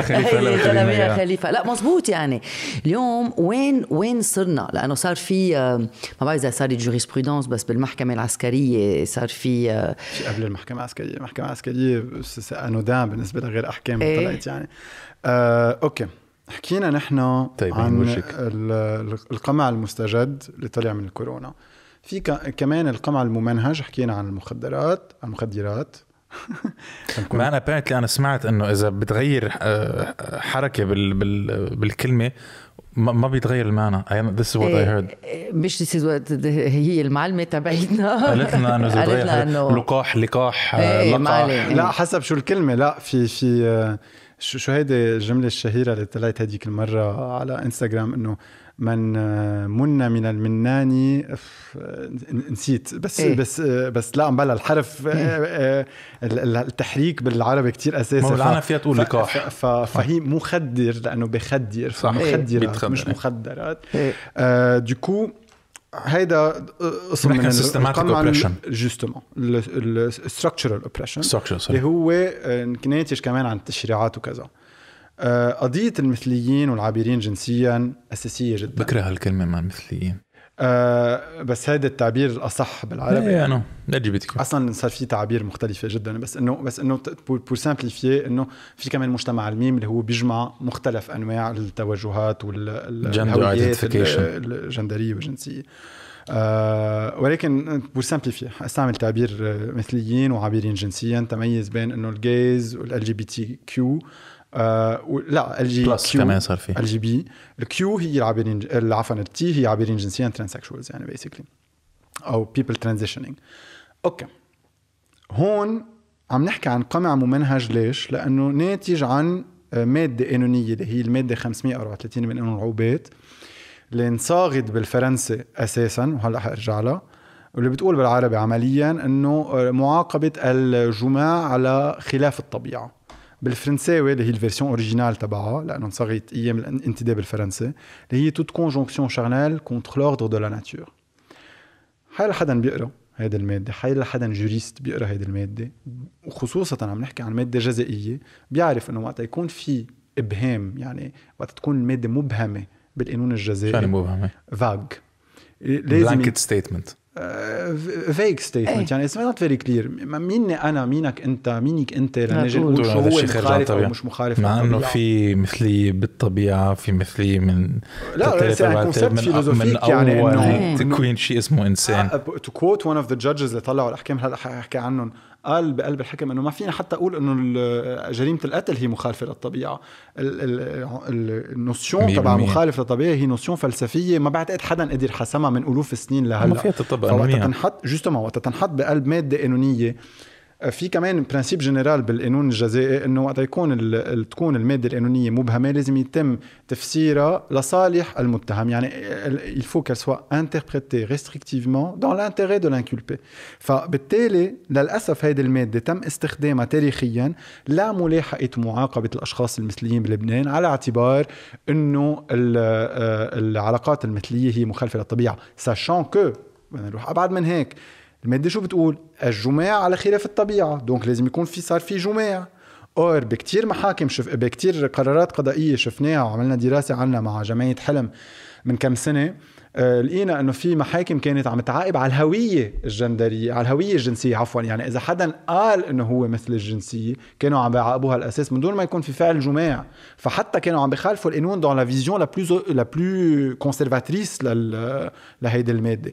Speaker 1: خليفه
Speaker 3: خليفه لا مزبوط يعني اليوم وين وين صرنا لانه صار في آه، ما بعرف اذا صارت جوريسبرودونس بس بالمحكمه العسكريه صار في آه،
Speaker 1: قبل المحكمه العسكريه المحكمه العسكريه انودان بالنسبه لغير احكام إيه. طلعت يعني آه اوكي حكينا نحن طيب عن القمع المستجد اللي طلع من الكورونا في كمان القمع الممنهج حكينا عن المخدرات المخدرات
Speaker 2: ما انا ابيرنتلي انا سمعت انه اذا بتغير آه، حركه بال بال بالكلمه ما بيتغير المعنى ذس از وات اي هيرد
Speaker 3: مش ذس از وات هي المعلمة تبعتنا قالت لنا انه اذا بتغير
Speaker 2: لقاح لقاح آه، إيه، لقاح لا حسب شو الكلمة لا في في
Speaker 1: آه، شو هيدي الجملة الشهيرة اللي طلعت هذيك المرة على انستغرام انه من منا آه، من المناني نسيت بس إيه؟ بس آه، بس لا بلا الحرف آه، إيه؟ التحريك بالعربي كتير اساسي ما العالم فيها تقول لقاح فهي مخدر لانه بخدر مخدر إيه؟ مش إيه. مخدرات إيه؟ آه دوكو هيدا قسم من القمع اوبريشن جوستومون الستراكشرال اوبريشن اللي هو ناتج كمان عن التشريعات وكذا آه، قضية المثليين والعابرين جنسيا أساسية جدا بكره
Speaker 2: هالكلمة مع المثليين
Speaker 1: آه بس هذا التعبير الأصح بالعربي ايه انا ال بي تي اصلا صار في تعابير مختلفة جدا بس انه بس انه بور سامبليفيي انه في كمان مجتمع الميم اللي هو بيجمع مختلف انواع التوجهات والهويات الجندرية والجنسية آه ولكن بور سامبليفيي استعمل تعبير آه، مثليين وعابرين جنسيا تميز بين انه الجيز والال جي بي تي كيو آه، لا ال جي بلس كمان صار في ال جي بي الكيو هي العابرين عفوا التي هي عابرين جنسيا ترانسكشوالز يعني بيسكلي او بيبل ترانزيشنينج اوكي هون عم نحكي عن قمع ممنهج ليش؟ لانه ناتج عن آه، ماده قانونيه اللي هي الماده 534 من قانون العقوبات اللي انصاغت بالفرنسي اساسا وهلا حارجع لها واللي بتقول بالعربي عمليا انه آه، معاقبه الجماع على خلاف الطبيعه بالفرنساوي اللي هي الفيرسيون اوريجينال تبعها لانه صغيت ايام الانتداب الفرنسي اللي هي توت كونجونكسيون شغنال كونتر لوردر دو لا ناتور حال حدا بيقرا هيدي المادة حيلا حدا جوريست بيقرا هيدي المادة وخصوصا عم نحكي عن مادة جزائية بيعرف انه وقت يكون في ابهام يعني وقت تكون المادة مبهمة بالقانون الجزائي شو يعني مبهمة؟ فاج
Speaker 2: إيه، لازم بلانكت ستيتمنت
Speaker 1: فيك ستيتمنت يعني اتس نوت فيري كلير ميني انا مينك انت مينك انت لنجي نقول شو هو مخالف او مش مخالف مع انه في
Speaker 2: مثليه بالطبيعه في مثليه من لا بس كونسبت فيلوزوفيك يعني انه تكوين شيء اسمه انسان
Speaker 1: تو كوت ون اوف ذا جادجز اللي طلعوا الاحكام هلا حكي عنهم قال بقلب الحكم انه ما فينا حتى اقول انه جريمه القتل هي مخالفه للطبيعه النوسيون تبع مخالفه للطبيعه هي نوسيون فلسفيه ما بعتقد حدا قدر حسمها من الوف السنين لهلا ما فيها تطبق وقت تنحط جوستومون وقت تنحط بقلب ماده قانونيه في كمان برانسيب جنرال بالقانون الجزائي انه وقت يكون تكون الماده القانونيه مبهمه لازم يتم تفسيرها لصالح المتهم يعني il faut qu'elle soit interprétée restrictivement dans l'intérêt de l'inculpé فبالتالي للاسف هيدي الماده تم استخدامها تاريخيا لملاحقه معاقبه الاشخاص المثليين بلبنان على اعتبار انه آه، العلاقات المثليه هي مخالفه للطبيعه ساشون كو بدنا نروح ابعد من هيك الماده شو بتقول الجماع على خلاف الطبيعه دونك لازم يكون في صار في جماع اور بكتير محاكم شف بكتير قرارات قضائيه شفناها وعملنا دراسه عنها مع جمعيه حلم من كم سنه آه لقينا انه في محاكم كانت عم تعاقب على الهويه الجندريه على الهويه الجنسيه عفوا يعني اذا حدا قال انه هو مثل الجنسيه كانوا عم بيعاقبوها على الاساس من دون ما يكون في فعل جماع فحتى كانوا عم بخالفوا القانون دون لا فيزيون لا بلو لا بلو كونسيرفاتريس لهيدي الماده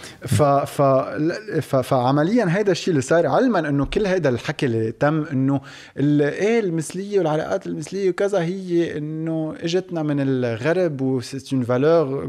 Speaker 1: ف ف ف فعمليا هيدا الشيء اللي صار علما انه كل هيدا الحكي اللي تم انه ايه المثليه والعلاقات المثليه وكذا هي انه اجتنا من الغرب وسيت اون فالور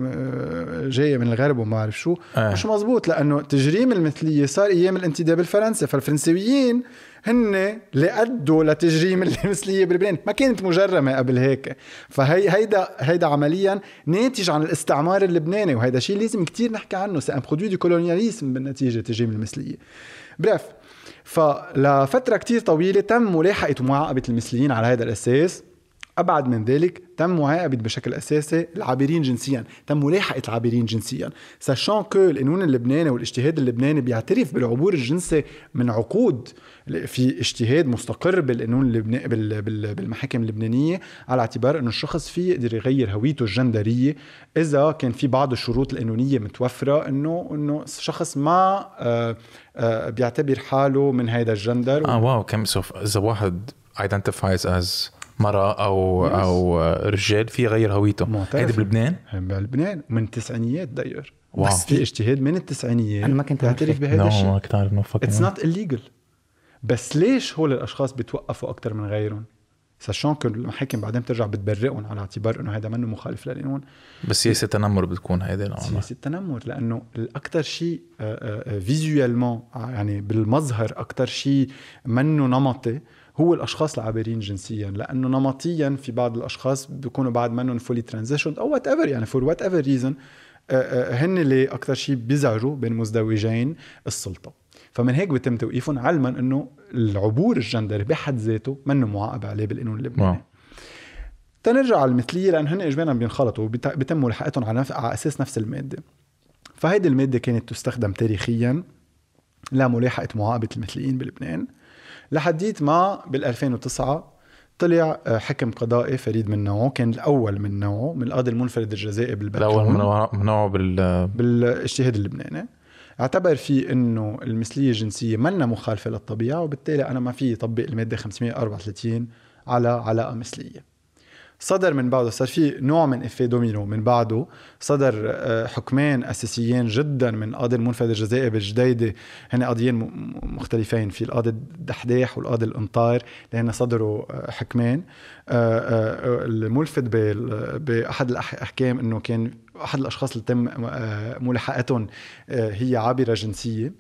Speaker 1: جايه من الغرب وما بعرف شو آه. مش مزبوط لانه تجريم المثليه صار ايام الانتداب الفرنسي فالفرنسيين هن اللي أدوا لتجريم المثلية بلبنان ما كانت مجرمة قبل هيك فهي هيدا هيدا عمليا ناتج عن الاستعمار اللبناني وهيدا شيء لازم كتير نحكي عنه سي ان برودوي دي كولونياليزم بالنتيجة تجريم المثلية بريف فلفترة كتير طويلة تم ملاحقة ومعاقبة المثليين على هذا الأساس ابعد من ذلك تم معاقبه بشكل اساسي العابرين جنسيا تم ملاحقه العابرين جنسيا ساشون كو القانون اللبناني والاجتهاد اللبناني بيعترف بالعبور الجنسي من عقود في اجتهاد مستقر بالقانون اللبناني بالمحاكم اللبنانيه على اعتبار انه الشخص في يقدر يغير هويته الجندريه اذا كان في بعض الشروط القانونيه متوفره انه انه الشخص ما آه، آه، بيعتبر حاله من هذا
Speaker 2: الجندر اه واو كم سوف اذا واحد ايدنتيفايز از مرأة أو yes. أو رجال في يغير هويته هيدي بلبنان؟
Speaker 1: بلبنان من التسعينيات داير واو في اجتهاد من التسعينيات انا ما كنت اعترف بهذا الشيء ما كنت عارف اتس نوت إليجل بس ليش هول الاشخاص بتوقفوا اكثر من غيرهم ساشون كل المحاكم بعدين بترجع بتبرئهم على اعتبار انه هذا منه مخالف للقانون
Speaker 2: بس سياسه تنمر بتكون هيدي سياسه
Speaker 1: تنمر لانه الاكثر شيء فيزيوالمون يعني بالمظهر اكثر شيء منه نمطي هو الاشخاص العابرين جنسيا لانه نمطيا في بعض الاشخاص بيكونوا بعد منهم فولي ترانزيشن او وات ايفر يعني فور وات ايفر ريزن هن اللي اكثر شيء بيزعجوا بين مزدوجين السلطه فمن هيك بيتم توقيفهم علما انه العبور الجندري بحد ذاته منه معاقب عليه بالقانون اللبناني تنرجع على المثليه لان هن اجمالا بينخلطوا بيتم ملاحقتهم على, نف... على اساس نفس الماده فهيدي الماده كانت تستخدم تاريخيا لملاحقه معاقبه المثليين بلبنان لحديت ما بال 2009 طلع آه، حكم قضائي فريد من نوعه كان الاول من نوعه من القاضي المنفرد الجزائي بالبلد الاول من
Speaker 2: نوعه بال
Speaker 1: بالاجتهاد اللبناني اعتبر في انه المثليه الجنسيه منا مخالفه للطبيعه وبالتالي انا ما في طبق الماده 534 على علاقه مثليه صدر من بعده صار في نوع من افيه دومينو من بعده صدر آه، حكمين اساسيين جدا من قاضي المنفذ الجزائي بالجديده هن قاضيين مختلفين في القاضي الدحداح والقاضي الامطار لان صدروا آه، حكمين آه، الملفت باحد الاحكام انه كان احد الاشخاص اللي تم آه، ملاحقتهم آه، هي عابره جنسيه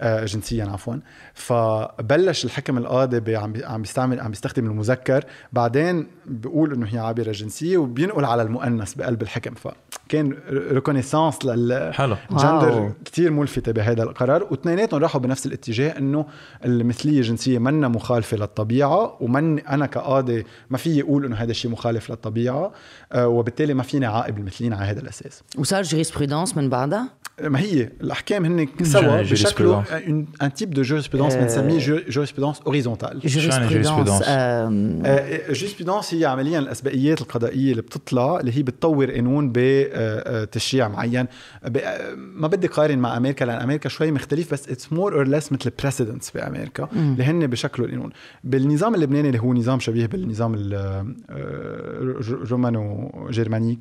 Speaker 1: آه، جنسيا عفوا فبلش الحكم القاضي عم بيستعمل عم بيستخدم المذكر بعدين بيقول انه هي عابره جنسيه وبينقل على المؤنث بقلب الحكم فكان ريكونيسانس لل
Speaker 2: حلو جندر
Speaker 1: كثير ملفته بهذا القرار واثنيناتهم راحوا بنفس الاتجاه انه المثليه الجنسيه منا مخالفه للطبيعه ومن انا كقاضي ما فيي اقول انه هذا الشيء مخالف للطبيعه آه، وبالتالي ما فيني عاقب المثليين على هذا الاساس
Speaker 3: وصار برودونس من بعدها
Speaker 1: ما هي الاحكام هن سوا بشكل
Speaker 3: ان تيب دو جوريسبيدونس بنسميه
Speaker 1: جوريسبيدونس اوريزونتال جوريسبيدونس هي عمليا الاسبقيات القضائيه اللي بتطلع اللي هي بتطور قانون بتشريع آه، آه، معين آه، ما بدي قارن مع امريكا لان امريكا شوي مختلف بس اتس مور اور ليس مثل بريسيدنتس بامريكا اللي هن بشكلوا القانون بالنظام اللبناني اللي هو نظام شبيه بالنظام الرومانو جيرمانيك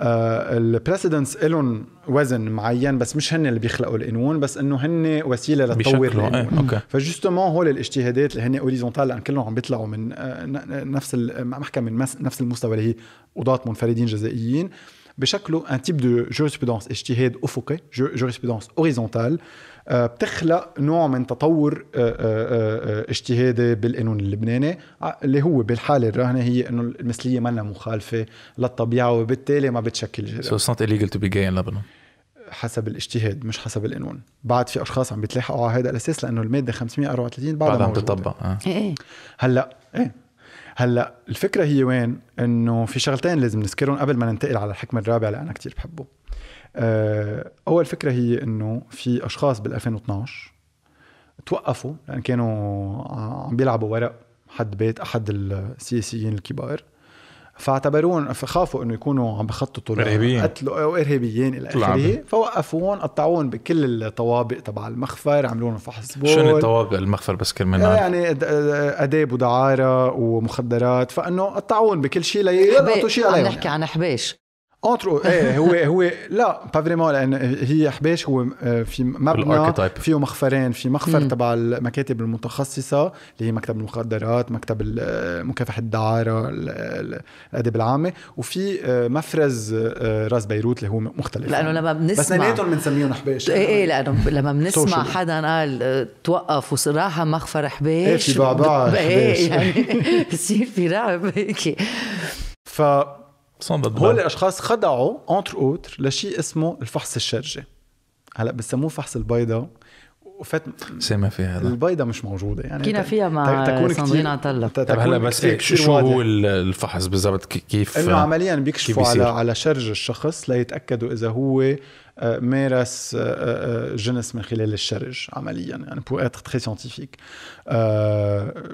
Speaker 1: آه، البريسيدنتس لهم وزن معين بس مش هن اللي بيخلقوا القانون بس انه هن وسيله لتطور القانون إيه، اوكي فجوستومون هول الاجتهادات اللي هن اوريزونتال لان كلهم عم بيطلعوا من آه، نفس المحكمه من نفس المستوى اللي هي قضاة منفردين جزائيين بشكلوا ان تيب دو جورسبيدونس اجتهاد افقي جورسبيدونس اوريزونتال آه، بتخلق نوع من تطور آه، آه، اجتهادي بالقانون اللبناني اللي هو بالحاله الراهنه هي انه المثليه مالنا مخالفه للطبيعه وبالتالي ما بتشكل جرائم. So
Speaker 2: illegal to be gay in Lebanon.
Speaker 1: حسب الاجتهاد مش حسب القانون بعد في اشخاص عم بيتلاحقوا على هذا الاساس لانه الماده 534 بعدها بعدها عم تطبق اه إيه، إيه. هلا ايه هلا الفكره هي وين انه في شغلتين لازم نذكرهم قبل ما ننتقل على الحكم الرابع اللي انا كثير بحبه آه، اول فكره هي انه في اشخاص بال 2012 توقفوا لان كانوا عم بيلعبوا ورق حد بيت احد السياسيين الكبار فاعتبروهم فخافوا انه يكونوا عم بخططوا ارهابيين قتلوا او ارهابيين الى اخره فوقفوهم قطعوهم بكل الطوابق تبع المخفر عملوا لهم فحص بول شنو
Speaker 2: الطوابق المخفر بس كرمال آه،
Speaker 1: يعني آه، اداب ودعاره ومخدرات فانه قطعوهم بكل شيء
Speaker 3: ليلقطوا شيء عليهم عم نحكي يعني. عن حبيش انتر ايه هو هو
Speaker 1: لا با فريمون لان هي حباش هو آه، في مبنى فيه مخفرين في مخفر تبع المكاتب المتخصصه اللي هي مكتب المخدرات مكتب آه، مكافحه الدعاره الادب العامه وفي آه، مفرز راس بيروت اللي هو مختلف لانه
Speaker 3: لما بنسمع بس اثنيناتهم بنسميهم حباش ايه ايه لانه لما بنسمع حدا قال توقف وصراحه مخفر حباش ايه في بعبع إيه، حباش يعني بصير في رعب هيك
Speaker 1: ف هول الاشخاص خضعوا اونتر اوتر لشيء اسمه الفحص الشرجي هلا بسموه فحص البيضة وفات سامع في هذا البيضة مش موجودة يعني كنا فيها مع ساندرينا عطلة طيب
Speaker 3: هلا بس هيك شو هو
Speaker 2: الفحص بالضبط كيف انه عمليا بيكشفوا على على
Speaker 1: شرج الشخص ليتاكدوا اذا هو مارس جنس من خلال الشرج عمليا يعني بو اتر تري ساينتيفيك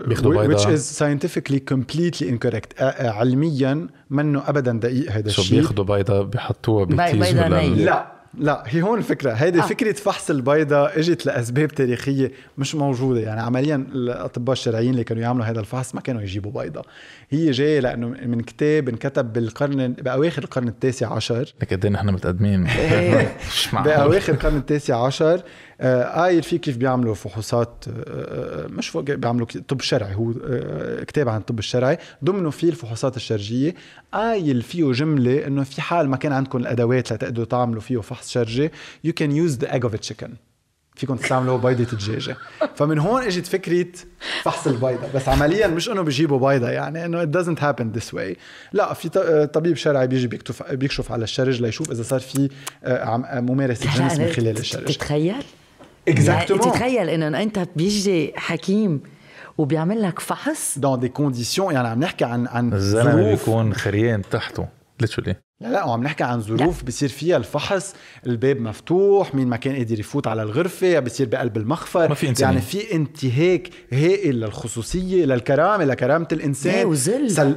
Speaker 2: بياخذوا بيضة which is
Speaker 1: scientifically completely incorrect euh, euh, علميا منه ابدا دقيق هذا الشيء شو بياخذوا
Speaker 2: بيضة بحطوها بالتيز ولا لا
Speaker 1: لا هي هون الفكره هيدي آه. فكره فحص البيضة اجت لاسباب تاريخيه مش موجوده يعني عمليا الاطباء الشرعيين اللي كانوا يعملوا هذا الفحص ما كانوا يجيبوا بيضة هي جايه لانه من كتاب انكتب بالقرن باواخر القرن التاسع عشر
Speaker 2: لك قد إيه نحن متقدمين إيه. باواخر
Speaker 1: القرن التاسع عشر قايل آه، آه، فيه كيف بيعملوا فحوصات آه، مش بيعملوا طب شرعي هو كتاب عن الطب الشرعي ضمنوا فيه الفحوصات الشرجيه قايل فيه جمله انه في حال ما كان عندكم الادوات لتقدروا تعملوا فيه فحص شرجي يو كان يوز ذا ايج اوف تشيكن فيكم تستعملوا بيضة الدجاجة فمن هون اجت فكرة فحص البيضة بس عمليا مش انه بيجيبوا بيضة يعني انه it doesn't happen this way لا في طبيب شرعي بيجي بيكشف بيكشف على الشرج ليشوف اذا صار في ممارسة جنس من خلال الشرج
Speaker 3: تتخيل اكزاكتومون تتخيل ان انت بيجي حكيم وبيعمل لك فحص دون دي كونديسيون يعني عم نحكي عن عن الزلمه بيكون
Speaker 2: خريان تحته ليتشولي
Speaker 1: لا لا وعم نحكي عن ظروف بصير فيها الفحص الباب مفتوح مين ما كان قادر يفوت على الغرفة بصير بقلب المخفر ما في انتهاك يعني في انتهاك هائل للخصوصية للكرامة لكرامة الإنسان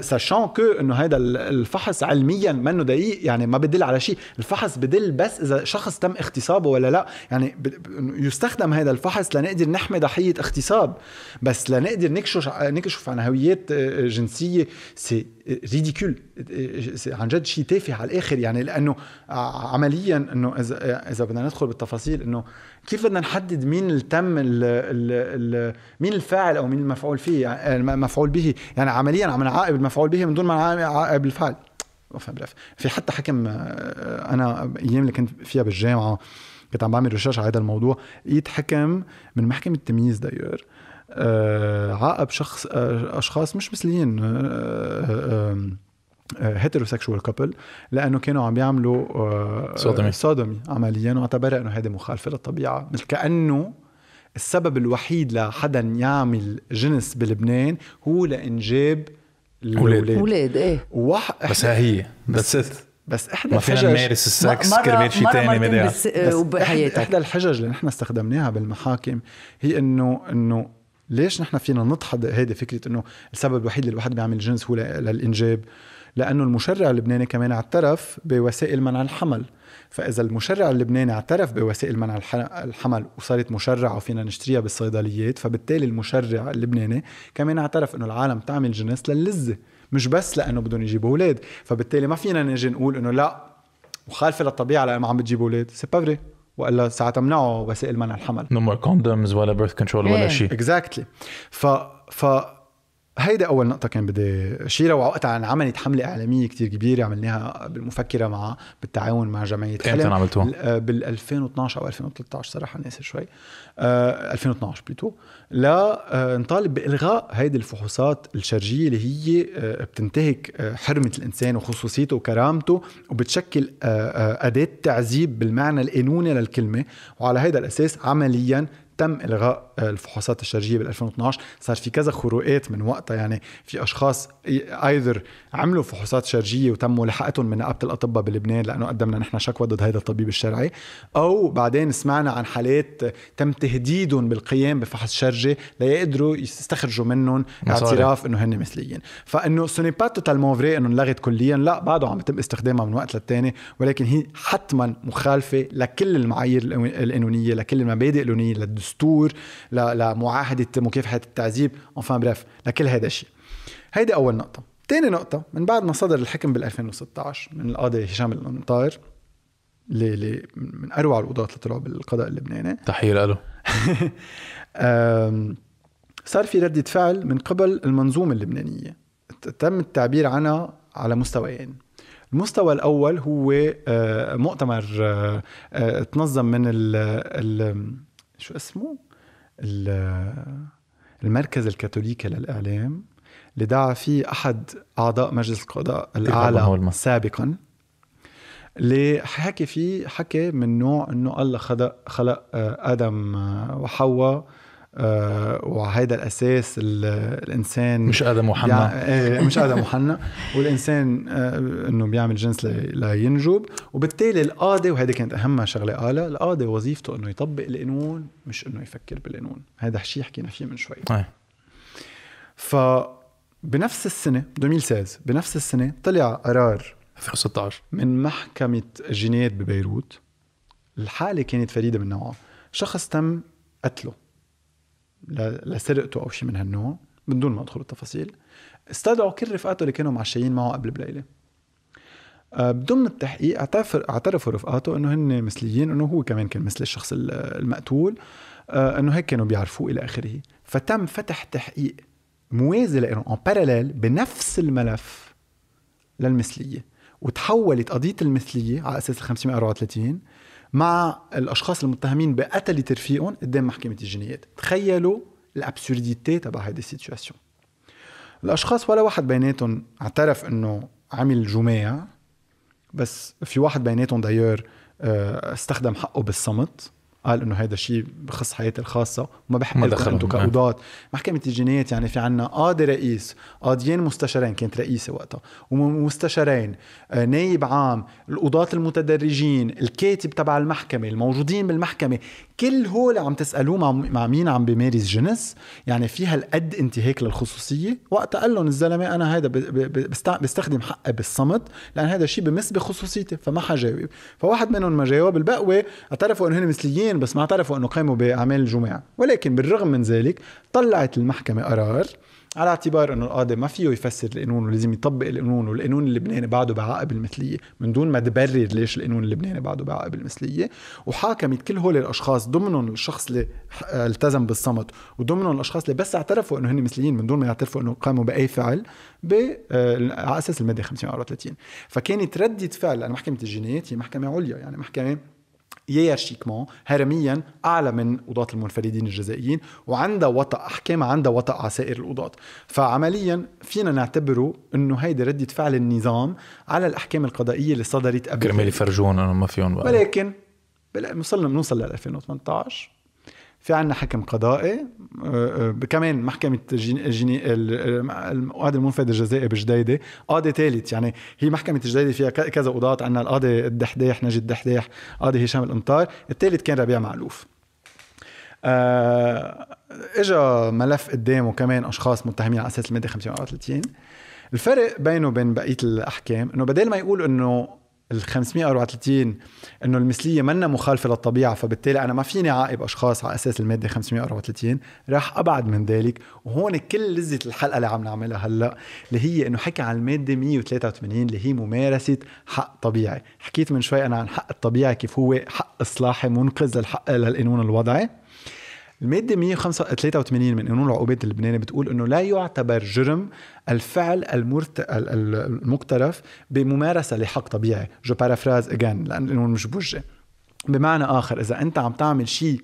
Speaker 1: ساشان كو إنه هذا الفحص علميا منه دقيق يعني ما بدل على شيء الفحص بدل بس إذا شخص تم اغتصابه ولا لا يعني يستخدم هذا الفحص لنقدر نحمي ضحية اغتصاب بس لنقدر نكشف نكشف عن هويات آه، جنسية سي ريديكول آه، آه، عن جد شيء تافه فيه على الاخر يعني لانه عمليا انه اذا اذا بدنا ندخل بالتفاصيل انه كيف بدنا نحدد مين التم مين الفاعل او مين المفعول فيه يعني المفعول به يعني عمليا عم نعاقب المفعول به من دون ما نعاقب الفاعل في حتى حكم آه، انا ايام اللي كنت فيها بالجامعه كنت عم بعمل ريسيرش على هذا الموضوع لقيت حكم من محكمه التمييز داير آه، عاقب شخص آه، اشخاص مش مثليين هيتروسيكشوال آه، كابل لانه كانوا عم يعملوا آه، صدمي صدمي عمليا واعتبرها انه هذه مخالفه للطبيعه مثل كانه السبب الوحيد لحدا يعمل جنس بلبنان هو لانجاب الاولاد اولاد ايه وح... بس هي هي بس بس احدى ما فينا نمارس السكس كرمال شيء ثاني ما آه، بحياتك احدى الحجج اللي نحن استخدمناها بالمحاكم هي انه انه ليش نحن فينا نطحد هذه فكره انه السبب الوحيد اللي الواحد بيعمل جنس هو للانجاب لأنه المشرع اللبناني كمان اعترف بوسائل منع الحمل فإذا المشرع اللبناني اعترف بوسائل منع الحمل وصارت مشرعة وفينا نشتريها بالصيدليات فبالتالي المشرع اللبناني كمان اعترف إنه العالم تعمل جنس للذة مش بس لأنه بدهم يجيبوا أولاد فبالتالي ما فينا نجي نقول إنه لا مخالفة للطبيعة ما عم بتجيب أولاد سي فري والا ساعتها منعوا وسائل منع الحمل
Speaker 2: نو مور كوندومز ولا بيرث كنترول ولا إيه. شيء
Speaker 1: اكزاكتلي ف ف هيدا اول نقطه كان بدي اشيرها وقتها انعملت حمله اعلاميه كتير كبيره عملناها بالمفكره مع بالتعاون مع جمعيه حلم عملتوها؟ آه، بال 2012 او 2013 صراحه ناسي شوي آه 2012 بليتو لا آه، نطالب بالغاء هيدي الفحوصات الشرجيه اللي هي آه، بتنتهك حرمه الانسان وخصوصيته وكرامته وبتشكل اداه تعذيب بالمعنى القانوني للكلمه وعلى هيدا الاساس عمليا تم الغاء آه، الفحوصات الشرجيه بال 2012 صار في كذا خروقات من وقتها يعني في اشخاص ايذر عملوا فحوصات شرجيه وتموا لحقتهم من نقابه الاطباء بلبنان لانه قدمنا نحن شكوى ضد هذا الطبيب الشرعي او بعدين سمعنا عن حالات تم تهديدهم بالقيام بفحص شرجي ليقدروا يستخرجوا منهم اعتراف انه هن مثليين فانه سوني با توتالمون فري انه انلغت كليا لا بعده عم يتم استخدامها من وقت للتاني ولكن هي حتما مخالفه لكل المعايير القانونيه لكل المبادئ القانونيه للدستور الدستور لمعاهده مكافحه التعذيب انفان بريف لكل هذا الشيء هيدي اول نقطه تاني نقطة من بعد ما صدر الحكم بال 2016 من القاضي هشام المطاير اللي من اروع القضاة اللي طلعوا بالقضاء اللبناني
Speaker 2: تحية له
Speaker 1: صار في ردة فعل من قبل المنظومة اللبنانية تم التعبير عنها على مستويين المستوى الأول هو آه، مؤتمر آه، آه، تنظم من شو اسمه المركز الكاثوليكي للاعلام اللي دعا فيه احد اعضاء مجلس القضاء الاعلى سابقا اللي حكي فيه حكي من نوع انه الله خلق خلق آه، ادم آه، وحواء آه، وهذا الاساس الانسان مش ادم وحنا يعني إيه، مش ادم وحنا والانسان آه، انه بيعمل جنس لينجب وبالتالي القاضي وهذه كانت اهم شغله قالها القاضي وظيفته انه يطبق القانون مش انه يفكر بالقانون هذا الشيء حكينا فيه من شوي ف بنفس السنه 2016 بنفس السنه طلع قرار 2016 من محكمه الجنايات ببيروت الحاله كانت فريده من نوعها شخص تم قتله لسرقته او شيء من هالنوع من دون ما ادخل بالتفاصيل استدعوا كل رفقاته اللي كانوا معشيين معه قبل بليله آه، بضمن التحقيق اعترف اعترفوا رفقاته انه هن مثليين انه هو كمان كان مثل الشخص المقتول آه، انه هيك كانوا بيعرفوه الى اخره فتم فتح تحقيق موازي لهم ان باراليل بنفس الملف للمثليه وتحولت قضيه المثليه على اساس 534 مع الاشخاص المتهمين بقتل ترفيقهم قدام محكمه الجنايات تخيلوا الابسورديتي تبع هيدي السيتوياسيون الاشخاص ولا واحد بيناتهم اعترف انه عمل جماع بس في واحد بيناتهم داير آه، استخدم حقه بالصمت قال انه هذا الشيء بخص حياتي الخاصه وما بحمل ما انتم كقضاة محكمه الجنايات يعني في عنا قاضي رئيس قاضيين مستشارين كانت رئيسه وقتها ومستشارين آه، نايب عام القضاة المتدرجين الكاتب تبع المحكمه الموجودين بالمحكمه كل هول عم تسالوه مع, مع مين عم بيمارس جنس يعني في هالقد انتهاك للخصوصيه وقتها قال لهم الزلمه انا هذا بستخدم حقي بالصمت لان هذا الشيء بمس بخصوصيتي فما حجاوب فواحد منهم ما جاوب البقوه اعترفوا انه هن مثليين مجانيين بس ما اعترفوا انه قاموا باعمال الجماع ولكن بالرغم من ذلك طلعت المحكمه قرار على اعتبار انه القاضي ما فيه يفسر القانون ولازم يطبق القانون والقانون اللبناني بعده بعاقب المثليه من دون ما تبرر ليش القانون اللبناني بعده بعاقب المثليه وحاكمت كل هول الاشخاص ضمنهم الشخص اللي آه، التزم بالصمت وضمنهم الاشخاص اللي بس اعترفوا انه هن مثليين من دون ما يعترفوا انه قاموا باي فعل ب آه، على اساس الماده 534 فكانت رده فعل المحكمه محكمه الجنايات هي محكمه عليا يعني محكمه ييرشيكمون هرميا اعلى من قضاة المنفردين الجزائيين وعندها وطأ احكام عندها وطأ على سائر القضاة فعمليا فينا نعتبره انه هيدي ردة فعل النظام على الاحكام القضائية اللي صدرت قبل كرمال
Speaker 2: يفرجون انه ما فيهم ولكن
Speaker 1: وصلنا بنوصل لل 2018 في عنا حكم قضائي آه، آه، كمان محكمة الجني القاضي المنفذ الجزائي بجديدة قاضي ثالث يعني هي محكمة جديدة فيها كذا قضاة عنا القاضي الدحداح نجي الدحداح قاضي هشام الامطار الثالث كان ربيع معلوف آه، اجا ملف قدامه كمان اشخاص متهمين على اساس الماده 534 الفرق بينه وبين بقيه الاحكام انه بدل ما يقول انه ال 534 انه المثليه منا مخالفه للطبيعه فبالتالي انا ما فيني عاقب اشخاص على اساس الماده 534 راح ابعد من ذلك وهون كل لذه الحلقه اللي عم نعملها هلا اللي هي انه حكي عن الماده 183 اللي هي ممارسه حق طبيعي حكيت من شوي انا عن حق الطبيعي كيف هو حق اصلاحي منقذ للحق للقانون الوضعي المادة 183 من قانون العقوبات اللبناني بتقول انه لا يعتبر جرم الفعل المرت... المقترف بممارسة لحق طبيعي جو بارافراز اجان لانه مش بوجه. بمعنى اخر اذا انت عم تعمل شيء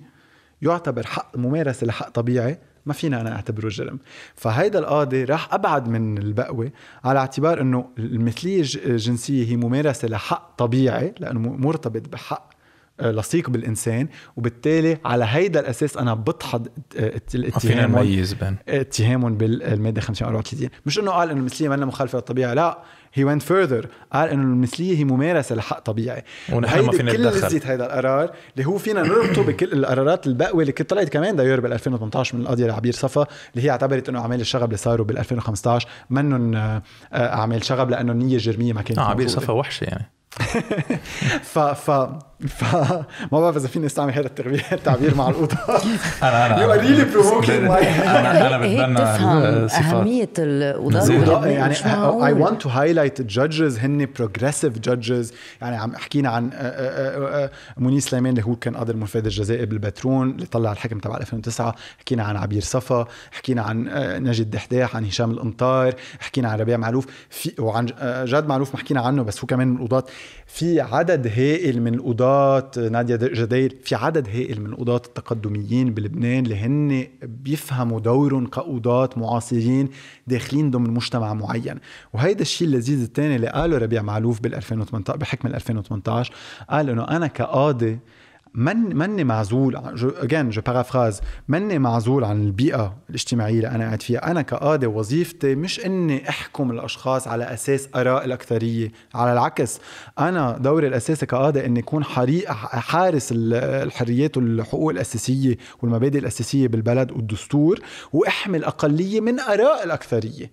Speaker 1: يعتبر حق ممارسة لحق طبيعي ما فينا انا اعتبره جرم فهيدا القاضي راح ابعد من البقوه على اعتبار انه المثليه الجنسيه هي ممارسه لحق طبيعي لانه مرتبط بحق آه، لصيق بالانسان وبالتالي على هيدا الاساس انا بطحد الاتهام آه، مميز بين اتهامهم بالماده 534 مش انه قال انه المثليه مالنا مخالفه للطبيعه لا هي went further قال انه المثليه هي ممارسه لحق طبيعي ونحن ما فينا كل هذا القرار اللي هو فينا نربطه بكل القرارات البقوه اللي طلعت كمان داير بال 2018 من القضيه لعبير صفا اللي هي اعتبرت انه اعمال الشغب اللي صاروا بال 2015 منن آه، اعمال شغب لانه النيه
Speaker 2: الجرميه ما كانت عبير صفا وحشه يعني
Speaker 1: ف ف فما بعرف اذا فيني استعمل هذا التعبير مع القطط
Speaker 2: انا انا يو ار ريلي بروفوكينج
Speaker 3: انا
Speaker 1: انا بتبنى اهميه الوضع يعني اي ونت تو هايلايت جادجز هن بروجريسيف جادجز يعني عم حكينا عن آه، آه، آه، منير سليمان اللي هو كان قاضي المنفذ الجزائي بالبترون اللي طلع الحكم تبع 2009 حكينا عن عبير صفا حكينا عن نجي الدحداح عن هشام القنطار حكينا عن ربيع معلوف في وعن جاد معلوف ما حكينا عنه بس هو كمان من القضاة في عدد هائل من القضاة نادية جدير في عدد هائل من القضاة التقدميين بلبنان اللي هن بيفهموا دورهم كقضاة معاصرين داخلين ضمن مجتمع معين وهيدا الشيء اللذيذ الثاني اللي قاله ربيع معلوف بال 2018 بحكم 2018 قال انه انا كقاضي من مني معزول اجين جو بارافراز مني معزول عن البيئه الاجتماعيه اللي انا قاعد فيها انا كقاضي وظيفتي مش اني احكم الاشخاص على اساس اراء الاكثريه على العكس انا دوري الاساسي كقاضي اني اكون حريق حارس الحريات والحقوق الاساسيه والمبادئ الاساسيه بالبلد والدستور واحمي الاقليه من اراء الاكثريه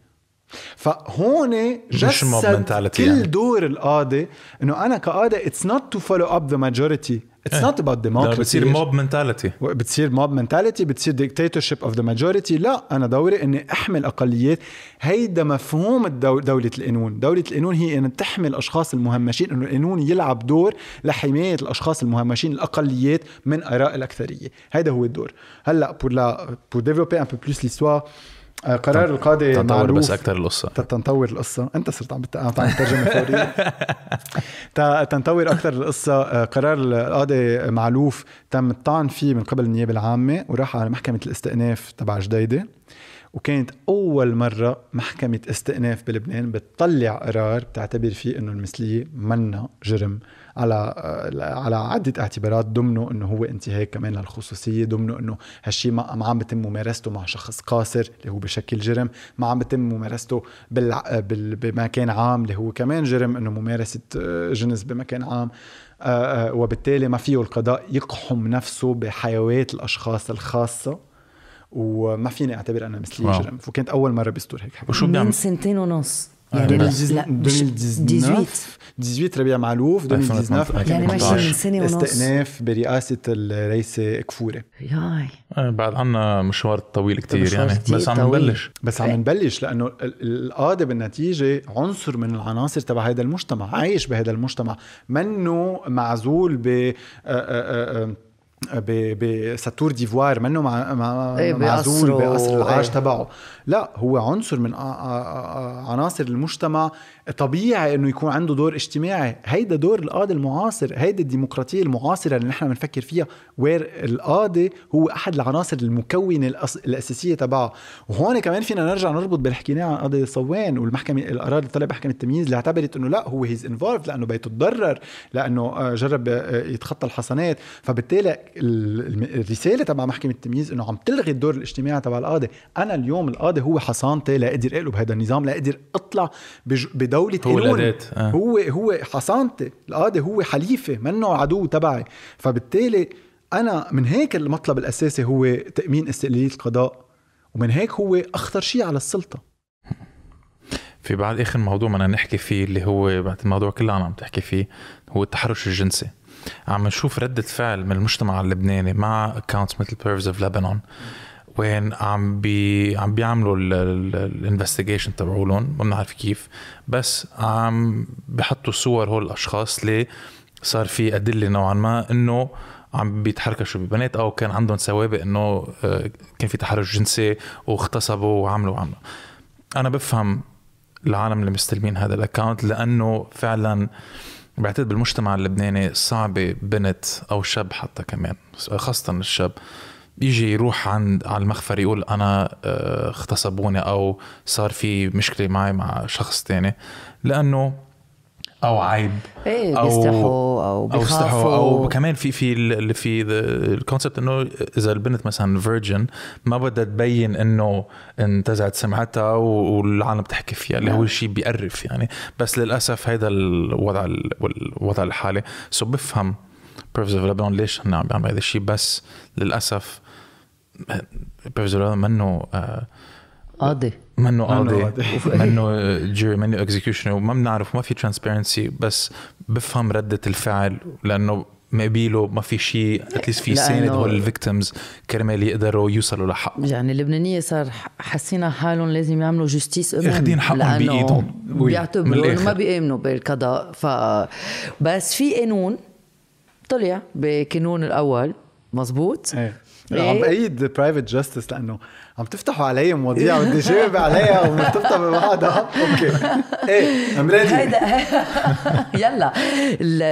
Speaker 1: فهون جسد كل يعني. دور القاضي انه انا كقاضي اتس نوت تو فولو اب ذا ماجوريتي اتس نوت اباوت ديموكراسي بتصير موب منتاليتي بتصير موب منتاليتي بتصير شيب اوف ذا ماجوريتي لا انا دوري اني احمي الاقليات هيدا مفهوم دوله القانون دوله القانون هي ان تحمي الاشخاص المهمشين انه القانون يلعب دور لحمايه الاشخاص المهمشين الاقليات من اراء الاكثريه هيدا هو الدور هلا بور لا بور ديفلوبي ان بو بلوس ليستوار قرار القاضي تنطور بس اكثر
Speaker 2: القصه تنطور
Speaker 1: القصه انت صرت عم عم تترجم فوري تنطور اكثر القصه آه، قرار القاضي معلوف تم الطعن فيه من قبل النيابه العامه وراح على محكمه الاستئناف تبع جديده وكانت اول مره محكمه استئناف بلبنان بتطلع قرار بتعتبر فيه انه المثليه منا جرم على على عده اعتبارات ضمنه انه هو انتهاك كمان للخصوصيه ضمنه انه هالشيء ما عم بتم ممارسته مع شخص قاصر اللي هو بشكل جرم ما عم بتم ممارسته بال... بمكان عام اللي هو كمان جرم انه ممارسه آه، جنس بمكان عام آه، آه، وبالتالي ما فيه القضاء يقحم نفسه بحيوات الاشخاص الخاصه وما فيني اعتبر انا مثلي جرم وكانت اول مره بيصدر هيك حكي وشو بيعمل؟ من
Speaker 3: سنتين ونص
Speaker 1: آه، يعني لا, لا 18 ربيع معلوف 2019 يعني ماشي من سنه ونص استئناف برئاسه الرئيس كفوره
Speaker 2: ياي آه، بعد عنا مشوار طويل كتير يعني بس عم نبلش
Speaker 1: بس عم إيه. نبلش لانه القاضي بالنتيجه عنصر من العناصر تبع هذا المجتمع عايش بهذا المجتمع منه معزول ب آه، بساتور ديفوار منه مع مع معزول بقصر العاج إيه. تبعه لا هو عنصر من عناصر المجتمع طبيعي انه يكون عنده دور اجتماعي هيدا دور القاضي المعاصر هيدا الديمقراطيه المعاصره اللي نحن بنفكر فيها وير القاضي هو احد العناصر المكونه الاساسيه تبعه وهون كمان فينا نرجع نربط باللي حكيناه عن قضيه صوان والمحكمه القرار اللي طلع محكمه التمييز اللي اعتبرت انه لا هو هيز انفولد لانه بيته تضرر لانه آه، جرب آه، يتخطى الحصانات فبالتالي الرساله تبع محكمه التمييز انه عم تلغي الدور الاجتماعي تبع القاضي انا اليوم القاضي هو حصانتي لاقدر اقلب هذا النظام لاقدر اطلع بج... دولة هو قانون آه. هو هو حصانتي القاضي هو حليفي منه عدو تبعي فبالتالي انا من هيك المطلب الاساسي هو تامين استقلاليه القضاء ومن هيك هو اخطر شيء على السلطه
Speaker 2: في بعد اخر موضوع بدنا نحكي فيه اللي هو بعد الموضوع كله انا عم تحكي فيه هو التحرش الجنسي عم نشوف ردة فعل من المجتمع اللبناني مع اكونتس مثل بيرفز اوف لبنان وين عم بي عم بيعملوا الانفستيجيشن تبعولهم ما بنعرف كيف بس عم بحطوا صور هول الاشخاص اللي صار في ادله نوعا ما انه عم بيتحركشوا ببنات او كان عندهم سوابق انه آه، كان في تحرش جنسي واغتصبوا وعملوا وعملوا انا بفهم العالم اللي مستلمين هذا الاكونت لانه فعلا بعتقد بالمجتمع اللبناني صعبه بنت او شاب حتى كمان خاصه الشاب يجي يروح عند على المخفر يقول انا آه، اغتصبوني او صار في مشكله معي مع شخص تاني لانه او عيب
Speaker 3: ايه او بيستحوا او بيخافوا او, أو
Speaker 2: كمان في في في الكونسبت انه اذا البنت مثلا فيرجن ما بدها تبين انه انتزعت سمعتها والعالم بتحكي فيها اللي هو نعم. شيء بيقرف يعني بس للاسف هذا الوضع الوضع الحالي سو بفهم ليش هن عم بيعملوا هذا الشيء بس للاسف بيرزولا منه آه، قاضي منه قاضي منه جيري منه اكزكيوشنر وما بنعرف ما في ترانسبيرنسي بس بفهم رده الفعل لانه ما بيلو ما في شيء اتليست في ساند هول الفيكتيمز كرمال يقدروا يوصلوا لحقهم
Speaker 3: يعني اللبنانيه صار حاسين حالهم لازم يعملوا جوستيس امن اخذين حقهم بايدهم بيعتبروا انه ما بيامنوا بالقضاء ف بس في قانون طلع بكانون الاول مزبوط ايه. عم بايد برايفت جاستس لانه عم تفتحوا علي مواضيع بدي جاوب عليها ومرتبطه ببعضها اوكي
Speaker 1: ايه ام ريدي هيدا
Speaker 3: يلا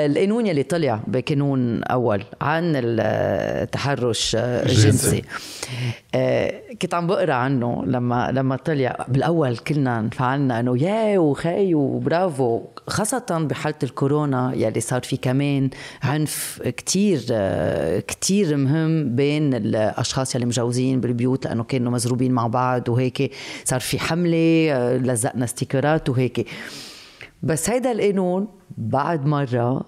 Speaker 3: القانون يلي طلع بقانون اول عن التحرش الجنسي آه، كنت عم بقرا عنه لما لما طلع بالاول كلنا انفعلنا انه ياه وخي وبرافو خاصة بحالة الكورونا يلي صار في كمان عنف كتير آه، كتير مهم بين الأشخاص يلي مجوزين بالبيوت لأنه كانوا مزروبين مع بعض وهيك صار في حمله آه، لزقنا ستيكرات وهيك بس هيدا القانون بعد مره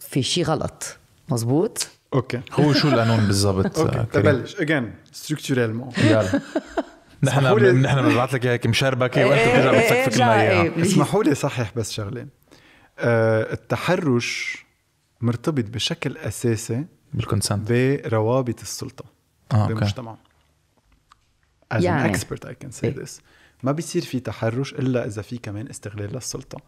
Speaker 3: في شي غلط مزبوط اوكي هو شو القانون
Speaker 2: بالضبط اوكي تبلش
Speaker 1: اجين ستركتوريلمون يلا
Speaker 2: نحن نحن بنبعث لك هيك مشربكه إيه، وانت بترجع بتفكفك لنا اياها اسمحوا
Speaker 1: لي صحح بس شغله آه، التحرش مرتبط بشكل اساسي بالكونسنت بروابط السلطه آه، بالمجتمع as يعني. an expert I can say إيه؟ this ما بيصير في تحرش الا اذا في كمان استغلال للسلطه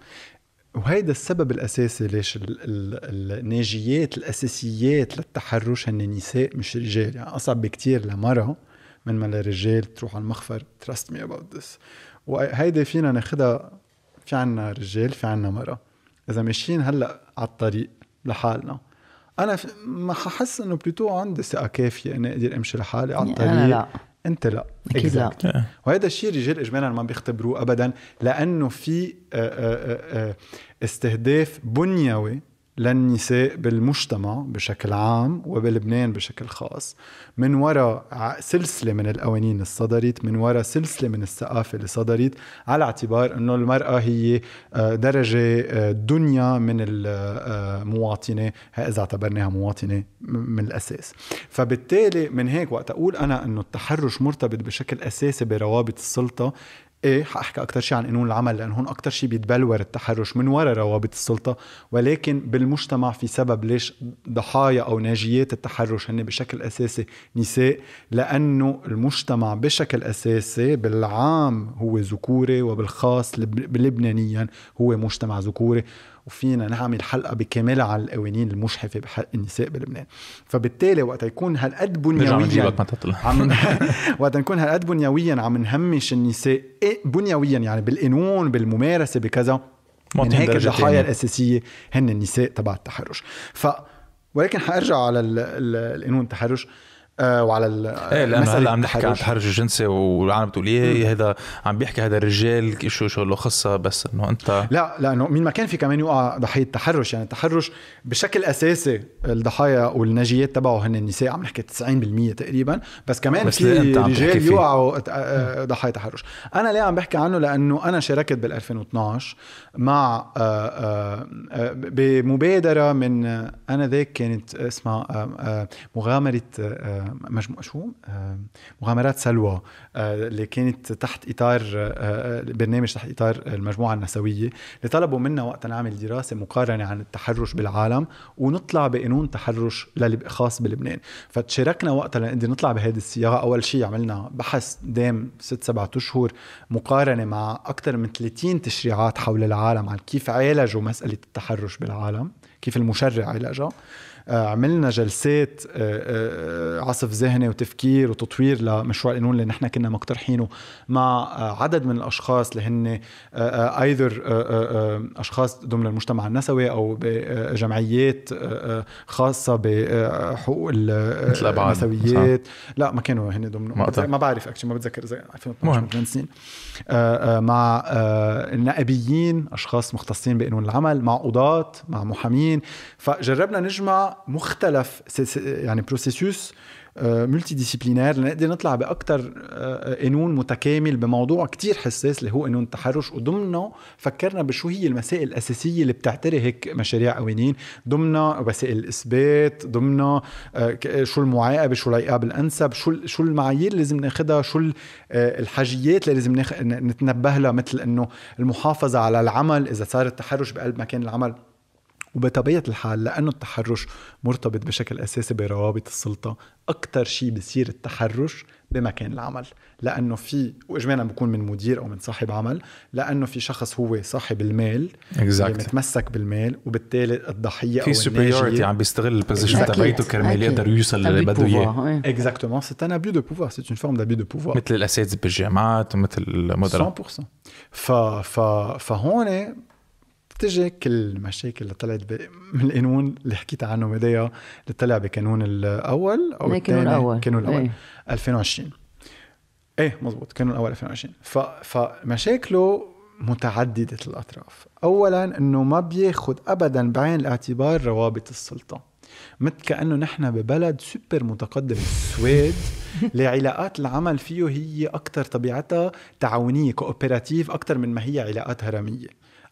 Speaker 1: وهيدا السبب الاساسي ليش الناجيات الاساسيات للتحرش هن نساء مش رجال يعني اصعب بكتير لمراه من ما للرجال تروح على المخفر trust me about this وهيدي فينا ناخدها في عنا رجال في عنا مرأة إذا ماشيين هلا على الطريق لحالنا أنا ما ححس إنه بلوتو عندي ثقة كافية إني أقدر أمشي لحالي على يعني الطريق لا لا. انت لا اكيد لا آه. وهذا الشيء الرجال اجمالا ما بيختبروه ابدا لانه في آه، آه، استهداف بنيوي للنساء بالمجتمع بشكل عام وبلبنان بشكل خاص من وراء سلسلة من القوانين اللي صدرت من وراء سلسلة من الثقافة اللي صدرت على اعتبار أنه المرأة هي آه، درجة آه، دنيا من المواطنة آه، إذا اعتبرناها مواطنة من الأساس فبالتالي من هيك وقت أقول أنا أنه التحرش مرتبط بشكل أساسي بروابط السلطة ايه حاحكي اكثر شيء عن قانون العمل لانه هون اكثر شيء بيتبلور التحرش من وراء روابط السلطه ولكن بالمجتمع في سبب ليش ضحايا او ناجيات التحرش هن بشكل اساسي نساء لانه المجتمع بشكل اساسي بالعام هو ذكوري وبالخاص لبنانيا هو مجتمع ذكوري وفينا نعمل حلقه بكاملها على القوانين المشحفه بحق النساء بلبنان فبالتالي وقت يكون هالقد بنيويا عم وقت نكون هالقد بنيويا عم نهمش النساء إيه، بنيويا يعني بالقانون بالممارسه بكذا من هيك الضحايا الاساسيه هن النساء تبع التحرش ف ولكن حارجع على القانون التحرش آه، وعلى وعلى ايه لانه هلا عم نحكي عن
Speaker 2: التحرش الجنسي والعالم بتقول ايه هذا إيه، عم بيحكي هذا الرجال شو شو له خصها بس انه انت لا لانه مين
Speaker 1: ما كان في كمان يوقع ضحيه تحرش يعني التحرش بشكل اساسي الضحايا والناجيات تبعه هن النساء عم نحكي 90% تقريبا بس كمان بس في رجال يوقعوا آه، ضحايا تحرش انا ليه عم بحكي عنه لانه انا شاركت بال 2012 مع آه، بمبادره من انا ذاك كانت اسمها مغامره مجموعه شو آه، مغامرات سلوى آه، اللي كانت تحت اطار آه، برنامج تحت اطار المجموعه النسويه اللي طلبوا منا وقتها نعمل دراسه مقارنه عن التحرش بالعالم ونطلع بقانون تحرش خاص بلبنان فتشاركنا وقتها لنقدر نطلع بهذه الصياغه اول شيء عملنا بحث دام ست سبعة اشهر مقارنه مع اكثر من 30 تشريعات حول العالم عن كيف عالجوا مساله التحرش بالعالم كيف المشرع علاجها آه، عملنا جلسات آه، آه، عصف ذهني وتفكير وتطوير لمشروع القانون اللي نحن كنا مقترحينه مع عدد من الاشخاص اللي هن ايذر اشخاص ضمن المجتمع النسوي او بجمعيات خاصه بحقوق النسويات لا ما كانوا هن ضمن ما بعرف اكشن ما بتذكر اذا 2012 سنين آه، آه، مع آه، نقابيين اشخاص مختصين بقانون العمل مع قضاة مع محامين فجربنا نجمع مختلف يعني بروسيسوس ملتي آه، ديسيبلينير لنقدر نطلع باكثر قانون آه، آه، متكامل بموضوع كتير حساس اللي هو قانون التحرش وضمنه فكرنا بشو هي المسائل الاساسيه اللي بتعتري هيك مشاريع قوانين ضمنها وسائل الاثبات ضمنها شو المعاقبه شو العقاب الانسب شو شو المعايير اللي لازم ناخذها شو الحاجيات اللي لازم نتنبه لها مثل انه المحافظه على العمل اذا صار التحرش بقلب مكان العمل وبطبيعة الحال لأنه التحرش مرتبط بشكل أساسي بروابط السلطة أكثر شيء بصير التحرش بمكان العمل لأنه في وإجمالا بكون من مدير أو من صاحب عمل لأنه في شخص هو صاحب المال exactly. متمسك بالمال وبالتالي الضحية في سوبريورتي عم
Speaker 2: بيستغل البوزيشن تبعيته كرمال يقدر يوصل للي بده إياه
Speaker 1: اكزاكتومون سيت ان ابيو دو بوفوار سيت اون فورم دابيو دو بوفوار
Speaker 2: مثل الأساتذة بالجامعات ومثل المدراء
Speaker 1: 100% ف ف فهون بتجي كل المشاكل اللي طلعت من القانون اللي حكيت عنه بداية اللي طلع بكانون الاول او الثاني يعني كانون الأول. كانون الاول ايه. 2020 ايه مزبوط كانون الاول 2020 ف... فمشاكله متعددة الأطراف أولا أنه ما بياخد أبدا بعين الاعتبار روابط السلطة مثل كأنه نحن ببلد سوبر متقدم السويد لعلاقات العمل فيه هي أكثر طبيعتها تعاونية كوبراتيف أكثر من ما هي علاقات هرمية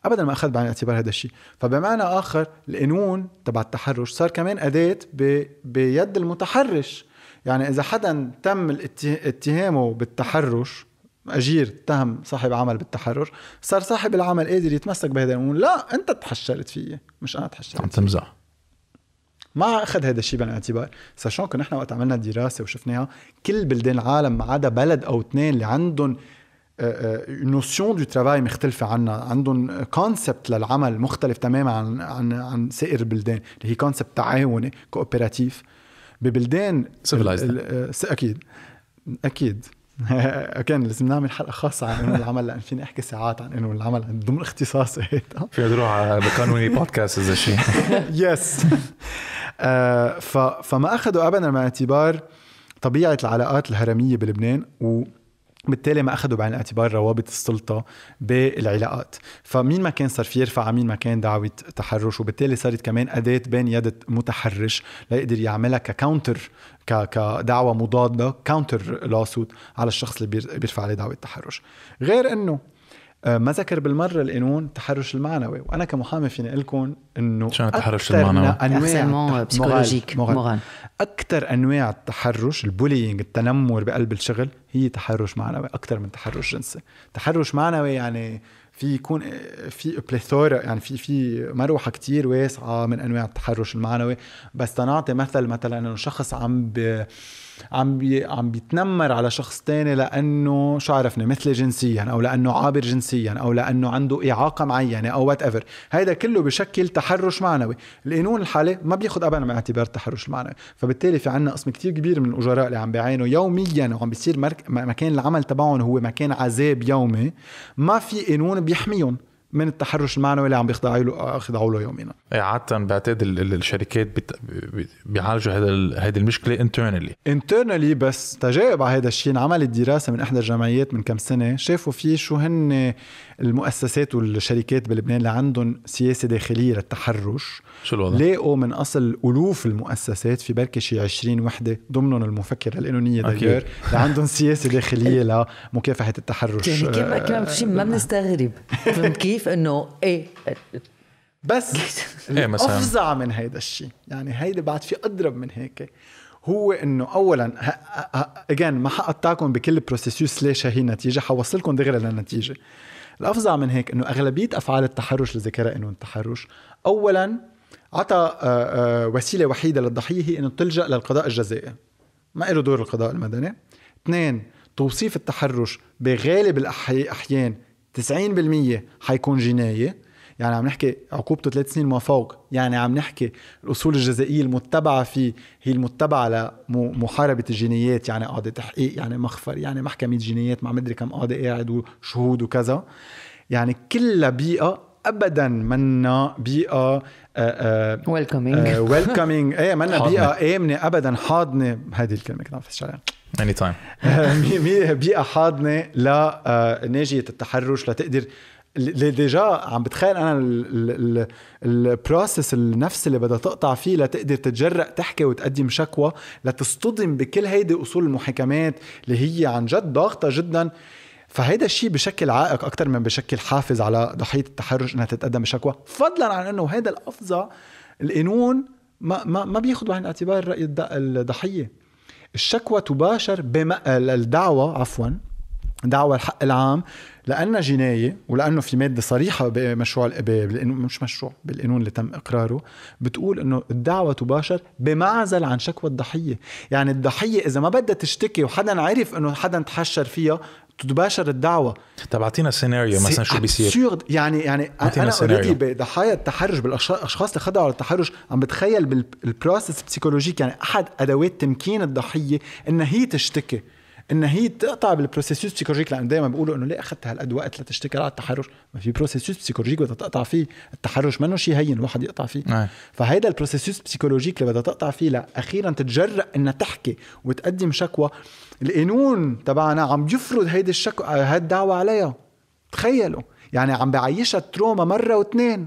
Speaker 1: ابدا ما اخذ بعين الاعتبار هذا الشيء فبمعنى اخر القانون تبع التحرش صار كمان اداه ب... بيد المتحرش يعني اذا حدا تم اتهامه بالتحرش اجير اتهم صاحب عمل بالتحرش صار صاحب العمل قادر يتمسك بهذا القانون لا انت تحشرت فيي مش انا تحشرت عم تمزح ما اخذ هذا الشيء بالاعتبار ساشون كنا نحن وقت عملنا دراسه وشفناها كل بلدان العالم ما عدا بلد او اثنين اللي عندهم نوسيون دو ترافاي مختلفة عنا عندهم كونسبت للعمل مختلف تماما عن عن عن سائر البلدان اللي هي كونسبت تعاوني كوبراتيف ببلدان آه، سيفلايزد اكيد اكيد كان لازم نعمل حلقه خاصه عن انه العمل لان فيني احكي ساعات عن انه العمل ضمن اختصاصي هيدا
Speaker 2: في تروح على قانوني بودكاست اذا شيء
Speaker 1: يس فما اخذوا ابدا مع اعتبار طبيعه العلاقات الهرميه بلبنان و بالتالي ما اخذوا بعين الاعتبار روابط السلطه بالعلاقات فمين ما كان صار في يرفع مين ما كان دعوه تحرش وبالتالي صارت كمان اداه بين يد متحرش ليقدر يعملها ككاونتر كدعوه مضاده كاونتر لاسوت على الشخص اللي بيرفع عليه دعوه تحرش غير انه آه، ما ذكر بالمره القانون التحرش المعنوي وانا كمحامي فيني اقول لكم انه شو التحرش المعنوي؟ انواع اكثر انواع التحرش البولينج التنمر بقلب الشغل هي تحرش معنوي اكثر من تحرش جنسي تحرش معنوي يعني في يكون آه، في بليثورا يعني في في مروحه كتير واسعه من انواع التحرش المعنوي بس تنعطي مثل مثلا انه شخص عم عم بي عم بيتنمر على شخص تاني لانه شو عرفنا مثل جنسيا او لانه عابر جنسيا او لانه عنده اعاقه معينه او وات ايفر هيدا كله بشكل تحرش معنوي القانون الحالي ما بياخذ ابدا باعتبار التحرش المعنوي فبالتالي في عنا قسم كتير كبير من الاجراء اللي عم بيعانوا يوميا وعم بيصير مكان العمل تبعهم هو مكان عذاب يومي ما في قانون بيحميهم من التحرش المعنوي اللي عم بيخضعوا له خضعوا له يوميا
Speaker 2: إيه، عاده بعتقد الشركات بيعالجوا هذا هذه المشكله internally
Speaker 1: internally بس تجاوب على هذا الشيء انعملت دراسه من احدى الجمعيات من كم سنه شافوا فيه شو هن المؤسسات والشركات بلبنان اللي عندهم سياسه داخليه للتحرش شو الوضع؟ لاقوا من اصل الوف المؤسسات في بركه شي 20 وحده ضمنهم المفكره القانونيه دايور اللي عندهم سياسه داخليه لمكافحه التحرش يعني كمان كمان شيء ما
Speaker 3: بنستغرب فهمت كيف؟ انه ايه
Speaker 1: بس ايه مثلا افظع من هيدا الشيء يعني هيدا بعد في اضرب من هيك هو انه اولا اجين ما حقطعكم بكل بروسيسيوس ليش هي النتيجه حوصلكم دغري للنتيجه الافظع من هيك انه اغلبيه افعال التحرش اللي ذكرها انه التحرش اولا عطى آه، آه، وسيله وحيده للضحيه هي انه تلجا للقضاء الجزائي ما له دور القضاء المدني اثنين توصيف التحرش بغالب الاحيان 90% حيكون جنايه يعني عم نحكي عقوبته ثلاث سنين وما فوق يعني عم نحكي الاصول الجزائيه المتبعه فيه هي المتبعه لمحاربه الجنايات يعني قاضي تحقيق يعني مخفر يعني محكمه جنايات مع مدري كم قاضي قاعد وشهود وكذا يعني كلها بيئه ابدا منا بيئه ويلكمينج آه، ويلكمينج آه، آه، ايه منا بيئه امنه ابدا حاضنه هذه الكلمه كنت عم عليها اني تايم بيئه حاضنه لناجيه التحرش لتقدر ديجا عم بتخيل انا البروسس النفسي اللي بدها تقطع فيه لتقدر تتجرأ تحكي وتقدم شكوى لتصطدم بكل هيدي اصول المحاكمات اللي هي عن جد ضاغطه جدا فهيدا الشيء بشكل عائق اكثر من بشكل حافز على ضحيه التحرش انها تتقدم بشكوى فضلا عن انه هيدا الافظع القانون ما ما ما بياخذ بعين الاعتبار راي الضحيه الشكوى تباشر بم... الدعوه عفوا دعوى الحق العام لأنها جناية ولأنه في مادة صريحة بمشروع مش مشروع بالقانون اللي تم إقراره بتقول إنه الدعوة تباشر بمعزل عن شكوى الضحية يعني الضحية إذا ما بدها تشتكي وحدا عرف إنه حدا تحشر فيها تباشر الدعوة
Speaker 2: طب اعطينا سيناريو مثلا شو بيصير
Speaker 1: يعني يعني انا اوريدي بضحايا التحرش بالاشخاص اللي خضعوا للتحرش عم بتخيل بالبروسس بسيكولوجيك يعني احد ادوات تمكين الضحيه انها هي تشتكي ان هي تقطع بالبروسيسوس بسيكولوجيك لانه دائما بيقولوا انه ليه اخذت هالقد وقت لتشتكي على التحرش؟ ما في بروسيسوس بسيكولوجيك بدها تقطع فيه، التحرش منه شيء هين الواحد يقطع فيه، آه. فهيدا البروسيسوس بسيكولوجيك اللي بدها تقطع فيه لاخيرا تتجرأ انها تحكي وتقدم شكوى، القانون تبعنا عم يفرض هيدي الشكوى هالدعوه عليها، تخيلوا، يعني عم بعيشها التروما مره واثنين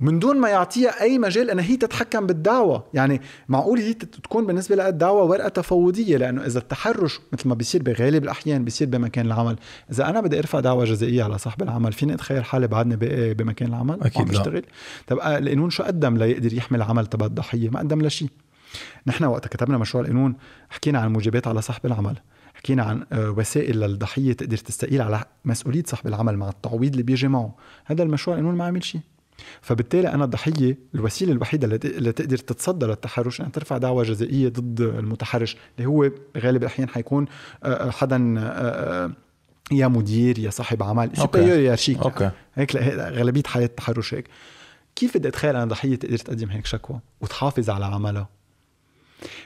Speaker 1: من دون ما يعطيها اي مجال انها هي تتحكم بالدعوه يعني معقول هي تكون بالنسبه لها الدعوه ورقه تفاوضيه لانه اذا التحرش مثل ما بيصير بغالب الاحيان بيصير بمكان العمل اذا انا بدي ارفع دعوه جزائيه على صاحب العمل فيني اتخيل حالي بعدني بمكان العمل اكيد عم بشتغل طب آه، القانون شو قدم ليقدر يحمي العمل تبع الضحيه ما قدم لشيء نحن وقت كتبنا مشروع القانون حكينا عن موجبات على صاحب العمل حكينا عن آه، وسائل للضحيه تقدر تستقيل على مسؤوليه صاحب العمل مع التعويض اللي بيجي معه هذا المشروع القانون ما عمل شيء فبالتالي انا الضحيه الوسيله الوحيده اللي تقدر تتصدى للتحرش انها ترفع دعوه جزائيه ضد المتحرش اللي هو غالب الاحيان حيكون آه، آه، حدا آه، يا مدير يا صاحب عمل يا شيك اوكي هيك غالبيه حالات التحرش هيك كيف بدي اتخيل انا ضحيه تقدر تقدم هيك شكوى وتحافظ على عملها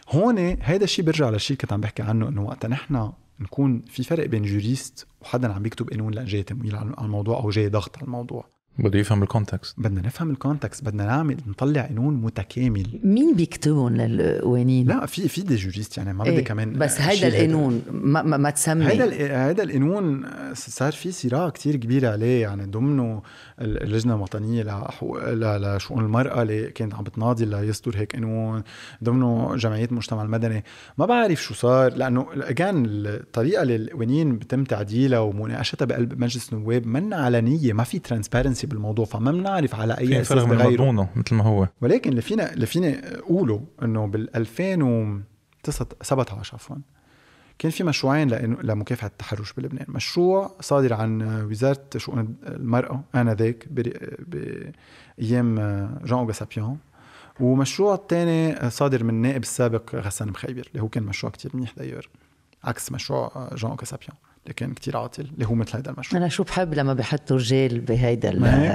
Speaker 1: هون هيدا الشيء برجع للشيء كنت عم بحكي عنه انه وقتها نحن نكون في فرق بين جوريست وحدا عم بيكتب قانون لا جاي تمويل على الموضوع او جاي ضغط على الموضوع
Speaker 2: بده يفهم الكونتكست
Speaker 1: بدنا نفهم الكونتكست بدنا نعمل نطلع قانون متكامل مين بيكتبهم للقوانين؟ لا في في دي جوريست يعني ما بدي ايه كمان بس هيدا القانون
Speaker 3: ما, ما, ما تسمي هيدا
Speaker 1: هيدا القانون صار في صراع كتير كبير عليه يعني ضمنه اللجنه الوطنيه لحقوق لشؤون المراه اللي كانت عم بتناضل ليصدر هيك قانون ضمنه جمعيات المجتمع المدني ما بعرف شو صار لانه كان الطريقه اللي القوانين بتم تعديلها ومناقشتها بقلب مجلس النواب من علنيه ما في ترانسبيرنسي بالموضوع فما بنعرف على اي اساس من مثل ما هو ولكن اللي فينا اللي فينا اقوله انه بال 2000 و 17 عفوا كان في مشروعين لمكافحه التحرش بلبنان مشروع صادر عن وزاره شؤون المراه انذاك بايام آه، جان اوغا سابيون ومشروع الثاني آه، صادر من النائب السابق غسان مخيبر اللي هو كان مشروع كتير منيح داير عكس مشروع آه، جان اوغا سابيون اللي كان كتير عاطل اللي هو مثل هذا المشروع
Speaker 3: انا شو بحب لما بحطوا رجال بهيدا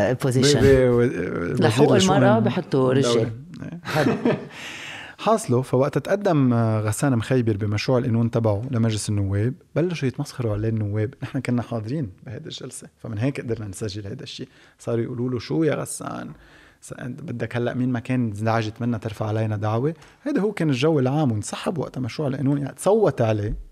Speaker 3: البوزيشن
Speaker 1: لحقوق المراه بحطوا رجال حلو نعم. حاصله فوقت تقدم آه، غسان مخيبر بمشروع القانون تبعه لمجلس النواب بلشوا يتمسخروا عليه النواب نحن كنا حاضرين بهيدي الجلسه فمن هيك قدرنا نسجل هيدا الشيء صاروا يقولوا له شو يا غسان بدك هلا مين ما كان انزعجت منا ترفع علينا دعوه هذا هو كان الجو العام وانسحب وقتها مشروع القانون يعني تصوت عليه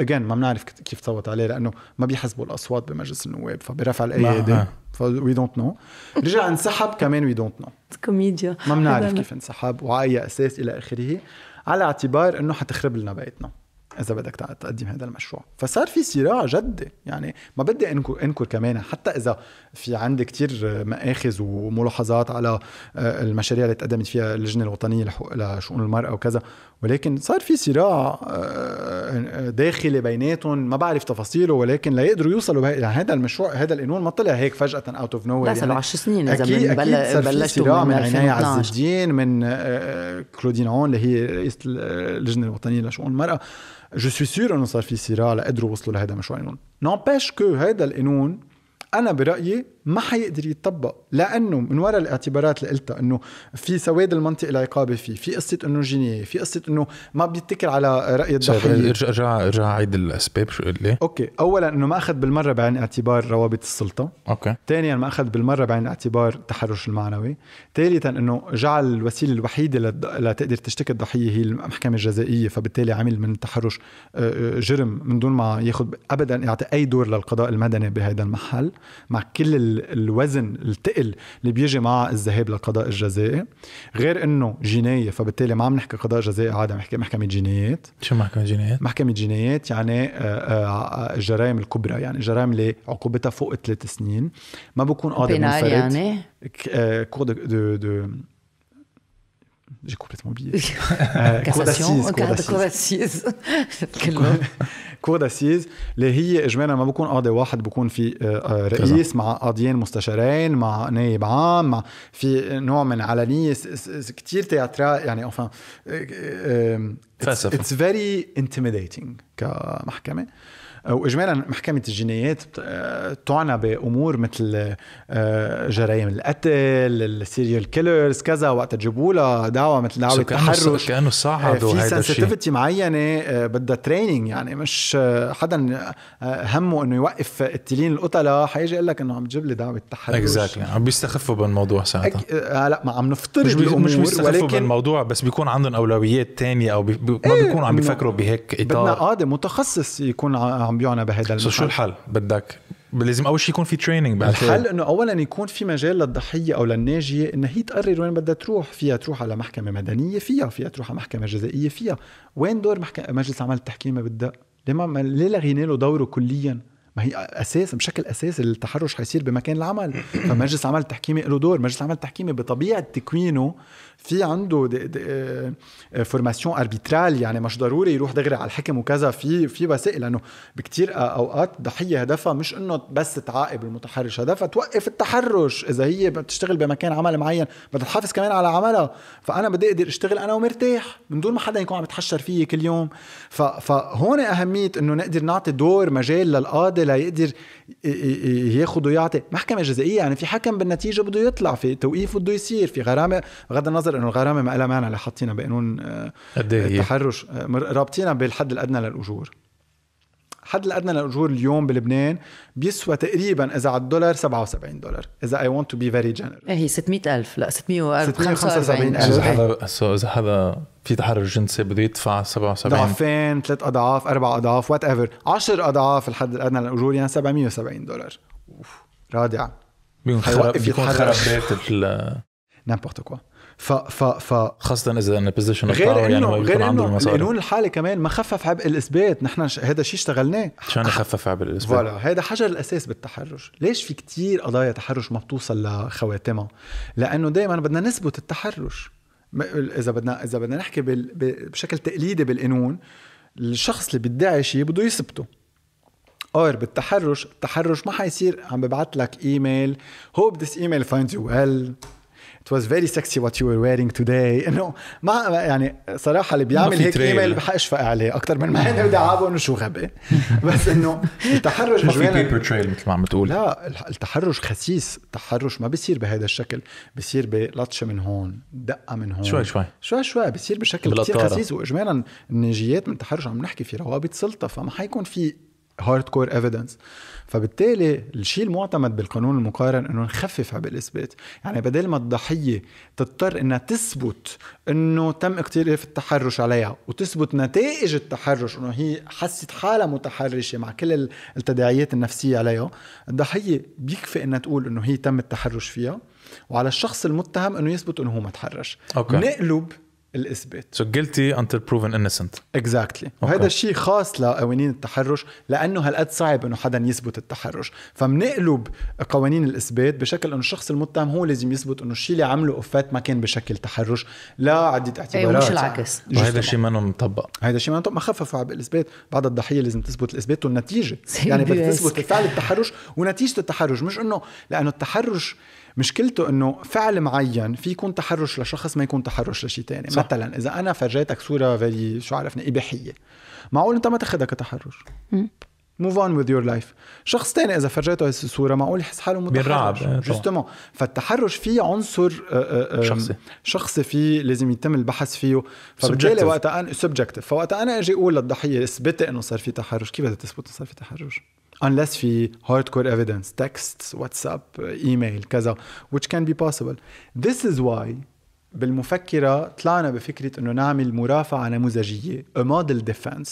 Speaker 1: اجين ما بنعرف كيف صوت عليه لانه ما بيحسبوا الاصوات بمجلس النواب فبرفع الايادي وي آه. دونت نو رجع انسحب كمان وي دونت نو
Speaker 3: كوميديا ما بنعرف كيف
Speaker 1: انسحب وعلى اي اساس الى اخره على اعتبار انه حتخرب لنا بيتنا اذا بدك تقدم هذا المشروع فصار في صراع جدي يعني ما بدي انكر انكر كمان حتى اذا في عندي كتير مآخذ وملاحظات على آه، المشاريع اللي تقدمت فيها اللجنه الوطنيه لشؤون المراه وكذا ولكن صار في صراع داخلي بيناتهم ما بعرف تفاصيله ولكن لا يقدروا يوصلوا بها. هذا المشروع هذا القانون ما طلع هيك فجاه اوت اوف نو بس يعني 10 سنين اذا اكيد, أكيد صار في صراع من, من عناية عز الدين من كلودين عون اللي هي رئيسه اللجنه الوطنيه لشؤون المراه جو سوي سور انه صار في صراع لقدروا وصلوا لهذا المشروع القانون نامبيش كو هذا القانون انا برايي ما حيقدر يتطبق لانه من وراء الاعتبارات اللي قلتها انه في سواد المنطق العقابي فيه في قصه انه جينيه، في قصه انه ما بيتكل على راي الضحيه إيه، ارجع
Speaker 2: ارجع ارجع عيد الاسباب شو قلت لي
Speaker 1: اوكي اولا انه ما اخذ بالمره بعين الاعتبار روابط السلطه اوكي ثانيا ما اخذ بالمره بعين الاعتبار التحرش المعنوي ثالثا انه جعل الوسيله الوحيده لتقدر تشتكي الضحيه هي المحكمه الجزائيه فبالتالي عمل من التحرش آه، آه، جرم من دون ما ياخذ ابدا يعطي اي دور للقضاء المدني بهذا المحل مع كل الوزن التقل اللي بيجي مع الذهاب للقضاء الجزائي غير انه جنايه فبالتالي ما عم نحكي قضاء جزائي عادي عم نحكي محكمه جنايات شو محكمه جنايات؟ محكمه جنايات يعني آه، آه، الجرائم الكبرى يعني الجرائم اللي عقوبتها فوق ثلاث سنين ما بكون قاضي منفرد يعني آه، دو, دو j'ai complètement oublié. euh, Cassation, cour d'assises. كور داسيز اللي هي اجمالا ما بكون قاضي واحد بكون في آه، آه، رئيس مع قاضيين مستشارين مع نائب عام مع في نوع من علنيه كثير تياترال يعني enfin آه، فلسفه اتس فيري انتميديتنج كمحكمه واجمالا محكمه الجنايات آه، تعنى بامور مثل آه، جرائم القتل السيريال كيلرز كذا وقت تجيبوا لها دعوة مثل دعوه التحرش كانه الشيء آه، في سنسيتيفيتي معينه بدها تريننج يعني مش حدا همه انه يوقف التلين القتله حيجي يقول لك انه عم تجيب لي دعوه تحرش اكزاكتلي
Speaker 2: عم بيستخفوا بالموضوع
Speaker 1: ساعتها هلا ما عم نفترض مش مش بيستخفوا
Speaker 2: بالموضوع بس بيكون عندهم اولويات تانية او بي... ما إيه، بيكونوا عم بيفكروا بهيك اطار بدنا
Speaker 1: قاضي متخصص يكون عم عم بيعنى بهذا المحل شو
Speaker 2: الحل بدك لازم اول شيء يكون في تريننج الحل
Speaker 1: انه اولا يكون في مجال للضحيه او للناجيه ان هي تقرر وين بدها تروح فيها تروح على محكمه مدنيه فيها فيها تروح على محكمه جزائيه فيها وين دور محكمة مجلس عمل التحكيم بدها ليه ما ليه لغينا له دوره كليا ما هي اساس بشكل اساسي التحرش حيصير بمكان العمل فمجلس عمل التحكيمي له دور مجلس عمل التحكيمي بطبيعه تكوينه في عنده دي دي فورماسيون اربيترال يعني مش ضروري يروح دغري على الحكم وكذا في في وسائل لانه بكثير آه، اوقات ضحيه هدفها مش انه بس تعاقب المتحرش هدفها توقف التحرش اذا هي بتشتغل بمكان عمل معين بدها تحافظ كمان على عملها فانا بدي اقدر اشتغل انا ومرتاح من دون ما حدا يكون عم يتحشر فيي كل يوم فهون اهميه انه نقدر نعطي دور مجال للقاضي ليقدر ياخذ ويعطي محكمه جزائيه يعني في حكم بالنتيجه بده يطلع في توقيف بده يصير في غرامه بغض النظر انه الغرامه ما لها معنى اللي حاطينها بقانون آه، إيه التحرش آه، رابطينها بالحد الادنى للاجور الحد الادنى للاجور اليوم بلبنان بيسوى تقريبا اذا على الدولار 77 دولار اذا اي ونت تو بي فيري جنرال ايه هي 600000 لا 675000 اذا حدا
Speaker 2: اذا حدا في تحرر جنسي بده يدفع 77
Speaker 1: ضعفين ثلاث اضعاف اربع اضعاف وات ايفر 10 اضعاف الحد الادنى للاجور يعني 770 دولار اوف رادع
Speaker 2: بيكون خرب بيكون خرب راتب نامبورت كوا ف ف ف خاصه اذا ان بوزيشن غير يعني انه يعني غير انه القانون
Speaker 1: الحالي كمان ما خفف عبء الاثبات نحن هذا الشيء اشتغلناه
Speaker 2: شلون يخفف عبء الاثبات فوالا
Speaker 1: هذا حجر الاساس بالتحرش ليش في كتير قضايا تحرش ما بتوصل لخواتمها لانه دائما بدنا نثبت التحرش اذا بدنا اذا بدنا نحكي بشكل تقليدي بالقانون الشخص اللي بيدعي شيء بده يثبته اور بالتحرش التحرش ما حيصير عم ببعث لك ايميل هو بدس ايميل فايند يو ويل it was very sexy what you were wearing today انه ما يعني صراحه اللي بيعمل هيك ايميل بحاشفق عليه اكثر من ما انا بدي اعابه انه شو غبي بس انه التحرش مش في بيبر
Speaker 2: تريل مثل ما عم تقول
Speaker 1: لا التحرش خسيس التحرش ما بيصير بهذا الشكل بيصير بلطشه من هون دقه من هون شوي شوي شوي شوي بيصير بشكل كثير خسيس واجمالا الناجيات من التحرش عم نحكي في روابط سلطه فما حيكون في هارد كور ايفيدنس فبالتالي الشيء المعتمد بالقانون المقارن انه نخفف عبء الاثبات يعني بدل ما الضحيه تضطر انها تثبت انه تم اقتراف التحرش عليها وتثبت نتائج التحرش انه هي حست حالها متحرشه مع كل التداعيات النفسيه عليها الضحيه بيكفي انها تقول انه هي تم التحرش فيها وعلى الشخص المتهم انه يثبت انه هو ما تحرش نقلب
Speaker 2: الاثبات سو جيلتي انتل بروفن انسنت
Speaker 1: اكزاكتلي وهذا الشيء خاص لقوانين التحرش لانه هالقد صعب انه حدا يثبت التحرش فمنقلب قوانين الاثبات بشكل انه الشخص المتهم هو لازم يثبت انه الشيء اللي عمله اوفات ما كان بشكل تحرش لا عده إيه، اعتبارات أيوة مش العكس وهذا الشيء ما مطبق هذا الشيء ما مطبق ما خففوا على الاثبات بعد الضحيه لازم تثبت الاثبات والنتيجه يعني بدك تثبت فعل التحرش ونتيجه التحرش مش انه لانه التحرش مشكلته انه فعل معين في يكون تحرش لشخص ما يكون تحرش لشيء ثاني مثلا اذا انا فرجيتك صوره فيري شو عرفني اباحيه معقول انت ما تاخذها كتحرش موف اون وذ يور لايف شخص تاني اذا فرجيته هي الصوره معقول يحس حاله متحرش آه، جوستومون فالتحرش فيه عنصر آه، آه، شخصي شخصي فيه لازم يتم البحث فيه فبالتالي وقتها انا سبجكتيف فوقتها انا اجي اقول للضحيه اثبتي انه صار في تحرش كيف بدها تثبت انه صار في تحرش unless في hardcore evidence texts whatsapp email كذا which can be possible this is why بالمفكرة طلعنا بفكرة انه نعمل مرافعة نموذجية a model defense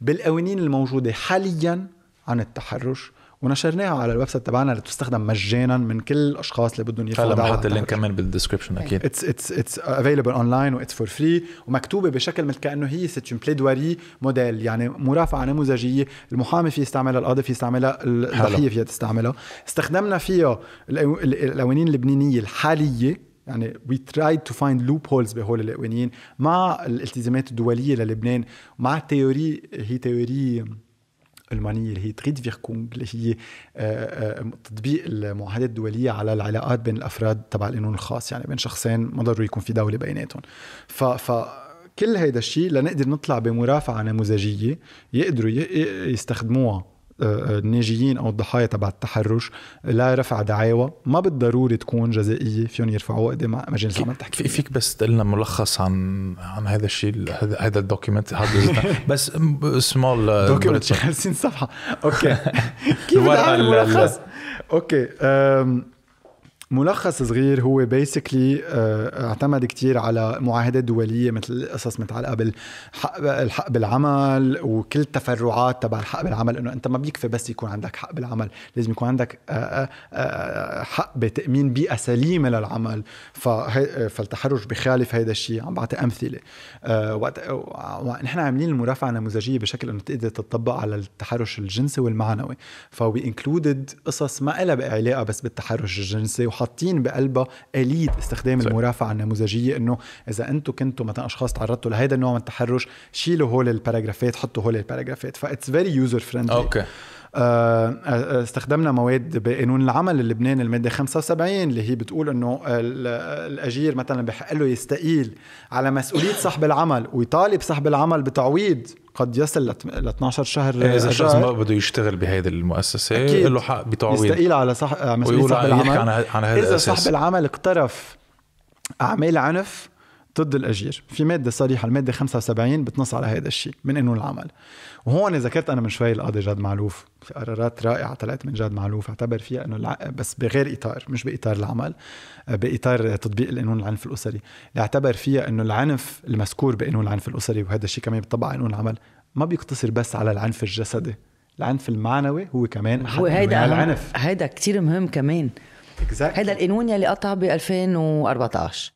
Speaker 1: بالقوانين الموجودة حاليا عن التحرش ونشرناها على الويب سايت تبعنا لتستخدم مجانا من كل الاشخاص اللي بدهم يرفعوا هلا بحط اللينك
Speaker 2: كمان بالدسكربشن اكيد
Speaker 1: اتس اتس اتس افيلبل اون لاين واتس فور فري ومكتوبه بشكل مثل كانه هي سيت بليدواري موديل يعني مرافعه نموذجيه المحامي في يستعملها القاضي في يستعملها الضحيه فيها تستعملها استخدمنا فيها القوانين اللبنانيه الحاليه يعني وي ترايد تو فايند لوب هولز بهول القوانين مع الالتزامات الدوليه للبنان مع تيوري هي تيوري المانيه اللي هي تريد فيركونغ اللي هي آه، آه، تطبيق المعاهدات الدوليه على العلاقات بين الافراد تبع القانون الخاص يعني بين شخصين ما ضروري يكون في دوله بيناتهم ف, ف كل هيدا الشيء لنقدر نطلع بمرافعه نموذجيه يقدروا يستخدموها آه، آه، الناجيين او الضحايا تبع التحرش لرفع دعاوى ما بالضروري تكون
Speaker 2: جزائيه فيهم يرفعوها قدام مجلس العمل التحكيمي فيك بس تقلنا ملخص عن عن هذا الشيء هذا هذا بس سمول آه، دوكيمنت 50 صفحه اوكي
Speaker 1: كيف الملخص ملخص اوكي ملخص صغير هو بيسكلي آه، آه، اعتمد كتير على معاهدات دوليه مثل قصص متعلقه بالحق الحق بالعمل وكل التفرعات تبع الحق بالعمل انه انت ما بيكفي بس يكون عندك حق بالعمل لازم يكون عندك آه، حق بتامين بيئه سليمه للعمل فالتحرش بخالف هذا الشيء عم بعطي امثله وقت نحن عاملين المرافعه النموذجيه بشكل انه تقدر تطبق على التحرش الجنسي والمعنوي فوي انكلودد قصص ما لها علاقه بس بالتحرش الجنسي وحاطين بقلبها اليه استخدام صحيح. المرافعه النموذجيه انه اذا انتم كنتوا مثلا اشخاص تعرضتوا لهذا النوع من التحرش شيلوا هول الباراجرافات حطوا هول الباراجرافات فاتس فيري يوزر فريندلي اوكي آه، آه، استخدمنا مواد بقانون العمل اللبناني الماده 75 اللي هي بتقول انه الاجير مثلا بحق له يستقيل على مسؤوليه صاحب العمل ويطالب صاحب العمل بتعويض قد يصل ل 12 شهر إيه، اذا الشخص ما
Speaker 2: بده يشتغل بهيدي المؤسسه أكيد. له حق بتعويض يستقيل
Speaker 1: على صح... مسؤوليه صاحب العمل عن عن هذا اذا صاحب العمل اقترف اعمال عنف ضد الاجير في ماده صريحه الماده 75 بتنص على هذا الشيء من انه العمل وهون ذكرت انا من شوي القاضي جاد معلوف في قرارات رائعه طلعت من جاد معلوف اعتبر فيها انه الع... بس بغير اطار مش باطار العمل آه، باطار تطبيق القانون العنف الاسري اللي اعتبر فيها انه العنف المذكور بقانون العنف الاسري وهذا الشيء كمان بيطبق على قانون العمل ما بيقتصر بس على العنف الجسدي العنف المعنوي
Speaker 3: هو كمان هو هيدا العنف هيدا كثير مهم كمان exactly. هيدا القانون يلي قطع ب 2014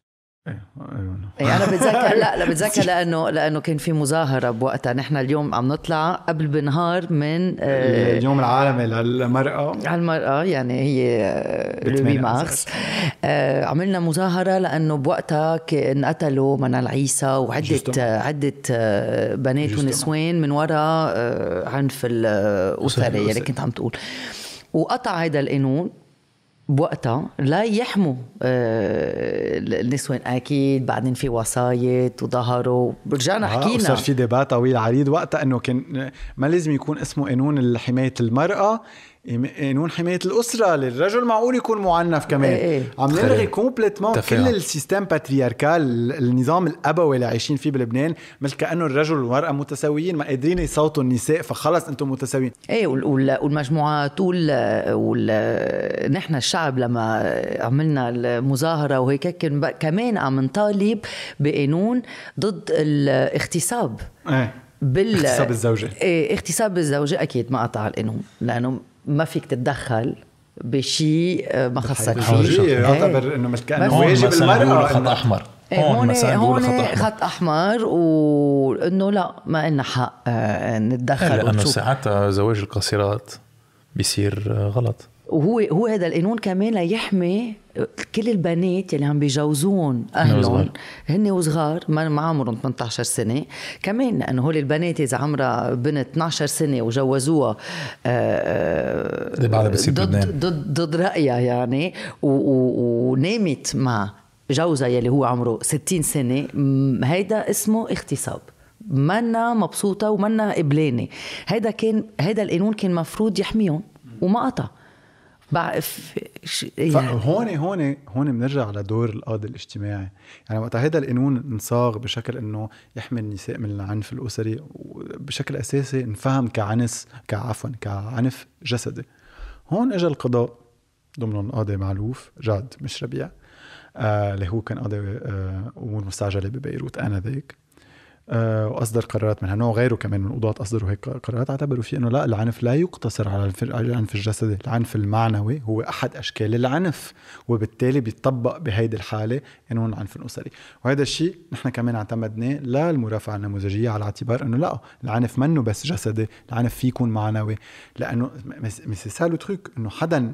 Speaker 3: اي إيه، انا بتذكر لا لا بتذكر لانه لانه كان في مظاهره بوقتها نحن اليوم عم نطلع قبل بنهار من آه، اليوم العالمي للمراه على المراه يعني هي لوي مارس آه، عملنا مظاهره لانه بوقتها انقتلوا منال عيسى وعده عده آه، بنات ونسوان من وراء عنف الاسري يعني اللي كنت عم تقول وقطع هذا القانون بوقتها لا يحموا آه، النسوان اكيد بعدين في وسايط وظهروا رجعنا
Speaker 1: آه حكينا صار في ديبات طويل عريض وقتها انه كان ما لازم يكون اسمه قانون حمايه المراه قانون حمايه الاسره للرجل معقول يكون معنف كمان ايه ايه. عم نلغي كومبليتمون كل السيستم باترياركال النظام الابوي اللي عايشين فيه بلبنان
Speaker 3: مثل كانه الرجل والمراه متساويين ما قادرين يصوتوا النساء فخلص انتم متساويين ايه والمجموعات وال, وال... نحن الشعب لما عملنا المظاهره وهيك كمان عم نطالب بقانون ضد الاغتصاب ايه بال اغتصاب الزوجه ايه اغتصاب الزوجه اكيد ما قطع القانون لانه ما فيك تتدخل بشيء آه، ما خصك فيه يعتبر إيه. انه مش كانه واجب المراه خط احمر إيه، هون هون خط احمر وانه لا ما لنا حق آه، نتدخل لانه
Speaker 2: ساعتها زواج القاصرات بيصير آه، غلط
Speaker 3: وهو هو هذا القانون كمان ليحمي كل البنات يلي عم بيجوزون اهلهم نعم، هن وصغار ما عمرهم 18 سنه كمان لانه هول البنات اذا عمرها بنت 12 سنه وجوزوها آه، آه، ضد ضد ضد رايها يعني ونامت مع جوزها يلي هو عمره 60 سنه هيدا اسمه اغتصاب منا مبسوطه ومنا قبلانه هيدا كان هيدا القانون كان مفروض يحميهم وما قطع يعني هون هون هون
Speaker 1: بنرجع لدور القاضي الاجتماعي يعني وقت هذا القانون انصاغ بشكل انه يحمي النساء من العنف الاسري بشكل اساسي انفهم كعنس كعفوا كعنف جسدي هون اجى القضاء ضمن القاضي معلوف جاد مش ربيع آه، اللي آه هو كان قاضي امور آه مستعجله ببيروت انذاك آه، واصدر قرارات من هالنوع غيره كمان من القضاة اصدروا هيك قرارات اعتبروا فيه انه لا العنف لا يقتصر على العنف الجسدي، العنف المعنوي هو احد اشكال العنف وبالتالي بيطبق بهيدي الحاله انه العنف الاسري، وهذا الشيء نحن كمان اعتمدناه للمرافعه النموذجيه على اعتبار انه لا العنف منه بس جسدي، العنف فيه يكون معنوي، لانه مس سالو تروك انه حدا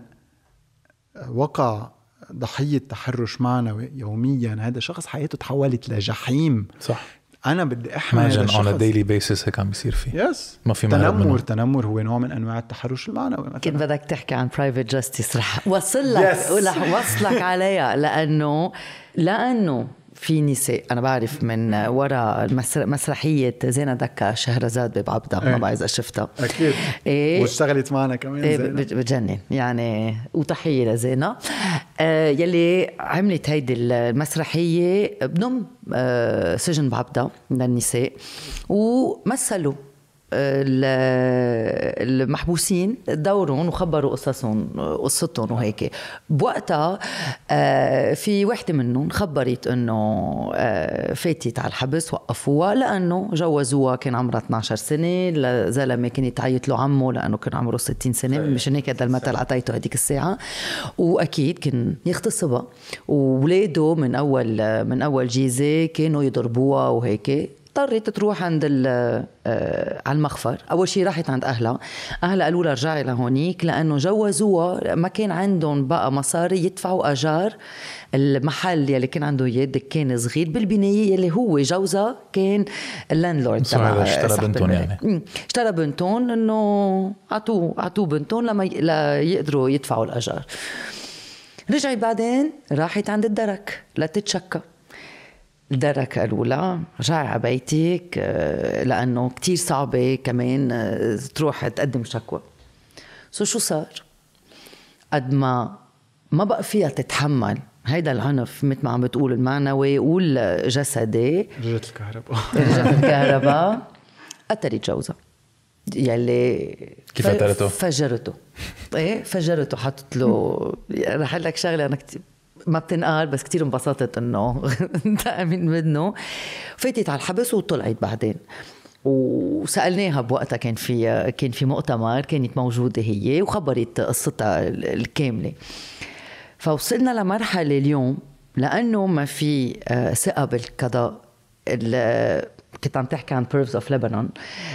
Speaker 1: وقع ضحية تحرش معنوي يوميا هذا شخص حياته تحولت لجحيم صح انا بدي
Speaker 2: احمي هذا الشخص اون ديلي بيسس هيك عم بيصير فيه يس yes. ما في تنمر
Speaker 3: تنمر هو نوع من انواع التحرش المعنوي مثلا كنت بدك تحكي عن برايفت جاستس رح وصل لك yes. رح وصلك عليها لانه لانه في نساء انا بعرف من وراء مسرحيه زينة دكا شهرزاد باب عبده ما إيه. بعرف اذا شفتها اكيد إيه واشتغلت
Speaker 1: معنا كمان إيه
Speaker 3: بتجنن يعني وتحيه لزينة آه يلي عملت هيدي المسرحيه بنم آه سجن بعبده للنساء ومثلوا المحبوسين دورهم وخبروا قصصهم قصتهم وهيك بوقتها آه، في وحده منهم خبرت انه آه، فاتت على الحبس وقفوها لانه جوزوها كان عمرها 12 سنه لزلمه كان يتعيط له عمه لانه كان عمره 60 سنه مشان هيك هذا المثل اعطيته هذيك الساعه واكيد كان يغتصبها واولاده من اول من اول جيزه كانوا يضربوها وهيك اضطرت تروح عند آه، على المخفر اول شيء راحت عند اهلها اهلها قالوا لها رجعي لهونيك لانه جوزوها ما كان عندهم بقى مصاري يدفعوا اجار المحل يلي كان عنده اياه دكان صغير بالبنايه يلي هو جوزها كان اللاندلورد تبع اشترى بنتون يعني اشترى بنتون انه اعطوه اعطوه بنتون لما يقدروا يدفعوا الاجار رجعي بعدين راحت عند الدرك لتتشكى درك الأولى رجع على بيتك آه، لأنه كتير صعبة كمان آه، تروح تقدم شكوى سو شو صار؟ قد ما ما بقى فيها تتحمل هيدا العنف مثل ما عم بتقول المعنوي والجسدي رجعت الكهرباء رجعت الكهرباء قتلت جوزها يلي كيف قتلته؟ فجرته ايه فجرته حطت له رح لك شغله انا كتير ما بتنقال بس كتير انبسطت انه انتقى من منه فاتت على الحبس وطلعت بعدين وسالناها بوقتها كان في كان في مؤتمر كانت موجوده هي وخبرت قصتها الكامله فوصلنا لمرحله اليوم لانه ما في آه، ثقه بالقضاء كنت عم تحكي عن بيرفز اوف لبنان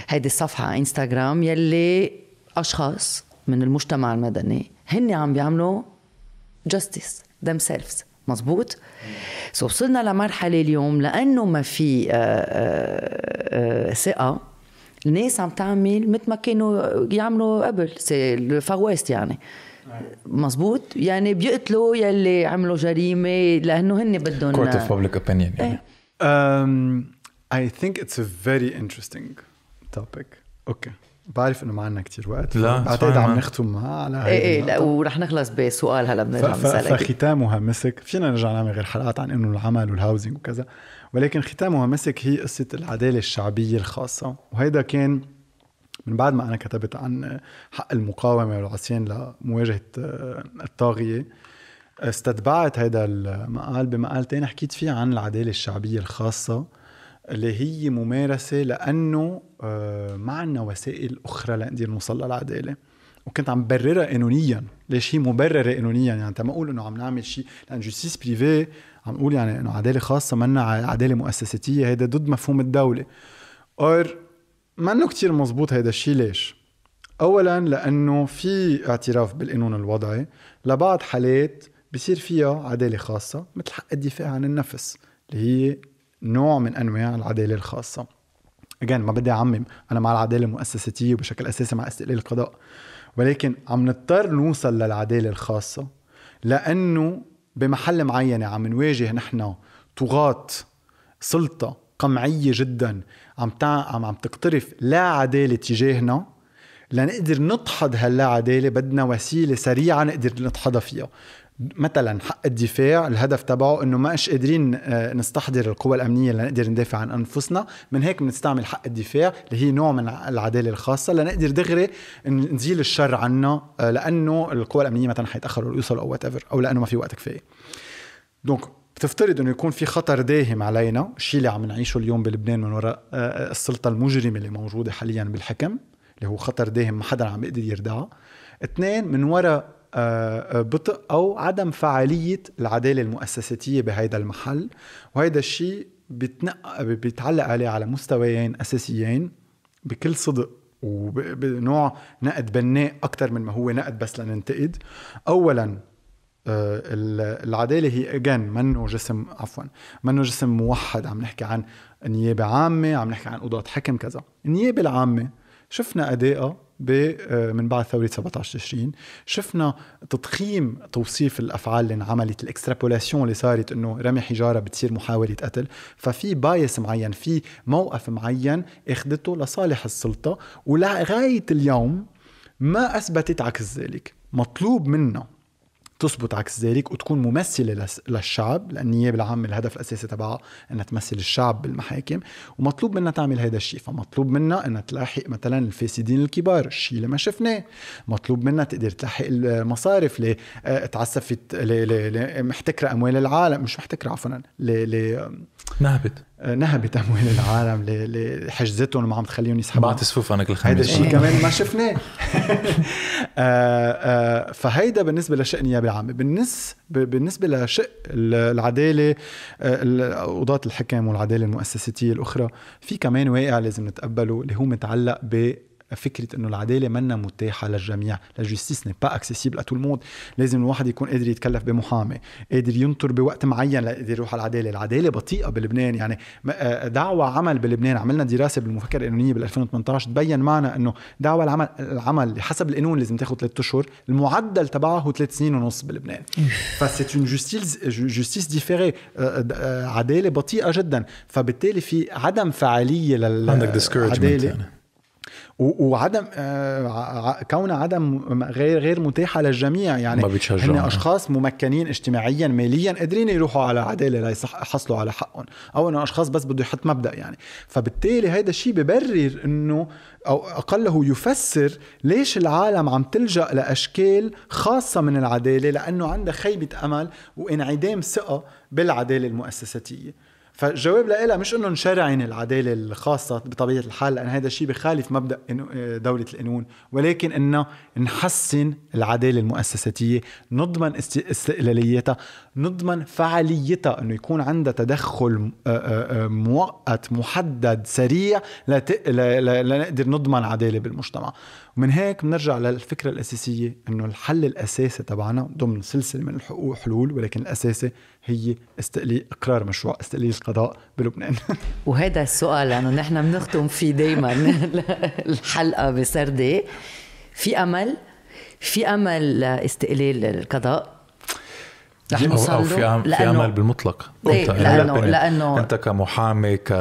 Speaker 3: هيدي الصفحه على انستغرام يلي اشخاص من المجتمع المدني هن عم بيعملوا جاستس themselves مزبوط سو وصلنا لمرحلة اليوم لأنه ما في آه، آه، آه، ثقة الناس عم تعمل مثل ما كانوا يعملوا قبل سي الفواست يعني مزبوط يعني بيقتلوا يلي عملوا جريمة لأنه هن بدهم كورت اوف بابليك اوبينيون يعني إيه. Um, I think it's a
Speaker 1: very interesting topic. Okay. بعرف انه ما عندنا كثير وقت لا بعتقد عم نختم معها على ايه ايه
Speaker 3: لا ورح نخلص بسؤال هلا بنرجع بنسالك
Speaker 1: فختامها مسك فينا نرجع نعمل غير حلقات عن انه العمل والهاوزنج وكذا ولكن ختامها مسك هي قصه العداله الشعبيه الخاصه وهيدا كان من بعد ما انا كتبت عن حق المقاومه والعصيان لمواجهه آه، الطاغيه استتبعت هذا المقال بمقال تاني حكيت فيه عن العداله الشعبيه الخاصه اللي هي ممارسه لانه آه، ما عندنا وسائل اخرى لنقدر نوصل للعداله وكنت عم بررها قانونيا ليش هي مبرره قانونيا يعني انت ما اقول انه عم نعمل شيء لان جوستيس بريفي عم نقول يعني انه عداله خاصه منا عداله مؤسساتيه هذا ضد مفهوم الدوله اور منه كثير مزبوط هذا الشيء ليش اولا لانه في اعتراف بالقانون الوضعي لبعض حالات بصير فيها عداله خاصه مثل حق الدفاع عن النفس اللي هي نوع من انواع العداله الخاصه اجان ما بدي اعمم انا مع العداله المؤسساتيه وبشكل اساسي مع استقلال القضاء ولكن عم نضطر نوصل للعداله الخاصه لانه بمحل معينه عم نواجه نحن طغاة سلطه قمعيه جدا عم عم عم تقترف لا عداله تجاهنا لنقدر نطحد هاللا عدالة بدنا وسيلة سريعة نقدر نطحدها فيها مثلا حق الدفاع الهدف تبعه انه ما اش قادرين آه، نستحضر القوى الامنيه لنقدر ندافع عن انفسنا من هيك بنستعمل حق الدفاع اللي هي نوع من العداله الخاصه لنقدر دغري نزيل الشر عنا آه، لانه القوى الامنيه مثلا حيتاخروا يوصلوا او وات او لانه ما في وقت كفايه دونك بتفترض انه يكون في خطر داهم علينا الشيء اللي عم نعيشه اليوم بلبنان من وراء آه، السلطه المجرمه اللي موجوده حاليا بالحكم اللي هو خطر داهم ما حدا عم يقدر يردعها اثنين من وراء آه، بطء أو عدم فعالية العدالة المؤسساتية بهيدا المحل وهيدا الشيء بيتعلق عليه على مستويين أساسيين بكل صدق وبنوع نقد بناء أكثر من ما هو نقد بس لننتقد أولا آه، العدالة هي اجان منه جسم عفوا منه جسم موحد عم نحكي عن نيابة عامة عم نحكي عن قضاة حكم كذا النيابة العامة شفنا أدائها آه، من بعد ثورة 17 تشرين شفنا تضخيم توصيف الأفعال اللي انعملت الاكسترابولاسيون اللي صارت إنه رمي حجارة بتصير محاولة قتل ففي بايس معين في موقف معين اخذته لصالح السلطة ولغاية اليوم ما أثبتت عكس ذلك مطلوب منا تثبت عكس ذلك وتكون ممثله للشعب لان العامه الهدف الاساسي تبعها انها تمثل الشعب بالمحاكم ومطلوب منها تعمل هذا الشيء فمطلوب منها انها تلاحق مثلا الفاسدين الكبار الشيء اللي ما شفناه مطلوب منها تقدر تلاحق المصارف اللي آه، تعسفت محتكره اموال العالم مش محتكره عفوا نهبت نهب تمويل العالم اللي حجزتهم وما عم تخليهم يسحبوا بعت صفوف انا كل خميس هيدا الشيء إيه. كمان ما شفناه آه، آه، فهيدا بالنسبه لشق النيابه العامه بالنسبه بالنسبه لشق العداله آه، قضاة الحكم والعداله المؤسساتيه الاخرى في كمان واقع لازم نتقبله اللي هو متعلق ب فكره انه العداله منا متاحه للجميع الجستيس نبا با اكسيسيبل لتو الموند لازم الواحد يكون قادر يتكلف بمحامي قادر ينطر بوقت معين ليقدر يروح على العداله العداله بطيئه بلبنان يعني آه، آه، دعوى عمل بلبنان عملنا دراسه بالمفكره القانونيه بال 2018 تبين معنا انه دعوى العمل العمل حسب القانون لازم تاخذ ثلاث اشهر المعدل تبعها هو ثلاث سنين ونص بلبنان فسيت اون جوستيس جوستيس آه، ديفيري عداله بطيئه جدا فبالتالي في عدم فعاليه
Speaker 2: لل عندك ديسكورجمنت يعني.
Speaker 1: وعدم آه، كون كونها عدم غير غير متاحه للجميع يعني ما هن اشخاص ممكنين اجتماعيا ماليا قادرين يروحوا على عداله ليحصلوا على حقهم او انه اشخاص بس بده يحط مبدا يعني فبالتالي هذا الشيء ببرر انه او اقله يفسر ليش العالم عم تلجا لاشكال خاصه من العداله لانه عندها خيبه امل وانعدام ثقه بالعداله المؤسساتيه فالجواب لها مش انه نشرعن العداله الخاصه بطبيعه الحال لان هذا الشيء بخالف مبدا آه، دوله القانون ولكن انه نحسن العداله المؤسساتيه نضمن استقلاليتها نضمن فعاليتها انه يكون عندها تدخل آه، آه، آه، مؤقت محدد سريع لنقدر نضمن عداله بالمجتمع ومن هيك بنرجع للفكره الاساسيه انه الحل الاساسي تبعنا ضمن سلسله من الحقوق حلول ولكن الاساسي
Speaker 3: هي استقلال اقرار مشروع استقلال القضاء بلبنان وهذا السؤال لانه نحن بنختم فيه دائما الحلقه بسردي في امل في امل لاستقلال القضاء أو, في, عم في امل
Speaker 2: بالمطلق ليه؟ يعني لانه يعني لانه انت كمحامي ك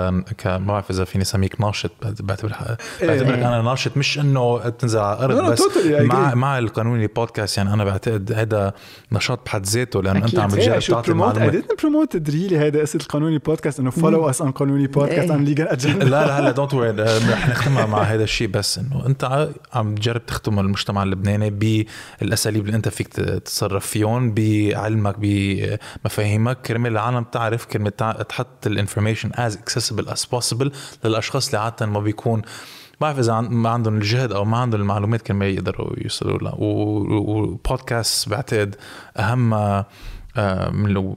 Speaker 2: ما بعرف اذا فيني اسميك ناشط بعتبر إيه، بعتبرك بعتبرك إيه. انا ناشط مش انه تنزل على الارض بس مع مع القانوني البودكاست يعني انا بعتقد هذا نشاط بحد ذاته لانه انت عم بتجرب إيه، تعطي معلومات اي
Speaker 1: بروموت ريلي هيدا قصه القانوني بودكاست انه فولو اس ان قانوني بودكاست ان ليجل اجندا لا لا هلا
Speaker 2: دونت وري رح نختمها مع هذا الشيء بس انه انت عم تجرب تختم المجتمع اللبناني بالاساليب اللي انت فيك تتصرف فيهم بعلمك بمفاهيمك كرمال العالم تعرف كلمه تحط الانفورميشن از اكسسبل از بوسيبل للاشخاص اللي عاده ما بيكون ما بعرف اذا ما عندهم الجهد او ما عندهم المعلومات كل ما يقدروا يوصلوا لها وبودكاست بعتقد اهم آه،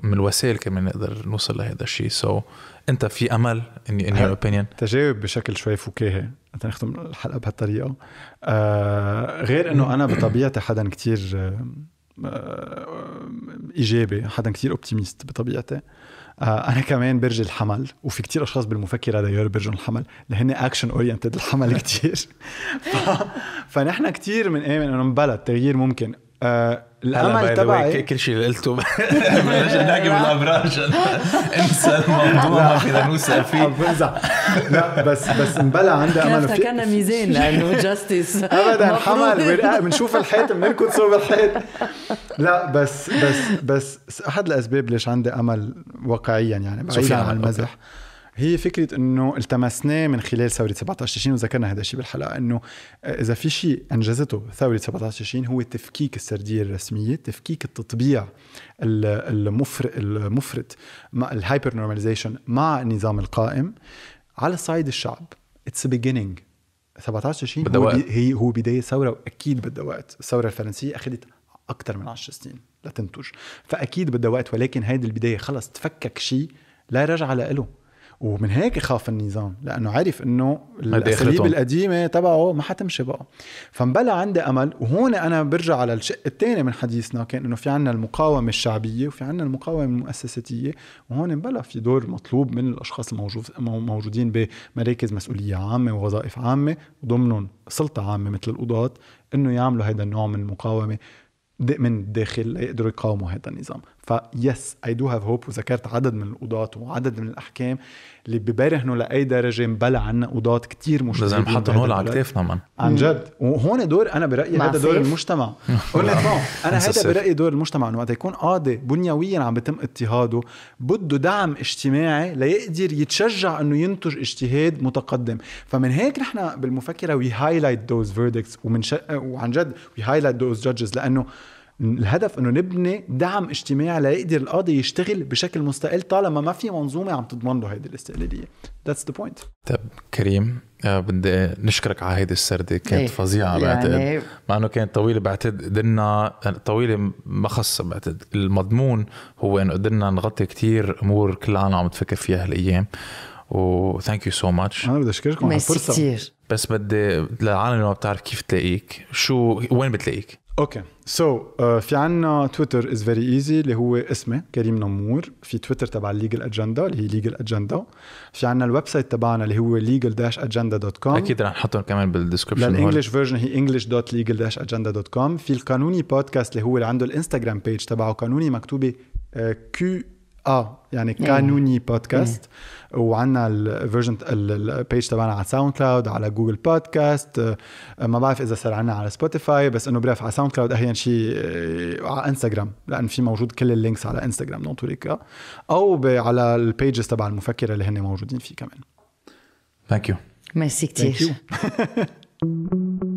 Speaker 2: من الوسائل كمان نقدر نوصل لهذا الشيء سو so, انت في امل ان يور اوبينيون تجاوب بشكل شوي فكاهي نختم الحلقه بهالطريقه آه غير انه انا
Speaker 1: بطبيعتي حدا كتير آه, آه، ايجابي حدا كتير اوبتيميست بطبيعتي آه، انا كمان برج الحمل وفي كتير اشخاص بالمفكره يور برج الحمل لهن اكشن اورينتد الحمل كتير ف... فنحن كتير بنآمن انه إيه، بلا التغيير ممكن الامل آه، تبعي كل شيء اللي قلته
Speaker 2: بلاش نحكي
Speaker 1: بالابراج انسى الموضوع ما فينا نوصل فيه بمزح لا بس بس مبلا عندي امل كان افتكرنا
Speaker 3: ميزان لانه جاستيس ابدا حمل بنشوف
Speaker 1: الحيط بنركض صوب الحيط لا بس بس بس احد الاسباب ليش عندي امل واقعيا يعني بعيدا عن المزح أوكي. هي فكره انه التمسناه من خلال ثوره 17 تشرين وذكرنا هذا الشيء بالحلقه انه آه، اذا في شيء انجزته ثوره 17 تشرين هو تفكيك السرديه الرسميه، تفكيك التطبيع المفرط المفرط الهايبر نورماليزيشن مع النظام القائم على صعيد الشعب اتس بيجينينج 17 تشرين هو, هي هو بدايه ثوره واكيد بدها وقت، الثوره الفرنسيه اخذت اكثر من 10 سنين لتنتج، فاكيد بدها وقت ولكن هيدي البدايه خلص تفكك شيء لا رجعه له ومن هيك خاف النظام لانه عرف انه الاساليب القديمه تبعه ما حتمشي بقى فانبلع عندي امل وهون انا برجع على الشق الثاني من حديثنا كان انه في عنا المقاومه الشعبيه وفي عنا المقاومه المؤسساتيه وهون انبلع في دور مطلوب من الاشخاص الموجود موجودين بمراكز مسؤوليه عامه ووظائف عامه ضمنهم سلطه عامه مثل القضاه انه يعملوا هذا النوع من المقاومه من الداخل ليقدروا يقاوموا هذا النظام فيس اي دو هاف هوب وذكرت عدد من القضاة وعدد من الاحكام اللي ببرهنوا لاي درجه مبلع عنا قضاة كتير مش لازم نحطهم هول على كتافنا من عن جد وهون دور انا برايي هذا دور المجتمع انا هذا برايي دور المجتمع انه وقت يكون قاضي بنيويا عم بتم اضطهاده بده دعم اجتماعي ليقدر يتشجع انه ينتج اجتهاد متقدم فمن هيك نحن بالمفكره وي هايلايت ذوز فيردكتس ومن وعن جد وي هايلايت ذوز جادجز لانه الهدف انه نبني دعم اجتماعي ليقدر القاضي يشتغل بشكل مستقل طالما ما في منظومه عم تضمن له هذه الاستقلاليه ذاتس ذا بوينت
Speaker 2: طيب كريم آه، بدي نشكرك على هيدي السرده كانت إيه. فظيعه يعني... بعتقد إيه. مع انه كانت طويله بعتقد قدرنا طويله ما خص بعتقد المضمون هو انه قدرنا نغطي كتير امور كل العالم عم تفكر فيها هالايام وثانك يو سو ماتش انا بدي اشكركم على الفرصه كتير. بس بدي للعالم اللي ما بتعرف كيف تلاقيك شو وين بتلاقيك
Speaker 1: اوكي سو so, uh, في عنا تويتر از فيري ايزي اللي هو اسمي كريم نمور في تويتر تبع الليجل اجندا اللي هي ليجل اجندا في عنا الويب سايت تبعنا اللي هو داش
Speaker 2: اجندا دوت كوم اكيد رح نحطهم كمان بالدسكربشن للانجلش
Speaker 1: فيرجن هي انجلش دوت ليجل داش اجندا دوت كوم في القانوني بودكاست اللي هو اللي عنده الانستغرام بيج تبعه قانوني مكتوبه كيو uh, ا يعني نعم. قانوني بودكاست وعنا الفيرجن البيج تبعنا على ساوند كلاود على جوجل بودكاست آه، ما بعرف اذا صار عندنا على سبوتيفاي بس انه بلاف على ساوند كلاود اهين شيء آه، على انستغرام لان في موجود كل اللينكس على انستغرام دون او على البيجز تبع المفكره اللي هن موجودين فيه كمان
Speaker 2: ثانك يو
Speaker 3: ميرسي كثير